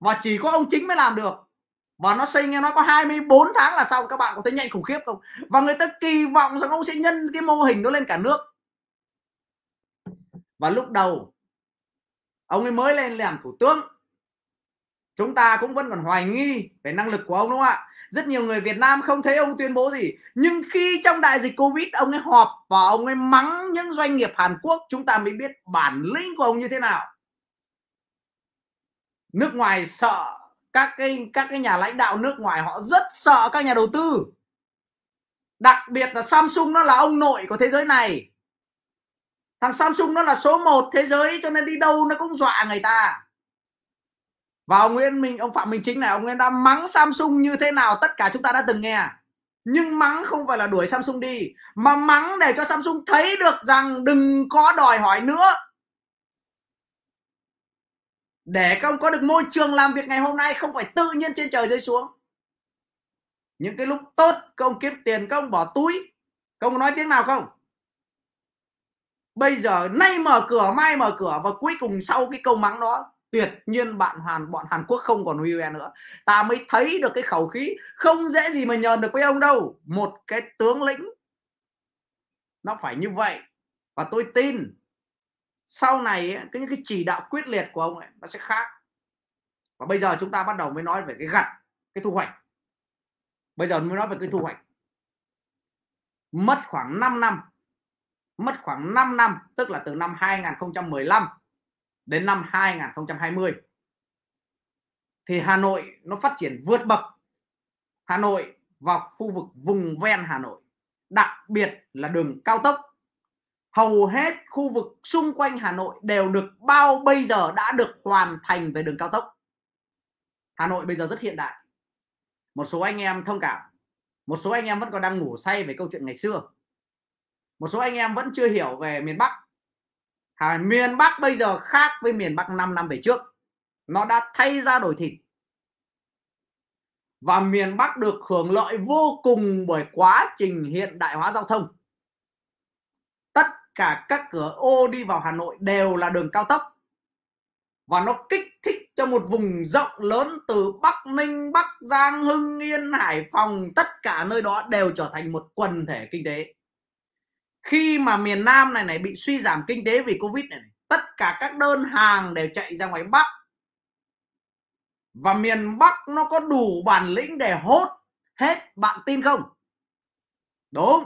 và chỉ có ông chính mới làm được và nó xây nghe nói có 24 tháng là xong các bạn có thấy nhanh khủng khiếp không và người ta kỳ vọng rằng ông sẽ nhân cái mô hình đó lên cả nước và lúc đầu ông ấy mới lên làm thủ tướng chúng ta cũng vẫn còn hoài nghi về năng lực của ông đúng không ạ rất nhiều người Việt Nam không thấy ông tuyên bố gì nhưng khi trong đại dịch Covid ông ấy họp và ông ấy mắng những doanh nghiệp Hàn Quốc chúng ta mới biết bản lĩnh của ông như thế nào nước ngoài sợ các cái các cái nhà lãnh đạo nước ngoài họ rất sợ các nhà đầu tư đặc biệt là Samsung nó là ông nội của thế giới này thằng Samsung nó là số 1 thế giới cho nên đi đâu nó cũng dọa người ta và ông Nguyễn Minh ông Phạm Minh Chính này ông ấy đã mắng Samsung như thế nào tất cả chúng ta đã từng nghe nhưng mắng không phải là đuổi Samsung đi mà mắng để cho Samsung thấy được rằng đừng có đòi hỏi nữa để các ông có được môi trường làm việc ngày hôm nay không phải tự nhiên trên trời rơi xuống những cái lúc tốt các ông kiếm tiền các ông bỏ túi các ông nói tiếng nào không bây giờ nay mở cửa mai mở cửa và cuối cùng sau cái câu mắng đó tuyệt nhiên bạn Hàn bọn Hàn Quốc không còn Huye nữa ta mới thấy được cái khẩu khí không dễ gì mà nhờ được với ông đâu một cái tướng lĩnh nó phải như vậy và tôi tin sau này cái những cái chỉ đạo quyết liệt của ông ấy nó sẽ khác và bây giờ chúng ta bắt đầu mới nói về cái gặt cái thu hoạch bây giờ mới nói về cái thu hoạch mất khoảng 5 năm mất khoảng 5 năm tức là từ năm 2015 đến năm 2020 thì Hà Nội nó phát triển vượt bậc Hà Nội vào khu vực vùng ven Hà Nội đặc biệt là đường cao tốc hầu hết khu vực xung quanh Hà Nội đều được bao bây giờ đã được hoàn thành về đường cao tốc Hà Nội bây giờ rất hiện đại một số anh em thông cảm một số anh em vẫn còn đang ngủ say về câu chuyện ngày xưa một số anh em vẫn chưa hiểu về miền Bắc à, miền Bắc bây giờ khác với miền Bắc 5 năm về trước nó đã thay ra đổi thịt và miền Bắc được hưởng lợi vô cùng bởi quá trình hiện đại hóa giao thông tất cả các cửa ô đi vào Hà Nội đều là đường cao tốc và nó kích thích cho một vùng rộng lớn từ Bắc Ninh, Bắc Giang, Hưng Yên, Hải Phòng tất cả nơi đó đều trở thành một quần thể kinh tế khi mà miền Nam này này bị suy giảm kinh tế vì Covid này, này tất cả các đơn hàng đều chạy ra ngoài Bắc và miền Bắc nó có đủ bản lĩnh để hốt hết bạn tin không đúng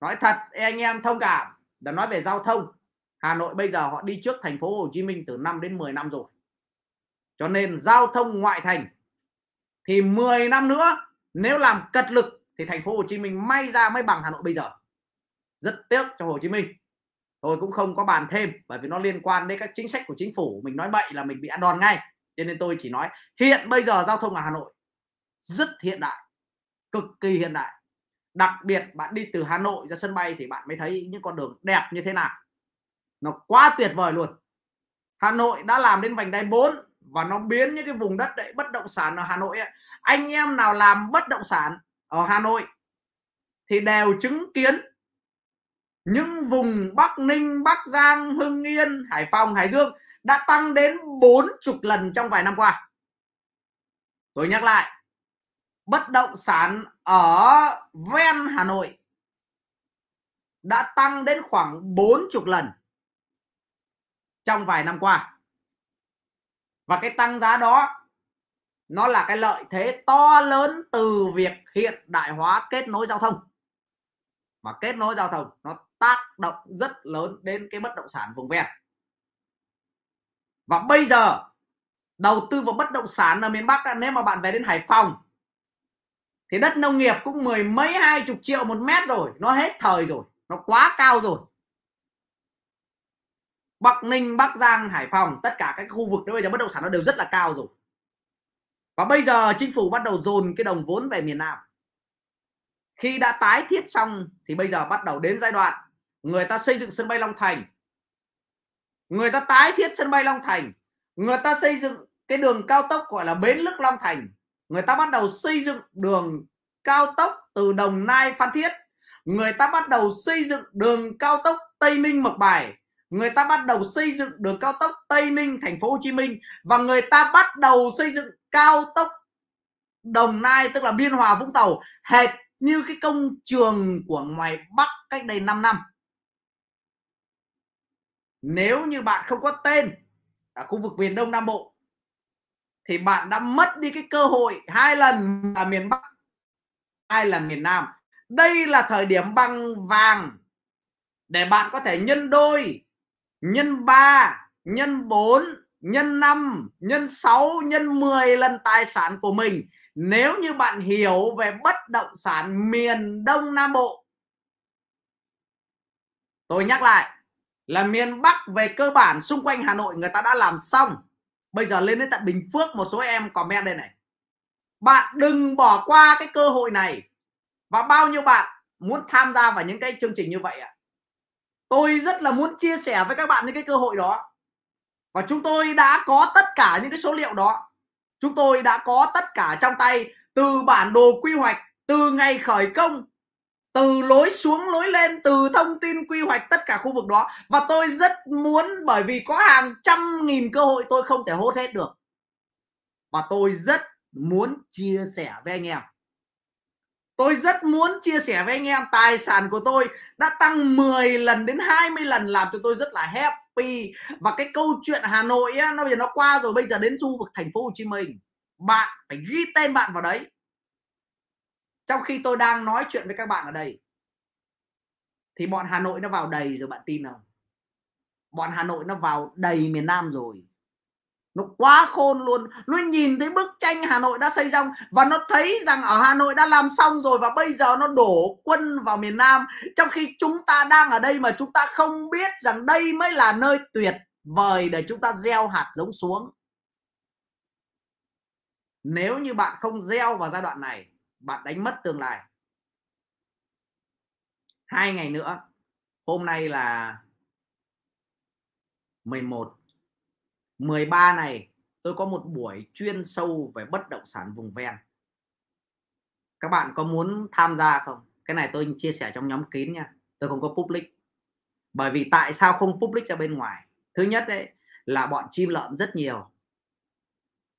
nói thật anh em thông cảm đã nói về giao thông Hà Nội bây giờ họ đi trước thành phố Hồ Chí Minh từ 5 đến 10 năm rồi cho nên giao thông ngoại thành thì 10 năm nữa nếu làm cật lực thì thành phố Hồ Chí Minh may ra mới bằng Hà Nội bây giờ rất tiếc cho Hồ Chí Minh tôi cũng không có bàn thêm bởi vì nó liên quan đến các chính sách của chính phủ mình nói bậy là mình bị ăn đòn ngay cho nên tôi chỉ nói hiện bây giờ giao thông ở Hà Nội rất hiện đại cực kỳ hiện đại đặc biệt bạn đi từ Hà Nội ra sân bay thì bạn mới thấy những con đường đẹp như thế nào nó quá tuyệt vời luôn Hà Nội đã làm đến vành đai 4 và nó biến những cái vùng đất đấy bất động sản ở Hà Nội ấy. anh em nào làm bất động sản ở Hà Nội thì đều chứng kiến những vùng Bắc Ninh, Bắc Giang, Hưng Yên, Hải Phòng, Hải Dương đã tăng đến 40 lần trong vài năm qua. Tôi nhắc lại, bất động sản ở ven Hà Nội đã tăng đến khoảng 40 lần trong vài năm qua. Và cái tăng giá đó nó là cái lợi thế to lớn từ việc hiện đại hóa kết nối giao thông. Mà kết nối giao thông nó tác động rất lớn đến cái bất động sản vùng ven và bây giờ đầu tư vào bất động sản ở miền Bắc nếu mà bạn về đến Hải Phòng thì đất nông nghiệp cũng mười mấy hai chục triệu một mét rồi nó hết thời rồi nó quá cao rồi Bắc Ninh Bắc Giang Hải Phòng tất cả các khu vực đó bây giờ bất động sản nó đều rất là cao rồi và bây giờ chính phủ bắt đầu dồn cái đồng vốn về miền Nam khi đã tái thiết xong thì bây giờ bắt đầu đến giai đoạn người ta xây dựng sân bay Long Thành người ta tái thiết sân bay Long Thành người ta xây dựng cái đường cao tốc gọi là bến lức Long Thành người ta bắt đầu xây dựng đường cao tốc từ Đồng Nai Phan Thiết người ta bắt đầu xây dựng đường cao tốc Tây Ninh Mộc Bài người ta bắt đầu xây dựng đường cao tốc Tây Ninh Thành phố Hồ Chí Minh và người ta bắt đầu xây dựng cao tốc Đồng Nai tức là Biên Hòa Vũng Tàu hệt như cái công trường của ngoài Bắc cách đây 5 năm nếu như bạn không có tên ở khu vực miền Đông Nam Bộ thì bạn đã mất đi cái cơ hội hai lần là miền Bắc hai là miền Nam đây là thời điểm băng vàng để bạn có thể nhân đôi nhân 3 nhân 4 nhân 5 nhân 6 nhân 10 lần tài sản của mình nếu như bạn hiểu về bất động sản miền Đông Nam Bộ tôi nhắc lại là miền Bắc về cơ bản xung quanh Hà Nội người ta đã làm xong bây giờ lên đến tận Bình Phước một số em comment đây này bạn đừng bỏ qua cái cơ hội này và bao nhiêu bạn muốn tham gia vào những cái chương trình như vậy ạ tôi rất là muốn chia sẻ với các bạn những cái cơ hội đó và chúng tôi đã có tất cả những cái số liệu đó chúng tôi đã có tất cả trong tay từ bản đồ quy hoạch từ ngày khởi công từ lối xuống lối lên từ thông tin quy hoạch tất cả khu vực đó và tôi rất muốn bởi vì có hàng trăm nghìn cơ hội tôi không thể hốt hết được và tôi rất muốn chia sẻ với anh em tôi rất muốn chia sẻ với anh em tài sản của tôi đã tăng 10 lần đến 20 lần làm cho tôi rất là happy và cái câu chuyện Hà Nội ấy, nó bây giờ nó qua rồi bây giờ đến khu vực thành phố Hồ Chí Minh bạn phải ghi tên bạn vào đấy trong khi tôi đang nói chuyện với các bạn ở đây thì bọn Hà Nội nó vào đầy rồi bạn tin không bọn Hà Nội nó vào đầy miền Nam rồi nó quá khôn luôn nó nhìn thấy bức tranh Hà Nội đã xây xong và nó thấy rằng ở Hà Nội đã làm xong rồi và bây giờ nó đổ quân vào miền Nam trong khi chúng ta đang ở đây mà chúng ta không biết rằng đây mới là nơi tuyệt vời để chúng ta gieo hạt giống xuống nếu như bạn không gieo vào giai đoạn này bạn đánh mất tương lai hai ngày nữa hôm nay là 11 13 này tôi có một buổi chuyên sâu về bất động sản vùng ven các bạn có muốn tham gia không cái này tôi chia sẻ trong nhóm kín nha tôi không có public bởi vì tại sao không public ra bên ngoài thứ nhất đấy là bọn chim lợn rất nhiều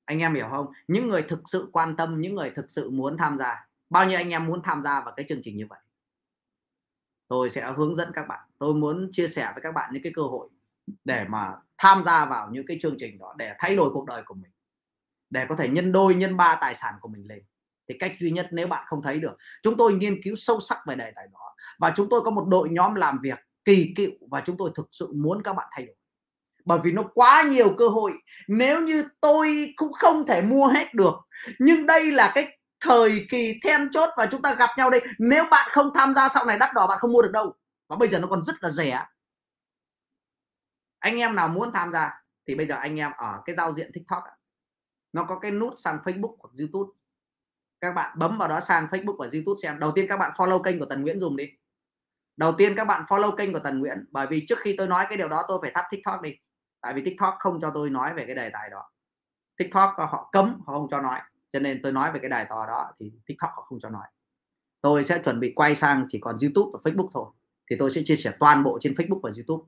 anh em hiểu không những người thực sự quan tâm những người thực sự muốn tham gia bao nhiêu anh em muốn tham gia vào cái chương trình như vậy tôi sẽ hướng dẫn các bạn tôi muốn chia sẻ với các bạn những cái cơ hội để mà tham gia vào những cái chương trình đó để thay đổi cuộc đời của mình để có thể nhân đôi nhân ba tài sản của mình lên thì cách duy nhất nếu bạn không thấy được chúng tôi nghiên cứu sâu sắc về đề tài đó và chúng tôi có một đội nhóm làm việc kỳ cựu và chúng tôi thực sự muốn các bạn thay đổi bởi vì nó quá nhiều cơ hội nếu như tôi cũng không thể mua hết được nhưng đây là cái thời kỳ then chốt và chúng ta gặp nhau đây nếu bạn không tham gia sau này đắt đỏ bạn không mua được đâu và bây giờ nó còn rất là rẻ anh em nào muốn tham gia thì bây giờ anh em ở cái giao diện tiktok nó có cái nút sang facebook hoặc youtube các bạn bấm vào đó sang facebook và youtube xem đầu tiên các bạn follow kênh của tần nguyễn dùng đi đầu tiên các bạn follow kênh của tần nguyễn bởi vì trước khi tôi nói cái điều đó tôi phải tắt tiktok đi tại vì tiktok không cho tôi nói về cái đề tài đó tiktok họ cấm họ không cho nói cho nên tôi nói về cái đài tò đó thì tiktok họ không cho nói tôi sẽ chuẩn bị quay sang chỉ còn youtube và facebook thôi thì tôi sẽ chia sẻ toàn bộ trên facebook và youtube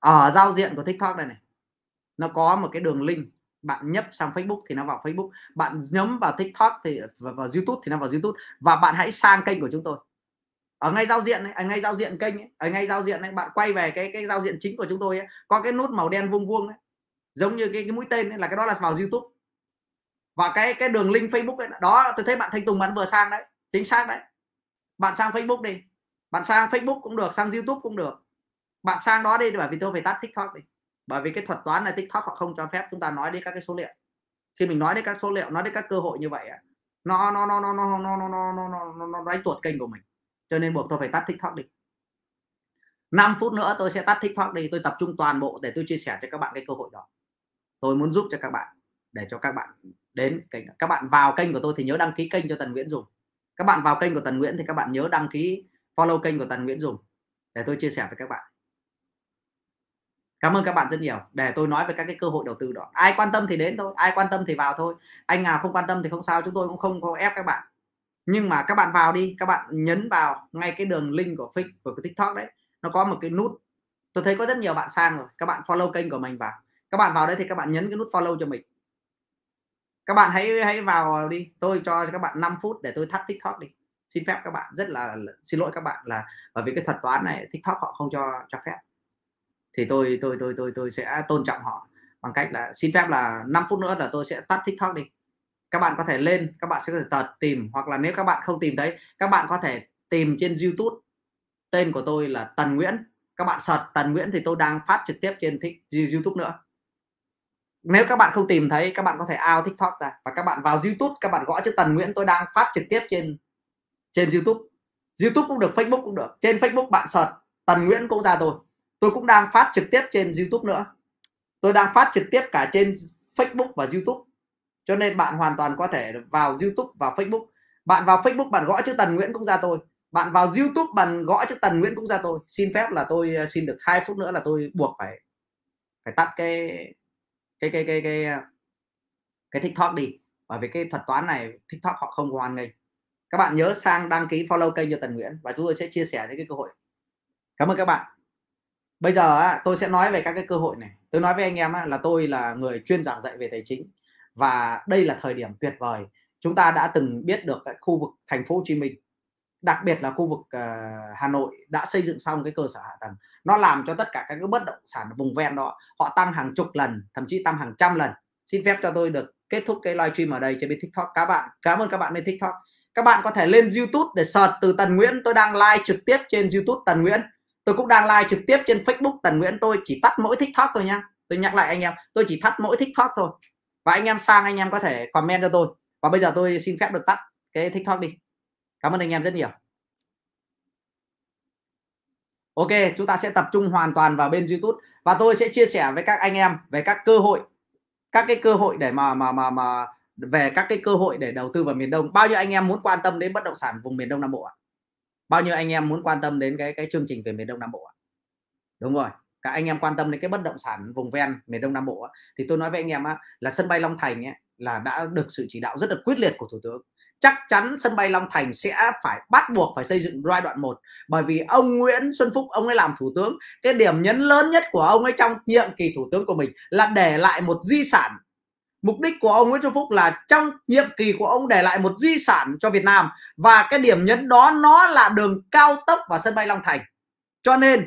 ở giao diện của tiktok đây này nó có một cái đường link bạn nhấp sang facebook thì nó vào facebook bạn nhấm vào tiktok thì vào, vào youtube thì nó vào youtube và bạn hãy sang kênh của chúng tôi ở ngay giao diện ấy, ở ngay giao diện kênh ấy, ở ngay giao diện ấy, bạn quay về cái cái giao diện chính của chúng tôi ấy, có cái nút màu đen vuông vuông ấy, giống như cái cái mũi tên ấy, là cái đó là vào YouTube và cái cái đường link Facebook ấy, đó tôi thấy bạn Thanh Tùng bạn vừa sang đấy chính xác đấy bạn sang Facebook đi bạn sang Facebook cũng được sang YouTube cũng được bạn sang đó đi bởi vì tôi phải tắt TikTok đi bởi vì cái thuật toán là TikTok họ không cho phép chúng ta nói đến các cái số liệu khi mình nói đến các số liệu nói đến các cơ hội như vậy nó nó nó nó nó nó nó nó nó nó đánh tuột kênh của mình cho nên buộc tôi phải tắt tiktok đi 5 phút nữa tôi sẽ tắt tiktok đi tôi tập trung toàn bộ để tôi chia sẻ cho các bạn cái cơ hội đó tôi muốn giúp cho các bạn để cho các bạn đến kênh các bạn vào kênh của tôi thì nhớ đăng ký kênh cho tần nguyễn dùng các bạn vào kênh của tần nguyễn thì các bạn nhớ đăng ký follow kênh của tần nguyễn dùng để tôi chia sẻ với các bạn cảm ơn các bạn rất nhiều để tôi nói về các cái cơ hội đầu tư đó ai quan tâm thì đến thôi ai quan tâm thì vào thôi anh nào không quan tâm thì không sao chúng tôi cũng không có ép các bạn nhưng mà các bạn vào đi các bạn nhấn vào ngay cái đường link của Facebook của cái tiktok đấy nó có một cái nút tôi thấy có rất nhiều bạn sang rồi các bạn follow kênh của mình vào các bạn vào đây thì các bạn nhấn cái nút follow cho mình các bạn hãy hãy vào đi tôi cho các bạn 5 phút để tôi thắt tiktok đi xin phép các bạn rất là xin lỗi các bạn là bởi vì cái thuật toán này tiktok họ không cho cho phép thì tôi tôi tôi tôi tôi sẽ tôn trọng họ bằng cách là xin phép là 5 phút nữa là tôi sẽ tắt tiktok đi các bạn có thể lên các bạn sẽ có thể tật tìm hoặc là nếu các bạn không tìm thấy các bạn có thể tìm trên YouTube tên của tôi là Tần Nguyễn các bạn search Tần Nguyễn thì tôi đang phát trực tiếp trên thích YouTube nữa nếu các bạn không tìm thấy các bạn có thể out TikTok ra và các bạn vào YouTube các bạn gõ chữ Tần Nguyễn tôi đang phát trực tiếp trên trên YouTube YouTube cũng được Facebook cũng được trên Facebook bạn search Tần Nguyễn cũng ra rồi tôi cũng đang phát trực tiếp trên YouTube nữa tôi đang phát trực tiếp cả trên Facebook và YouTube cho nên bạn hoàn toàn có thể vào youtube và facebook bạn vào facebook bạn gõ chữ tần nguyễn cũng ra tôi bạn vào youtube bạn gõ chữ tần nguyễn cũng ra tôi xin phép là tôi ờ, xin được hai phút nữa là tôi buộc phải phải tắt cái cái cái cái cái cái, ờ, cái tiktok đi bởi vì cái thuật toán này tiktok họ không hoàn nghênh các bạn nhớ sang đăng ký follow kênh cho tần nguyễn và chúng tôi sẽ chia sẻ những cái cơ hội cảm ơn các bạn bây giờ tôi sẽ nói về các cái cơ hội này tôi nói với anh em là tôi là người chuyên giảng dạy về tài chính và đây là thời điểm tuyệt vời chúng ta đã từng biết được cái khu vực thành phố Hồ Chí Minh đặc biệt là khu vực uh, Hà Nội đã xây dựng xong cái cơ sở hạ tầng nó làm cho tất cả các cái bất động sản vùng ven đó họ tăng hàng chục lần thậm chí tăng hàng trăm lần xin phép cho tôi được kết thúc cái live stream ở đây trên bên TikTok các bạn cảm ơn các bạn bên TikTok các bạn có thể lên YouTube để search từ Tần Nguyễn tôi đang live trực tiếp trên YouTube Tần Nguyễn tôi cũng đang live trực tiếp trên Facebook Tần Nguyễn tôi chỉ tắt mỗi TikTok thôi nha tôi nhắc lại anh em tôi chỉ tắt mỗi TikTok thôi và anh em sang anh em có thể comment cho tôi và bây giờ tôi xin phép được tắt cái tiktok đi cảm ơn anh em rất nhiều ok chúng ta sẽ tập trung hoàn toàn vào bên youtube và tôi sẽ chia sẻ với các anh em về các cơ hội các cái cơ hội để mà mà mà mà về các cái cơ hội để đầu tư vào miền đông bao nhiêu anh em muốn quan tâm đến bất động sản vùng miền đông nam bộ ạ bao nhiêu anh em muốn quan tâm đến cái cái chương trình về miền đông nam bộ ạ đúng rồi các anh em quan tâm đến cái bất động sản vùng ven miền Đông Nam Bộ thì tôi nói với anh em á là sân bay Long Thành ấy, là đã được sự chỉ đạo rất là quyết liệt của thủ tướng chắc chắn sân bay Long Thành sẽ phải bắt buộc phải xây dựng giai đoạn 1 bởi vì ông Nguyễn Xuân Phúc ông ấy làm thủ tướng cái điểm nhấn lớn nhất của ông ấy trong nhiệm kỳ thủ tướng của mình là để lại một di sản mục đích của ông Nguyễn Xuân Phúc là trong nhiệm kỳ của ông để lại một di sản cho Việt Nam và cái điểm nhấn đó nó là đường cao tốc và sân bay Long Thành cho nên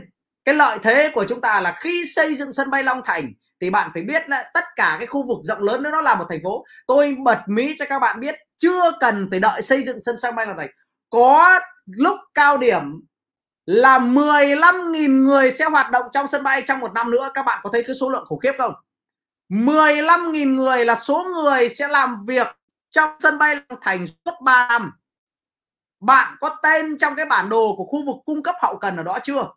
cái lợi thế của chúng ta là khi xây dựng sân bay Long Thành thì bạn phải biết là tất cả cái khu vực rộng lớn nữa nó là một thành phố tôi bật mí cho các bạn biết chưa cần phải đợi xây dựng sân sân bay Long Thành có lúc cao điểm là 15.000 người sẽ hoạt động trong sân bay trong một năm nữa các bạn có thấy cái số lượng khủng khiếp không 15.000 người là số người sẽ làm việc trong sân bay Long Thành suốt 3 năm bạn có tên trong cái bản đồ của khu vực cung cấp hậu cần ở đó chưa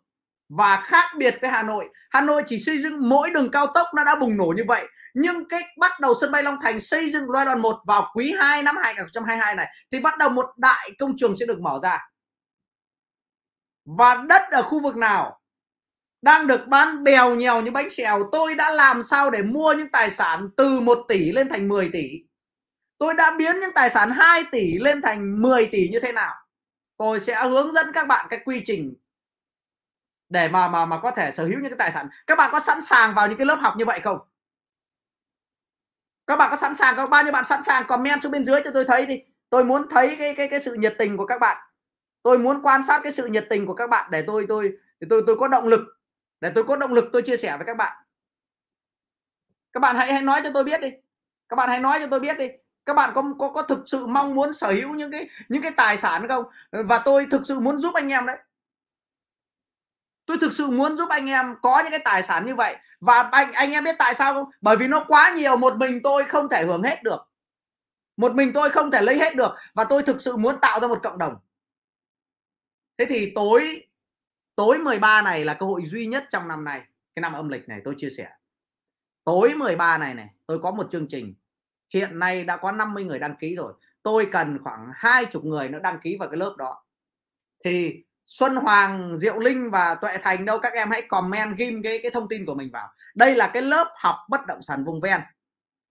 và khác biệt với Hà Nội Hà Nội chỉ xây dựng mỗi đường cao tốc nó đã bùng nổ như vậy nhưng cái bắt đầu sân bay Long Thành xây dựng giai đoạn 1 vào quý 2 năm 2022 này thì bắt đầu một đại công trường sẽ được mở ra và đất ở khu vực nào đang được bán bèo nhèo như bánh xèo tôi đã làm sao để mua những tài sản từ 1 tỷ lên thành 10 tỷ tôi đã biến những tài sản 2 tỷ lên thành 10 tỷ như thế nào tôi sẽ hướng dẫn các bạn cái quy trình để mà mà mà có thể sở hữu những cái tài sản các bạn có sẵn sàng vào những cái lớp học như vậy không các bạn có sẵn sàng không? bao nhiêu bạn sẵn sàng comment xuống bên dưới cho tôi thấy đi tôi muốn thấy cái cái cái sự nhiệt tình của các bạn tôi muốn quan sát cái sự nhiệt tình của các bạn để tôi tôi để tôi tôi có động lực để tôi có động lực tôi chia sẻ với các bạn các bạn hãy hãy nói cho tôi biết đi các bạn hãy nói cho tôi biết đi các bạn có có có thực sự mong muốn sở hữu những cái những cái tài sản không và tôi thực sự muốn giúp anh em đấy tôi thực sự muốn giúp anh em có những cái tài sản như vậy và anh anh em biết tại sao không bởi vì nó quá nhiều một mình tôi không thể hưởng hết được một mình tôi không thể lấy hết được và tôi thực sự muốn tạo ra một cộng đồng thế thì tối tối 13 này là cơ hội duy nhất trong năm này cái năm âm lịch này tôi chia sẻ tối 13 này này tôi có một chương trình hiện nay đã có 50 người đăng ký rồi tôi cần khoảng hai chục người nó đăng ký vào cái lớp đó thì Xuân Hoàng, Diệu Linh và Tuệ Thành đâu các em hãy comment ghim cái cái thông tin của mình vào. Đây là cái lớp học bất động sản vùng ven.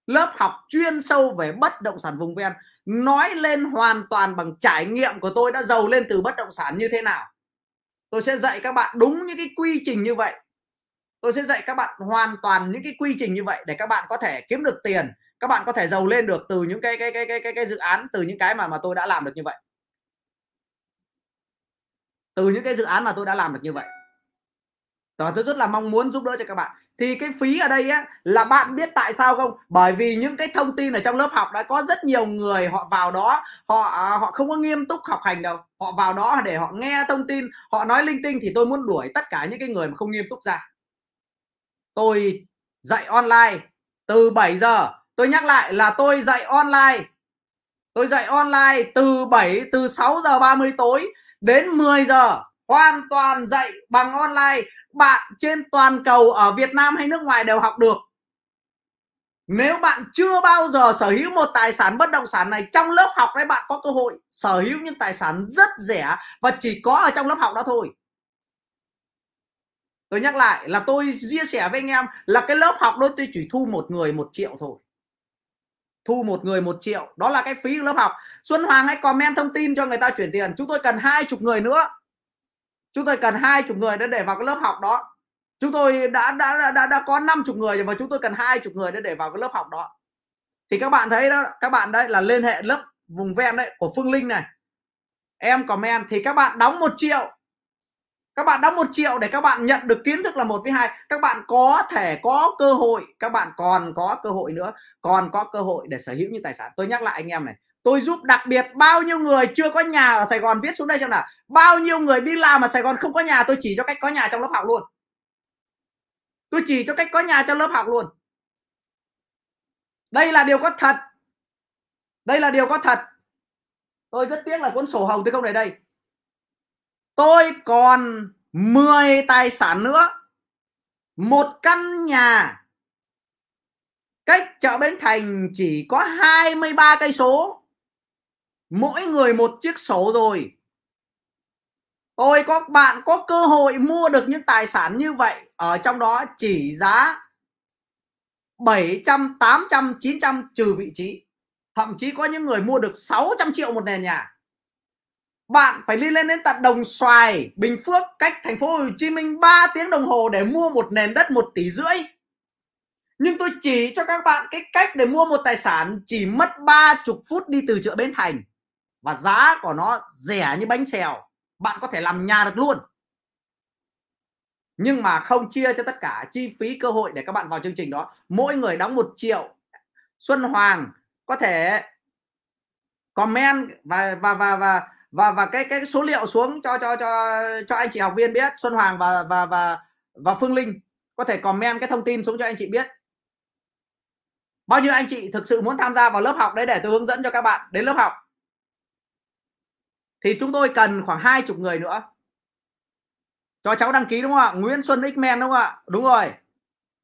Lớp học chuyên sâu về bất động sản vùng ven, nói lên hoàn toàn bằng trải nghiệm của tôi đã giàu lên từ bất động sản như thế nào. Tôi sẽ dạy các bạn đúng những cái quy trình như vậy. Tôi sẽ dạy các bạn hoàn toàn những cái quy trình như vậy để các bạn có thể kiếm được tiền, các bạn có thể giàu lên được từ những cái cái cái cái cái, cái dự án từ những cái mà mà tôi đã làm được như vậy từ những cái dự án mà tôi đã làm được như vậy và tôi rất là mong muốn giúp đỡ cho các bạn thì cái phí ở đây á, là bạn biết tại sao không bởi vì những cái thông tin ở trong lớp học đã có rất nhiều người họ vào đó họ à, họ không có nghiêm túc học hành đâu họ vào đó để họ nghe thông tin họ nói linh tinh thì tôi muốn đuổi tất cả những cái người mà không nghiêm túc ra tôi dạy online từ 7 giờ tôi nhắc lại là tôi dạy online tôi dạy online từ 7 từ 6 giờ 30 tối đến 10 giờ hoàn toàn dạy bằng online bạn trên toàn cầu ở Việt Nam hay nước ngoài đều học được nếu bạn chưa bao giờ sở hữu một tài sản bất động sản này trong lớp học đấy bạn có cơ hội sở hữu những tài sản rất rẻ và chỉ có ở trong lớp học đó thôi tôi nhắc lại là tôi chia sẻ với anh em là cái lớp học đó tôi chỉ thu một người một triệu thôi thu một người một triệu đó là cái phí lớp học Xuân Hoàng hãy comment thông tin cho người ta chuyển tiền chúng tôi cần hai chục người nữa chúng tôi cần hai chục người để để vào cái lớp học đó chúng tôi đã đã đã, đã, đã có chục người rồi mà chúng tôi cần hai chục người để để vào cái lớp học đó thì các bạn thấy đó các bạn đấy là liên hệ lớp vùng ven đấy của Phương Linh này em comment thì các bạn đóng một triệu các bạn đóng một triệu để các bạn nhận được kiến thức là một với hai các bạn có thể có cơ hội các bạn còn có cơ hội nữa còn có cơ hội để sở hữu những tài sản tôi nhắc lại anh em này tôi giúp đặc biệt bao nhiêu người chưa có nhà ở Sài Gòn viết xuống đây cho nào bao nhiêu người đi làm ở Sài Gòn không có nhà tôi chỉ cho cách có nhà trong lớp học luôn tôi chỉ cho cách có nhà trong lớp học luôn đây là điều có thật đây là điều có thật tôi rất tiếc là cuốn sổ hồng tôi không để đây tôi còn 10 tài sản nữa một căn nhà cách chợ Bến Thành chỉ có 23 cây số mỗi người một chiếc sổ rồi tôi có bạn có cơ hội mua được những tài sản như vậy ở trong đó chỉ giá 700 800 900 trừ vị trí thậm chí có những người mua được 600 triệu một nền nhà bạn phải đi lên đến tận Đồng Xoài, Bình Phước cách thành phố Hồ Chí Minh 3 tiếng đồng hồ để mua một nền đất 1 tỷ rưỡi. Nhưng tôi chỉ cho các bạn cái cách để mua một tài sản chỉ mất ba chục phút đi từ chợ Bến Thành và giá của nó rẻ như bánh xèo. Bạn có thể làm nhà được luôn. Nhưng mà không chia cho tất cả chi phí cơ hội để các bạn vào chương trình đó. Mỗi người đóng một triệu. Xuân Hoàng có thể comment và và và và và và cái cái số liệu xuống cho cho cho cho anh chị học viên biết Xuân Hoàng và và và và Phương Linh có thể comment cái thông tin xuống cho anh chị biết bao nhiêu anh chị thực sự muốn tham gia vào lớp học đấy để tôi hướng dẫn cho các bạn đến lớp học thì chúng tôi cần khoảng hai chục người nữa cho cháu đăng ký đúng không ạ Nguyễn Xuân Xmen đúng không ạ đúng rồi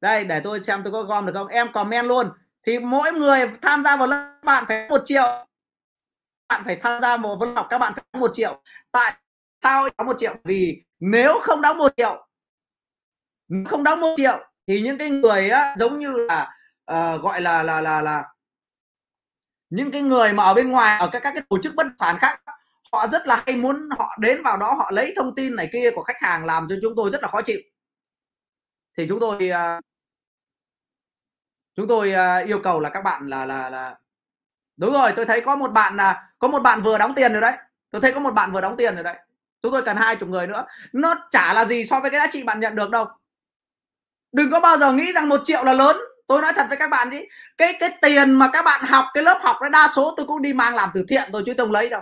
đây để tôi xem tôi có gom được không em comment luôn thì mỗi người tham gia vào lớp bạn phải một triệu bạn phải tham gia một vân học các bạn phải đóng một triệu tại sao đóng một triệu vì nếu không đóng một triệu không đóng một triệu thì những cái người á giống như là uh, gọi là là là là những cái người mà ở bên ngoài ở các các cái tổ chức bất sản khác họ rất là hay muốn họ đến vào đó họ lấy thông tin này kia của khách hàng làm cho chúng tôi rất là khó chịu thì chúng tôi uh, chúng tôi uh, yêu cầu là các bạn là là là đúng rồi tôi thấy có một bạn là có một bạn vừa đóng tiền rồi đấy tôi thấy có một bạn vừa đóng tiền rồi đấy chúng tôi cần hai chục người nữa nó chả là gì so với cái giá trị bạn nhận được đâu đừng có bao giờ nghĩ rằng một triệu là lớn tôi nói thật với các bạn đi cái cái tiền mà các bạn học cái lớp học đó đa số tôi cũng đi mang làm từ thiện rồi chứ tôi không lấy đâu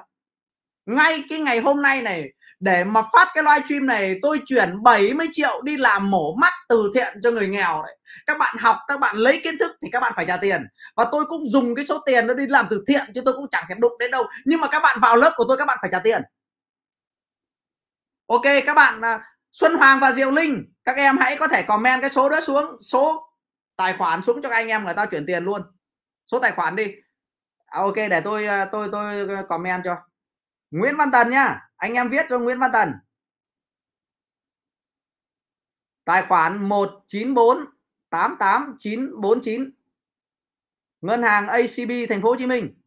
ngay cái ngày hôm nay này để mà phát cái live stream này tôi chuyển 70 triệu đi làm mổ mắt từ thiện cho người nghèo đấy các bạn học các bạn lấy kiến thức thì các bạn phải trả tiền và tôi cũng dùng cái số tiền đó đi làm từ thiện chứ tôi cũng chẳng thèm đụng đến đâu nhưng mà các bạn vào lớp của tôi các bạn phải trả tiền ok các bạn à, Xuân Hoàng và Diệu Linh các em hãy có thể comment cái số đó xuống số tài khoản xuống cho các anh em người ta chuyển tiền luôn số tài khoản đi à, ok để tôi à, tôi tôi comment cho Nguyễn Văn Tần nhá anh em viết cho Nguyễn Văn Tần tài khoản 194 88949 ngân hàng ACB thành phố Hồ Chí Minh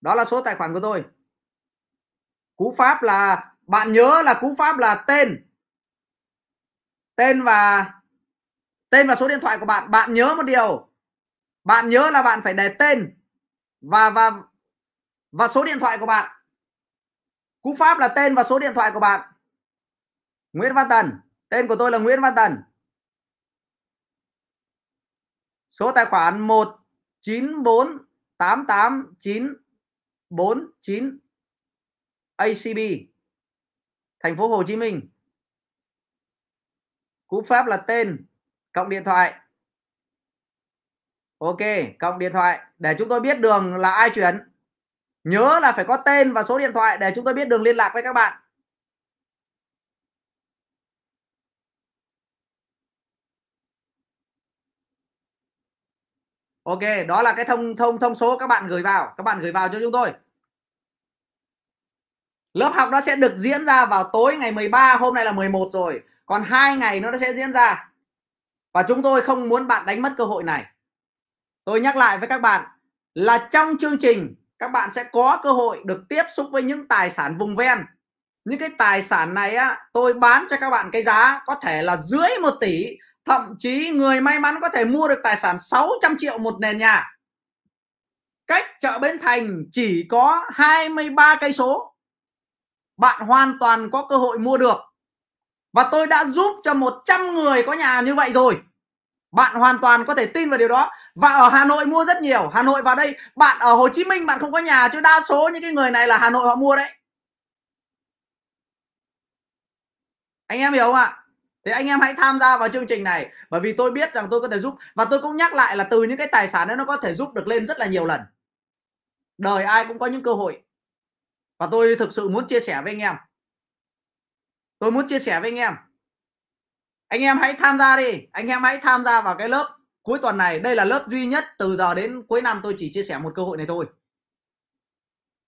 đó là số tài khoản của tôi cú pháp là bạn nhớ là cú pháp là tên tên và tên và số điện thoại của bạn bạn nhớ một điều bạn nhớ là bạn phải để tên và và và số điện thoại của bạn Cú pháp là tên và số điện thoại của bạn. Nguyễn Văn Tần. Tên của tôi là Nguyễn Văn Tần. Số tài khoản 194884949 ACB thành phố Hồ Chí Minh. Cú pháp là tên cộng điện thoại. Ok, cộng điện thoại để chúng tôi biết đường là ai chuyển nhớ là phải có tên và số điện thoại để chúng tôi biết đường liên lạc với các bạn Ok, đó là cái thông thông thông số các bạn gửi vào, các bạn gửi vào cho chúng tôi. Lớp học nó sẽ được diễn ra vào tối ngày 13, hôm nay là 11 rồi, còn hai ngày nữa nó sẽ diễn ra. Và chúng tôi không muốn bạn đánh mất cơ hội này. Tôi nhắc lại với các bạn là trong chương trình các bạn sẽ có cơ hội được tiếp xúc với những tài sản vùng ven những cái tài sản này á tôi bán cho các bạn cái giá có thể là dưới 1 tỷ thậm chí người may mắn có thể mua được tài sản 600 triệu một nền nhà cách chợ Bến Thành chỉ có 23 cây số bạn hoàn toàn có cơ hội mua được và tôi đã giúp cho 100 người có nhà như vậy rồi bạn hoàn toàn có thể tin vào điều đó và ở Hà Nội mua rất nhiều Hà Nội vào đây bạn ở Hồ Chí Minh bạn không có nhà chứ đa số những cái người này là Hà Nội họ mua đấy anh em hiểu không ạ thì anh em hãy tham gia vào chương trình này bởi vì tôi biết rằng tôi có thể giúp và tôi cũng nhắc lại là từ những cái tài sản đó nó có thể giúp được lên rất là nhiều lần đời ai cũng có những cơ hội và tôi thực sự muốn chia sẻ với anh em tôi muốn chia sẻ với anh em anh em hãy tham gia đi anh em hãy tham gia vào cái lớp cuối tuần này đây là lớp duy nhất từ giờ đến cuối năm tôi chỉ chia sẻ một cơ hội này thôi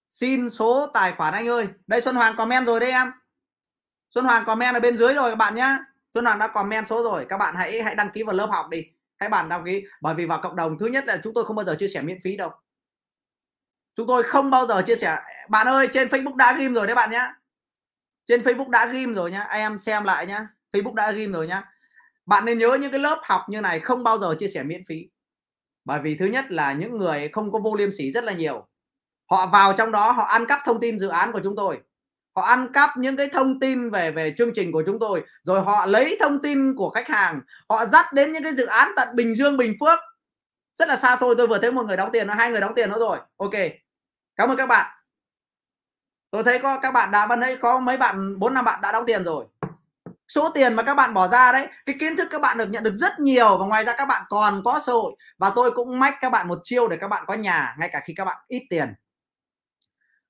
xin số tài khoản anh ơi đây Xuân Hoàng comment rồi đấy em Xuân Hoàng comment ở bên dưới rồi các bạn nhá Xuân Hoàng đã comment số rồi các bạn hãy hãy đăng ký vào lớp học đi hãy bạn đăng ký bởi vì vào cộng đồng thứ nhất là chúng tôi không bao giờ chia sẻ miễn phí đâu chúng tôi không bao giờ chia sẻ bạn ơi trên Facebook đã ghim rồi đấy bạn nhá trên Facebook đã ghim rồi nhá em xem lại nhá Facebook đã ghim rồi nhá bạn nên nhớ những cái lớp học như này không bao giờ chia sẻ miễn phí bởi vì thứ nhất là những người không có vô liêm sỉ rất là nhiều họ vào trong đó họ ăn cắp thông tin dự án của chúng tôi họ ăn cắp những cái thông tin về về chương trình của chúng tôi rồi họ lấy thông tin của khách hàng họ dắt đến những cái dự án tận Bình Dương Bình Phước rất là xa xôi tôi vừa thấy một người đóng tiền hai người đóng tiền nữa rồi ok cảm ơn các bạn tôi thấy có các bạn đã vẫn thấy có mấy bạn bốn năm bạn đã đóng tiền rồi số tiền mà các bạn bỏ ra đấy cái kiến thức các bạn được nhận được rất nhiều và ngoài ra các bạn còn có xã hội và tôi cũng mách các bạn một chiêu để các bạn có nhà ngay cả khi các bạn ít tiền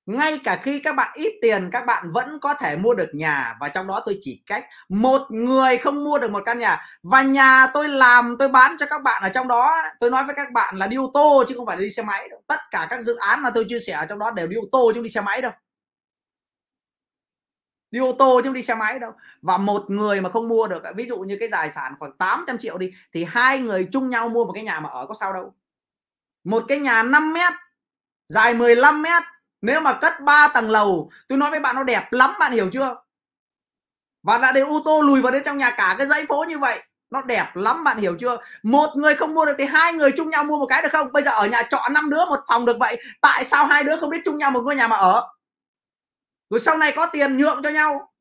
ngay cả khi các bạn ít tiền các bạn vẫn có thể mua được nhà và trong đó tôi chỉ cách một người không mua được một căn nhà và nhà tôi làm tôi bán cho các bạn ở trong đó tôi nói với các bạn là đi ô tô chứ không phải đi xe máy đâu tất cả các dự án mà tôi chia sẻ ở trong đó đều đi ô tô chứ không đi xe máy đâu đi ô tô chứ không đi xe máy đâu và một người mà không mua được ví dụ như cái tài sản khoảng 800 triệu đi thì hai người chung nhau mua một cái nhà mà ở có sao đâu một cái nhà 5 mét dài 15 mét nếu mà cất 3 tầng lầu tôi nói với bạn nó đẹp lắm bạn hiểu chưa và là để ô tô lùi vào đến trong nhà cả cái dãy phố như vậy nó đẹp lắm bạn hiểu chưa một người không mua được thì hai người chung nhau mua một cái được không bây giờ ở nhà trọ năm đứa một phòng được vậy tại sao hai đứa không biết chung nhau một ngôi nhà mà ở rồi sau này có tiền nhượng cho nhau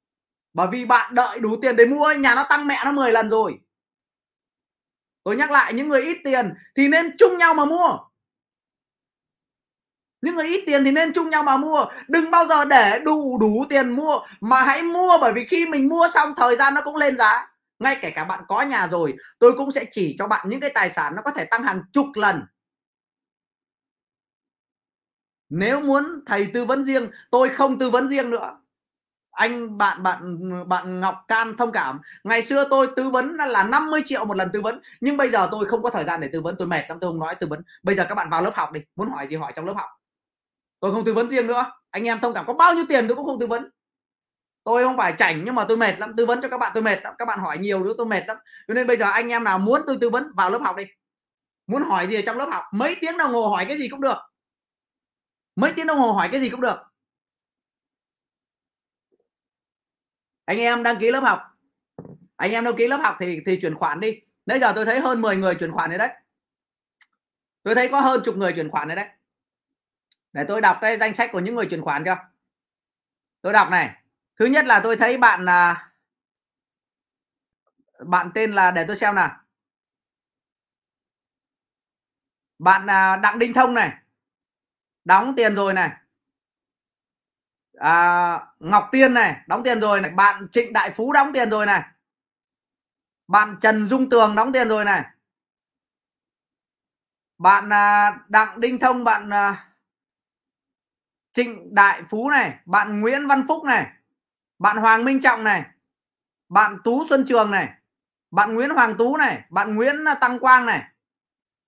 bởi vì bạn đợi đủ tiền để mua nhà nó tăng mẹ nó 10 lần rồi tôi nhắc lại những người ít tiền thì nên chung nhau mà mua những người ít tiền thì nên chung nhau mà mua đừng bao giờ để đủ đủ tiền mua mà hãy mua bởi vì khi mình mua xong thời gian nó cũng lên giá ngay kể cả bạn có nhà rồi tôi cũng sẽ chỉ cho bạn những cái tài sản nó có thể tăng hàng chục lần nếu muốn thầy tư vấn riêng tôi không tư vấn riêng nữa anh bạn bạn bạn Ngọc Can thông cảm ngày xưa tôi tư vấn là 50 triệu một lần tư vấn nhưng bây giờ tôi không có thời gian để tư vấn tôi mệt lắm tôi không nói tư vấn bây giờ các bạn vào lớp học đi muốn hỏi gì hỏi trong lớp học tôi không tư vấn riêng nữa anh em thông cảm có bao nhiêu tiền tôi cũng không tư vấn tôi không phải chảnh nhưng mà tôi mệt lắm tư vấn cho các bạn tôi mệt lắm các bạn hỏi nhiều nữa tôi mệt lắm cho nên bây giờ anh em nào muốn tôi tư vấn vào lớp học đi muốn hỏi gì ở trong lớp học mấy tiếng đồng hồ hỏi cái gì cũng được mấy tiếng đồng hồ hỏi cái gì cũng được anh em đăng ký lớp học anh em đăng ký lớp học thì thì chuyển khoản đi nãy giờ tôi thấy hơn 10 người chuyển khoản đấy đấy tôi thấy có hơn chục người chuyển khoản đấy đấy để tôi đọc cái danh sách của những người chuyển khoản cho tôi đọc này thứ nhất là tôi thấy bạn là bạn tên là để tôi xem nào bạn là đặng đinh thông này đóng tiền rồi này à, Ngọc Tiên này đóng tiền rồi này bạn Trịnh Đại Phú đóng tiền rồi này bạn Trần Dung Tường đóng tiền rồi này bạn à, Đặng Đinh Thông bạn à, Trịnh Đại Phú này bạn Nguyễn Văn Phúc này bạn Hoàng Minh Trọng này bạn Tú Xuân Trường này bạn Nguyễn Hoàng Tú này bạn Nguyễn Tăng Quang này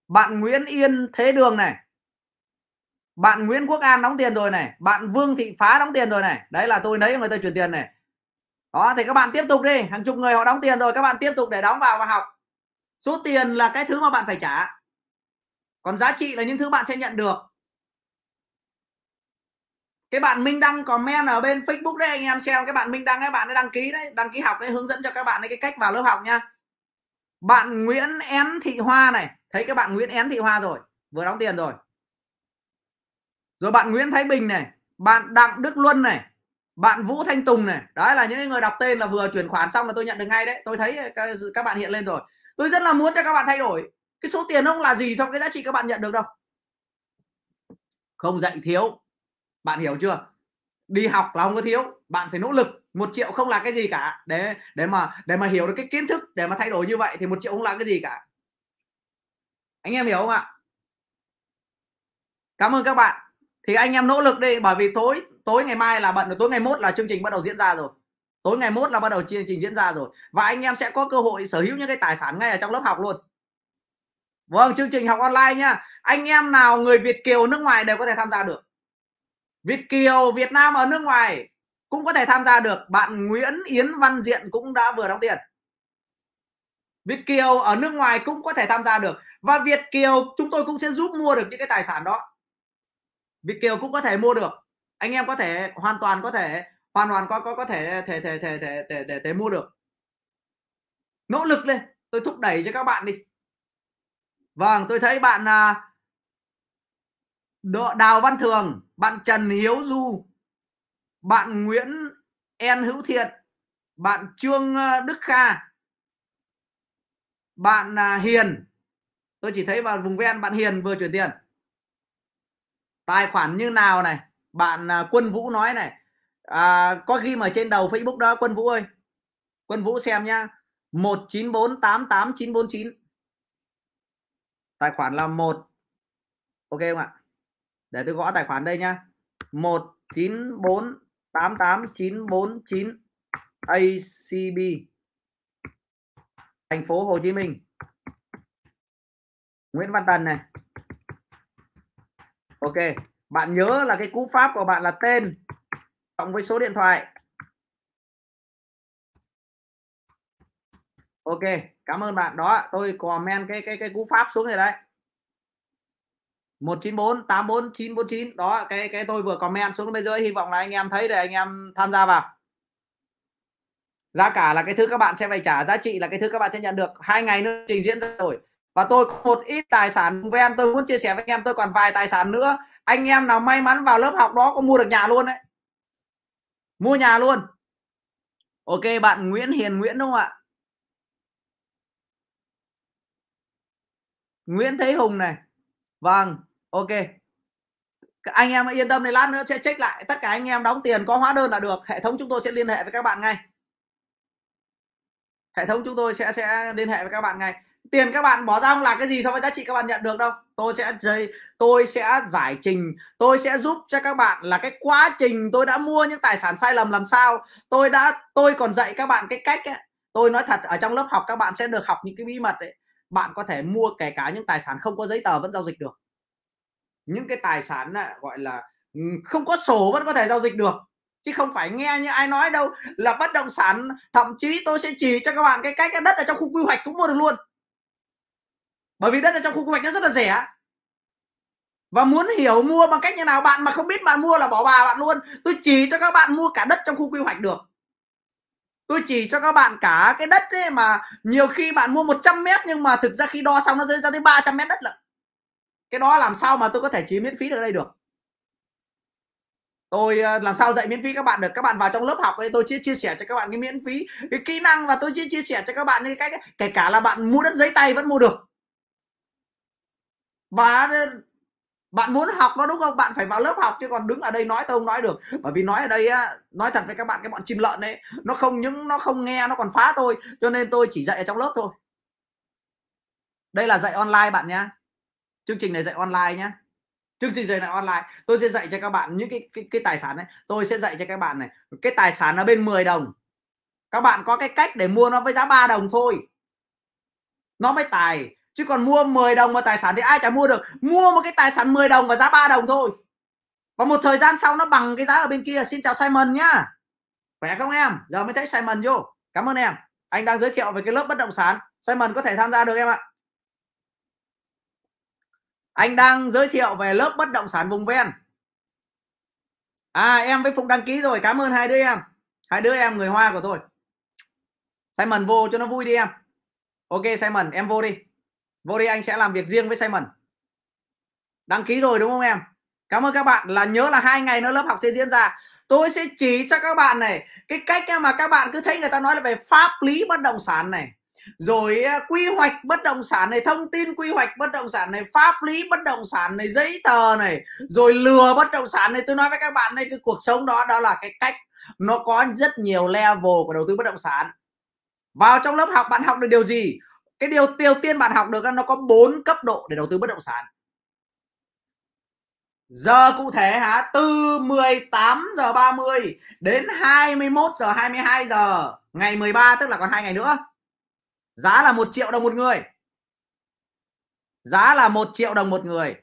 bạn Nguyễn Yên Thế Đường này bạn Nguyễn Quốc An đóng tiền rồi này bạn Vương Thị Phá đóng tiền rồi này đấy là tôi lấy người ta chuyển tiền này đó thì các bạn tiếp tục đi hàng chục người họ đóng tiền rồi các bạn tiếp tục để đóng vào và học số tiền là cái thứ mà bạn phải trả còn giá trị là những thứ bạn sẽ nhận được cái bạn Minh Đăng comment ở bên Facebook đấy anh em xem cái bạn Minh Đăng ấy bạn ấy đăng ký đấy đăng ký học đấy hướng dẫn cho các bạn ấy cái cách vào lớp học nha bạn Nguyễn Én Thị Hoa này thấy các bạn Nguyễn Én Thị Hoa rồi vừa đóng tiền rồi rồi bạn Nguyễn Thái Bình này bạn Đặng Đức Luân này bạn Vũ Thanh Tùng này đấy là những người đọc tên là vừa chuyển khoản xong là tôi nhận được ngay đấy tôi thấy các, các bạn hiện lên rồi tôi rất là muốn cho các bạn thay đổi cái số tiền không là gì trong cái giá trị các bạn nhận được đâu không dạy thiếu bạn hiểu chưa đi học là không có thiếu bạn phải nỗ lực một triệu không là cái gì cả để để mà để mà hiểu được cái kiến thức để mà thay đổi như vậy thì một triệu không là cái gì cả anh em hiểu không ạ cảm ơn các bạn thì anh em nỗ lực đi bởi vì tối tối ngày mai là bận rồi tối ngày mốt là chương trình bắt đầu diễn ra rồi tối ngày mốt là bắt đầu chương trình diễn ra rồi và anh em sẽ có cơ hội sở hữu những cái tài sản ngay ở trong lớp học luôn vâng chương trình học online nhá anh em nào người việt kiều nước ngoài đều có thể tham gia được việt kiều việt nam ở nước ngoài cũng có thể tham gia được bạn nguyễn yến văn diện cũng đã vừa đóng tiền việt kiều ở nước ngoài cũng có thể tham gia được và việt kiều chúng tôi cũng sẽ giúp mua được những cái tài sản đó Việt kiều cũng có thể mua được anh em có thể hoàn toàn có thể hoàn toàn có có có thể thể thể thể thể thể, thể, thể mua được nỗ lực lên tôi thúc đẩy cho các bạn đi vâng tôi thấy bạn à, đào văn thường bạn trần hiếu du bạn nguyễn en hữu thiện bạn trương à, đức kha bạn à, hiền tôi chỉ thấy vào vùng ven bạn hiền vừa chuyển tiền tài khoản như nào này bạn à, quân vũ nói này à, có ghi ở trên đầu facebook đó quân vũ ơi quân vũ xem nhá một chín bốn tám tám chín bốn chín tài khoản là một ok không ạ để tôi gõ tài khoản đây nhá một chín bốn tám tám chín bốn chín acb thành phố hồ chí minh nguyễn văn tần này ok bạn nhớ là cái cú pháp của bạn là tên cộng với số điện thoại ok cảm ơn bạn đó tôi comment cái cái cái cú pháp xuống rồi đấy 194 84 949 đó cái cái tôi vừa comment xuống bên dưới hy vọng là anh em thấy để anh em tham gia vào giá cả là cái thứ các bạn sẽ phải trả giá trị là cái thứ các bạn sẽ nhận được hai ngày nữa trình diễn rồi và tôi có một ít tài sản với em tôi muốn chia sẻ với anh em tôi còn vài tài sản nữa anh em nào may mắn vào lớp học đó có mua được nhà luôn đấy mua nhà luôn ok bạn Nguyễn Hiền Nguyễn đúng không ạ Nguyễn Thế Hùng này vâng ok anh em yên tâm này lát nữa sẽ check lại tất cả anh em đóng tiền có hóa đơn là được hệ thống chúng tôi sẽ liên hệ với các bạn ngay hệ thống chúng tôi sẽ sẽ liên hệ với các bạn ngay tiền các bạn bỏ ra không là cái gì so với giá trị các bạn nhận được đâu tôi sẽ tôi sẽ giải trình tôi sẽ giúp cho các bạn là cái quá trình tôi đã mua những tài sản sai lầm làm sao tôi đã tôi còn dạy các bạn cái cách ấy. tôi nói thật ở trong lớp học các bạn sẽ được học những cái bí mật đấy bạn có thể mua kể cả những tài sản không có giấy tờ vẫn giao dịch được những cái tài sản gọi là ừ, không có sổ vẫn có thể giao dịch được chứ không phải nghe như ai nói đâu là bất động sản thậm chí tôi sẽ chỉ cho các bạn cái cách đất ở trong khu quy hoạch cũng mua được luôn bởi vì đất ở trong khu quy hoạch nó rất là rẻ và muốn hiểu mua bằng cách như nào bạn mà không biết bạn mua là bỏ bà bạn luôn tôi chỉ cho các bạn mua cả đất trong khu quy hoạch được tôi chỉ cho các bạn cả cái đất ấy mà nhiều khi bạn mua 100 mét nhưng mà thực ra khi đo xong nó rơi ra tới 300 mét đất lận cái đó làm sao mà tôi có thể chỉ miễn phí được đây được tôi ờ, làm sao dạy miễn phí các bạn được các bạn vào trong lớp học đây tôi chia chia sẻ cho các bạn cái miễn phí cái kỹ năng và tôi chia chia sẻ cho các bạn những cái cách kể cả là bạn mua đất giấy tay vẫn mua được và bạn muốn học nó đúng không bạn phải vào lớp học chứ còn đứng ở đây nói tôi không nói được bởi vì nói ở đây á nói thật với các bạn cái bọn chim lợn ấy nó không những nó không nghe nó còn phá tôi cho nên tôi chỉ dạy ở trong lớp thôi đây là dạy online bạn nhá chương trình này dạy online nhá chương trình dạy là online tôi sẽ dạy cho các bạn những cái cái, cái tài sản này tôi sẽ dạy cho các bạn này cái tài sản nó bên 10 đồng các bạn có cái cách để mua nó với giá 3 đồng thôi nó mới tài chứ còn mua 10 đồng mà tài sản thì ai chả mua được mua một cái tài sản 10 đồng và giá 3 đồng thôi và một thời gian sau nó bằng cái giá ở bên kia xin chào Simon nhá khỏe không em giờ mới thấy Simon vô cảm ơn em anh đang giới thiệu về cái lớp bất động sản Simon có thể tham gia được em ạ anh đang giới thiệu về lớp bất động sản vùng ven à em với Phụng đăng ký rồi cảm ơn hai đứa em hai đứa em người Hoa của tôi Simon vô cho nó vui đi em ok Simon em vô đi vô đi anh sẽ làm việc riêng với Simon đăng ký rồi đúng không em cảm ơn các bạn là nhớ là hai ngày nữa lớp học sẽ diễn ra tôi sẽ chỉ cho các bạn này cái cách mà các bạn cứ thấy người ta nói là về pháp lý bất động sản này rồi à, quy hoạch bất động sản này thông tin quy hoạch bất động sản này pháp lý bất động sản này giấy tờ này rồi lừa bất động sản này tôi nói với các bạn đây cái cuộc sống đó đó là cái cách nó có rất nhiều level của đầu tư bất động sản vào trong lớp học bạn học được điều gì cái điều đầu tiên bạn học được là nó có bốn cấp độ để đầu tư bất động sản giờ cụ thể hả từ 18 giờ 30 đến 21 giờ 22 giờ ngày 13 tức là còn hai ngày nữa giá là một triệu đồng một người giá là một triệu đồng một người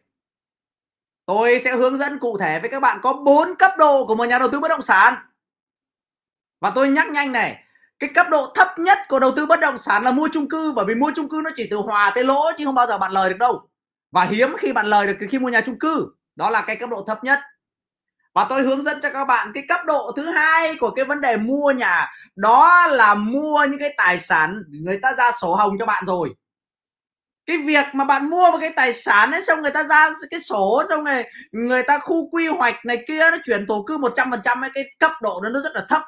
tôi sẽ hướng dẫn cụ thể với các bạn có bốn cấp độ của một nhà đầu tư bất động sản và tôi nhắc nhanh này cái cấp độ thấp nhất của đầu tư bất động sản là mua chung cư bởi vì mua chung cư nó chỉ từ hòa tới lỗ chứ không bao giờ bạn lời được đâu và hiếm khi bạn lời được khi mua nhà chung cư đó là cái cấp độ thấp nhất và tôi hướng dẫn cho các bạn cái cấp độ thứ hai của cái vấn đề mua nhà đó là mua những cái tài sản người ta ra sổ hồng cho bạn rồi cái việc mà bạn mua một cái tài sản ấy xong người ta ra cái sổ xong này người ta khu quy hoạch này kia nó chuyển thổ cư 100% trăm phần trăm cái cấp độ đó nó rất là thấp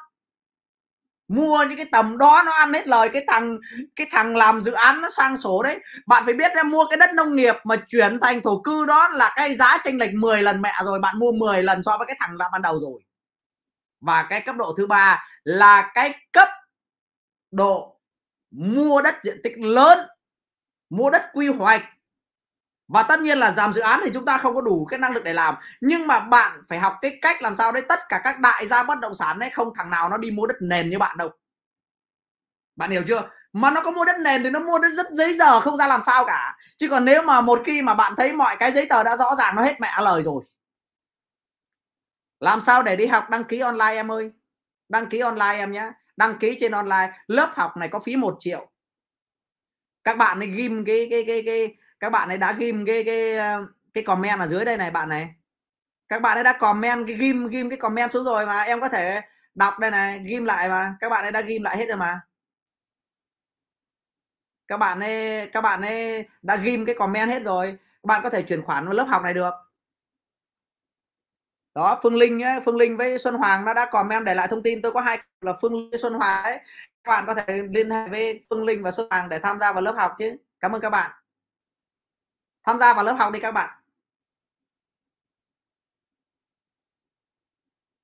mua những cái tầm đó nó ăn hết lời cái thằng cái thằng làm dự án nó sang sổ đấy bạn phải biết là mua cái đất nông nghiệp mà chuyển thành thổ cư đó là cái giá tranh lệch 10 lần mẹ rồi bạn mua 10 lần so với cái thằng đã ban đầu rồi và cái cấp độ thứ ba là cái cấp độ mua đất diện tích lớn mua đất quy hoạch và tất nhiên là làm dự án thì chúng ta không có đủ cái năng lực để làm nhưng mà bạn phải học cái cách làm sao đấy tất cả các đại gia bất động sản đấy không thằng nào nó đi mua đất nền như bạn đâu bạn hiểu chưa mà nó có mua đất nền thì nó mua đất rất giấy giờ không ra làm sao cả chứ còn nếu mà một khi mà bạn thấy mọi cái giấy tờ đã rõ ràng nó hết mẹ lời rồi làm sao để đi học đăng ký online em ơi đăng ký online em nhé đăng ký trên online lớp học này có phí một triệu các bạn nên ghim cái cái cái cái các bạn ấy đã ghim cái cái ờ, cái comment ở dưới đây này bạn này các bạn ấy đã comment cái ghim ghim cái comment xuống rồi mà em có thể đọc đây này ghim lại mà các bạn ấy đã ghim lại hết rồi mà các bạn ấy các bạn ấy đã ghim cái comment hết rồi các bạn có thể chuyển khoản vào lớp học này được đó Phương Linh ấy, Phương Linh với Xuân Hoàng nó đã comment để lại thông tin tôi có hai là Phương Linh với Xuân Hoàng ấy các bạn có thể liên hệ với Phương Linh và Xuân Hoàng để tham gia vào lớp học chứ cảm ơn các bạn tham gia vào lớp học đi các bạn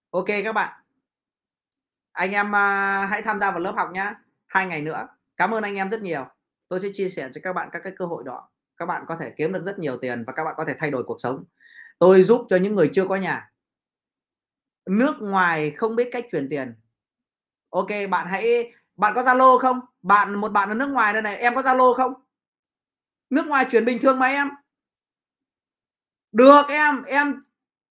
ok các bạn anh em uh, hãy tham gia vào lớp học nhá hai ngày nữa cảm ơn anh em rất nhiều tôi sẽ chia sẻ cho các bạn các cái cơ hội đó các bạn có thể kiếm được rất nhiều tiền và các bạn có thể thay đổi cuộc sống tôi giúp cho những người chưa có nhà nước ngoài không biết cách chuyển tiền ok bạn hãy bạn có zalo không bạn một bạn ở nước ngoài đây này em có zalo không nước ngoài chuyển bình thường mà em được em em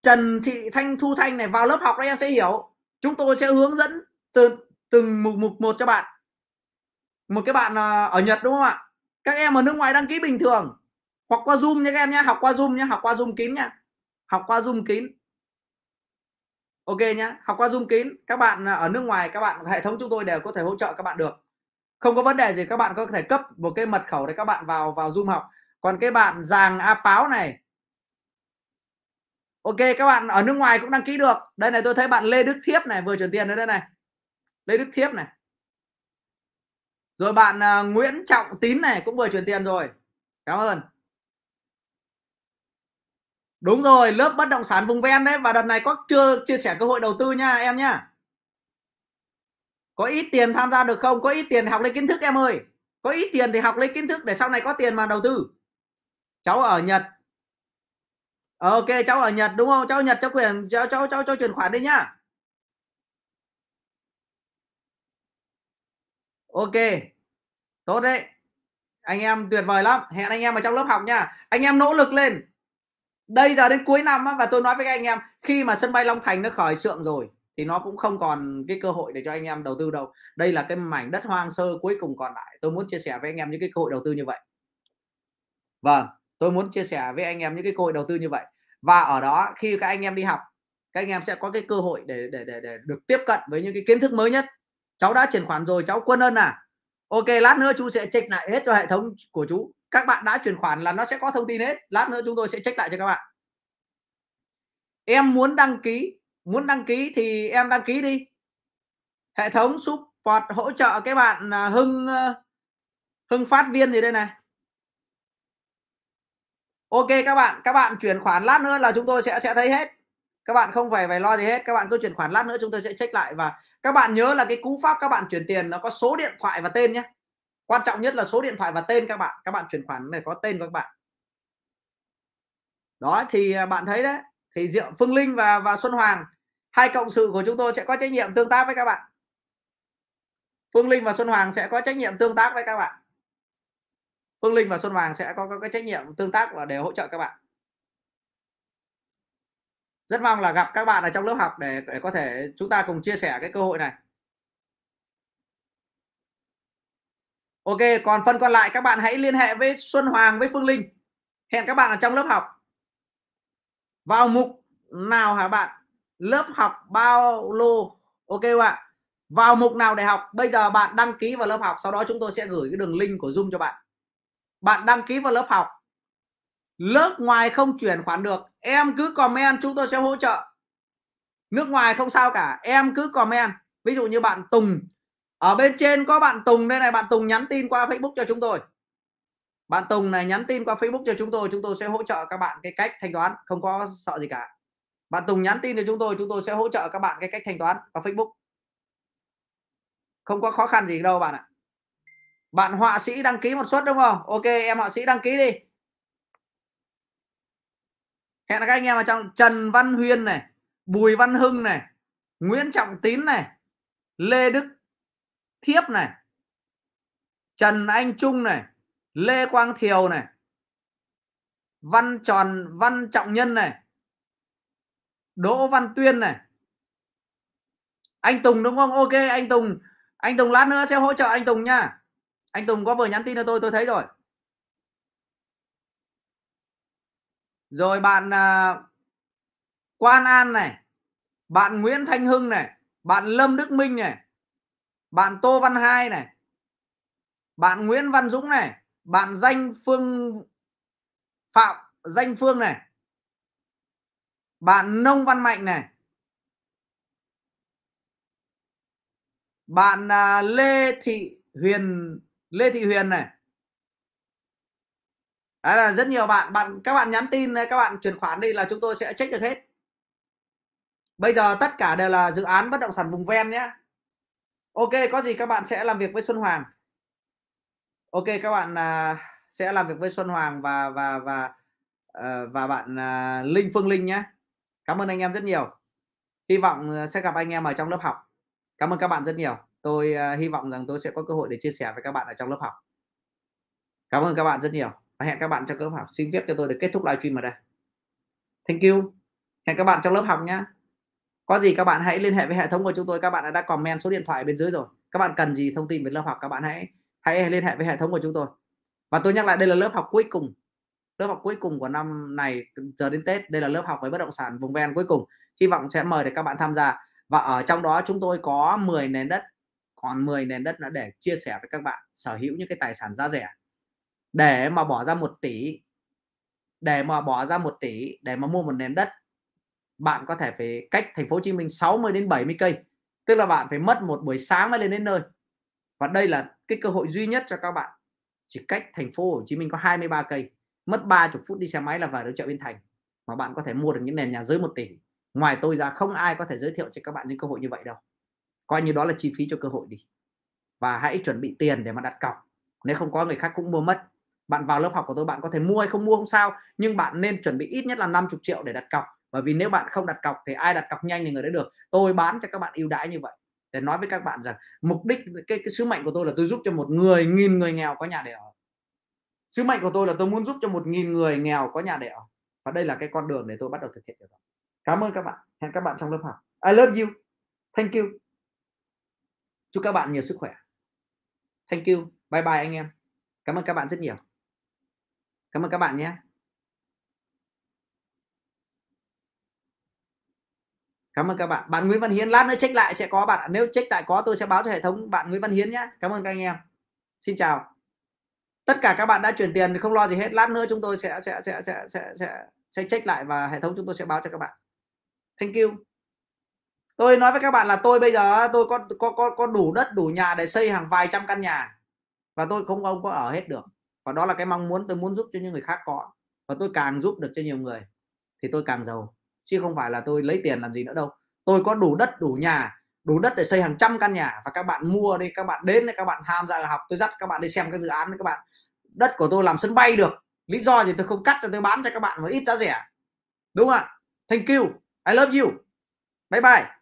Trần Thị Thanh Thu Thanh này vào lớp học đấy em sẽ hiểu chúng tôi sẽ hướng dẫn từ từng mục mục một cho bạn một cái bạn à, ở Nhật đúng không ạ các em ở nước ngoài đăng ký bình thường hoặc qua zoom nha các em nhé học qua zoom nhé học qua zoom kín nhá học qua zoom kín ok nhá học qua zoom kín các bạn à, ở nước ngoài các bạn hệ thống chúng tôi đều có thể hỗ trợ các bạn được không có vấn đề gì các bạn có thể cấp một cái mật khẩu để các bạn vào vào zoom học còn cái bạn giàng a páo này ok các bạn ở nước ngoài cũng đăng ký được đây này tôi thấy bạn lê đức thiếp này vừa chuyển tiền đến đây này lê đức thiếp này rồi bạn à, nguyễn trọng tín này cũng vừa chuyển tiền rồi cảm ơn đúng rồi lớp bất động sản vùng ven đấy và đợt này có chưa chia sẻ cơ hội đầu tư nha em nhá có ít tiền tham gia được không có ít tiền học lấy kiến thức em ơi có ít tiền thì học lấy kiến thức để sau này có tiền mà đầu tư cháu ở nhật ok cháu ở nhật đúng không cháu ở nhật cháu quyền cháu cháu cháu cho chuyển khoản đi nhá ok tốt đấy anh em tuyệt vời lắm hẹn anh em ở trong lớp học nha anh em nỗ lực lên đây giờ đến cuối năm á, và tôi nói với các anh em khi mà sân bay long thành nó khởi xưởng rồi thì nó cũng không còn cái cơ hội để cho anh em đầu tư đâu đây là cái mảnh đất hoang sơ cuối cùng còn lại tôi muốn chia sẻ với anh em những cái cơ hội đầu tư như vậy vâng tôi muốn chia sẻ với anh em những cái cơ hội đầu tư như vậy và ở đó khi các anh em đi học các anh em sẽ có cái cơ hội để để để, để được tiếp cận với những cái kiến thức mới nhất cháu đã chuyển khoản rồi cháu quân ơn à ok lát nữa chú sẽ check lại hết cho hệ thống của chú các bạn đã chuyển khoản là nó sẽ có thông tin hết lát nữa chúng tôi sẽ check lại cho các bạn em muốn đăng ký muốn đăng ký thì em đăng ký đi hệ thống support hỗ trợ cái bạn à, hưng ờ, hưng phát viên gì đây này ok các bạn các bạn chuyển khoản lát nữa là chúng tôi sẽ sẽ thấy hết các bạn không phải phải lo gì hết các bạn cứ chuyển khoản lát nữa chúng tôi sẽ check lại và các bạn nhớ là cái cú pháp các bạn chuyển tiền nó có số điện thoại và tên nhé quan trọng nhất là số điện thoại và tên các bạn các bạn chuyển khoản này có tên của các bạn đó thì à, bạn thấy đấy thì Diệu Phương Linh và và Xuân Hoàng hai cộng sự của chúng tôi sẽ có trách nhiệm tương tác với các bạn Phương Linh và Xuân Hoàng sẽ có trách nhiệm tương tác với các bạn Phương Linh và Xuân Hoàng sẽ có, có cái trách nhiệm tương tác và để hỗ trợ các bạn rất mong là gặp các bạn ở trong lớp học để, để có thể chúng ta cùng chia sẻ cái cơ hội này Ok còn phần còn lại các bạn hãy liên hệ với Xuân Hoàng với Phương Linh hẹn các bạn ở trong lớp học vào mục nào hả bạn lớp học bao lô ok không ạ vào mục nào để học bây giờ bạn đăng ký vào lớp học sau đó chúng tôi sẽ gửi cái đường link của zoom cho bạn bạn đăng ký vào lớp học lớp ngoài không chuyển khoản được em cứ comment chúng tôi sẽ hỗ trợ nước ngoài không sao cả em cứ comment ví dụ như bạn Tùng ở bên trên có bạn Tùng đây này bạn Tùng nhắn tin qua Facebook cho chúng tôi bạn Tùng này nhắn tin qua Facebook cho chúng tôi chúng tôi sẽ hỗ trợ các bạn cái cách thanh toán không có sợ gì cả bạn Tùng nhắn tin cho chúng tôi chúng tôi sẽ hỗ trợ các bạn cái cách thanh toán vào Facebook không có khó khăn gì đâu bạn ạ bạn họa sĩ đăng ký một suất đúng không ok em họa sĩ đăng ký đi hẹn các anh em ở trong Trần Văn Huyên này Bùi Văn Hưng này Nguyễn Trọng Tín này Lê Đức Thiếp này Trần Anh Trung này Lê Quang Thiều này Văn Tròn Văn Trọng Nhân này Đỗ Văn Tuyên này anh Tùng đúng không ok anh Tùng anh Tùng lát nữa sẽ hỗ trợ anh Tùng nha anh Tùng có vừa nhắn tin cho tôi tôi thấy rồi rồi bạn à, Quan An này bạn Nguyễn Thanh Hưng này bạn Lâm Đức Minh này bạn Tô Văn Hai này bạn Nguyễn Văn Dũng này bạn danh Phương Phạm danh Phương này bạn nông văn mạnh này bạn à, lê thị huyền lê thị huyền này Đấy là rất nhiều bạn bạn các bạn nhắn tin các bạn chuyển khoản đi là chúng tôi sẽ check được hết bây giờ tất cả đều là dự án bất động sản vùng ven nhé ok có gì các bạn sẽ làm việc với xuân hoàng ok các bạn à, sẽ làm việc với xuân hoàng và và và ờ, và bạn à, linh phương linh nhé cảm ơn anh em rất nhiều hy vọng ờ, sẽ gặp anh em ở trong lớp học cảm ơn các bạn rất nhiều tôi ờ, hy vọng rằng tôi sẽ có cơ hội để chia sẻ với các bạn ở trong lớp học cảm ơn các bạn rất nhiều và hẹn các bạn trong lớp học xin phép cho tôi để kết thúc livestream ở đây thank you hẹn các bạn trong lớp học nhé có gì các bạn hãy liên hệ với hệ thống của chúng tôi các bạn đã comment số điện thoại bên dưới rồi các bạn cần gì thông tin về lớp học các bạn hãy hãy liên hệ với hệ thống của chúng tôi và tôi nhắc lại đây là lớp học cuối cùng lớp học cuối cùng của năm này giờ đến Tết đây là lớp học về bất động sản vùng ven cuối cùng hy vọng sẽ mời được các bạn tham gia và ở trong đó chúng tôi có 10 nền đất còn 10 nền đất là để chia sẻ với các bạn sở hữu những cái tài sản giá rẻ để mà bỏ ra 1 tỷ để mà bỏ ra 1 tỷ để mà mua một nền đất bạn có thể phải cách thành phố Hồ Chí Minh 60 đến 70 cây tức là bạn phải mất một buổi sáng mới lên đến nơi và đây là cái cơ hội duy nhất cho các bạn chỉ cách thành phố Hồ Chí Minh có 23 cây mất 30 phút đi xe máy là vào được chợ Bến Thành mà bạn có thể mua được những nền nhà dưới một tỷ ngoài tôi ra không ai có thể giới thiệu cho các bạn những cơ hội như vậy đâu coi như đó là chi phí cho cơ hội đi và hãy chuẩn bị tiền để mà đặt cọc nếu không có người khác cũng mua mất bạn vào lớp học của tôi bạn có thể mua hay không mua không sao nhưng bạn nên chuẩn bị ít nhất là 50 triệu để đặt cọc bởi vì nếu bạn không đặt cọc thì ai đặt cọc nhanh thì người đấy được tôi bán cho các bạn ưu đãi như vậy để nói với các bạn rằng mục đích cái, cái sứ mệnh của tôi là tôi giúp cho một người nghìn người nghèo có nhà để ở sứ mệnh của tôi là tôi muốn giúp cho một nghìn người nghèo có nhà để ở và đây là cái con đường để tôi bắt đầu thực hiện điều đó cảm ơn các bạn hẹn các bạn trong lớp học I love you thank you chúc các bạn nhiều sức khỏe thank you bye bye anh em cảm ơn các bạn rất nhiều cảm ơn các bạn nhé cảm ơn các bạn bạn Nguyễn Văn Hiến lát nữa check lại sẽ có bạn nếu check lại có tôi sẽ báo cho hệ thống bạn Nguyễn Văn Hiến nhé cảm ơn các anh em xin chào tất cả các bạn đã chuyển tiền thì không lo gì hết lát nữa chúng tôi sẽ sẽ sẽ sẽ sẽ sẽ, sẽ check lại và hệ thống chúng tôi sẽ báo cho các bạn thank you tôi nói với các bạn là tôi bây giờ tôi có có có có đủ đất đủ nhà để xây hàng vài trăm căn nhà và tôi không không có ở hết được và đó là cái mong muốn tôi muốn giúp cho những người khác có và tôi càng giúp được cho nhiều người thì tôi càng giàu chứ không phải là tôi lấy tiền làm gì nữa đâu tôi có đủ đất đủ nhà đủ đất để xây hàng trăm căn nhà và các bạn mua đi các bạn đến đây các bạn tham gia học tôi dắt các bạn đi xem các dự án đấy các bạn đất của tôi làm sân bay được lý do thì tôi không cắt cho tôi bán cho các bạn một ít giá rẻ đúng không ạ thank you i love you bye bye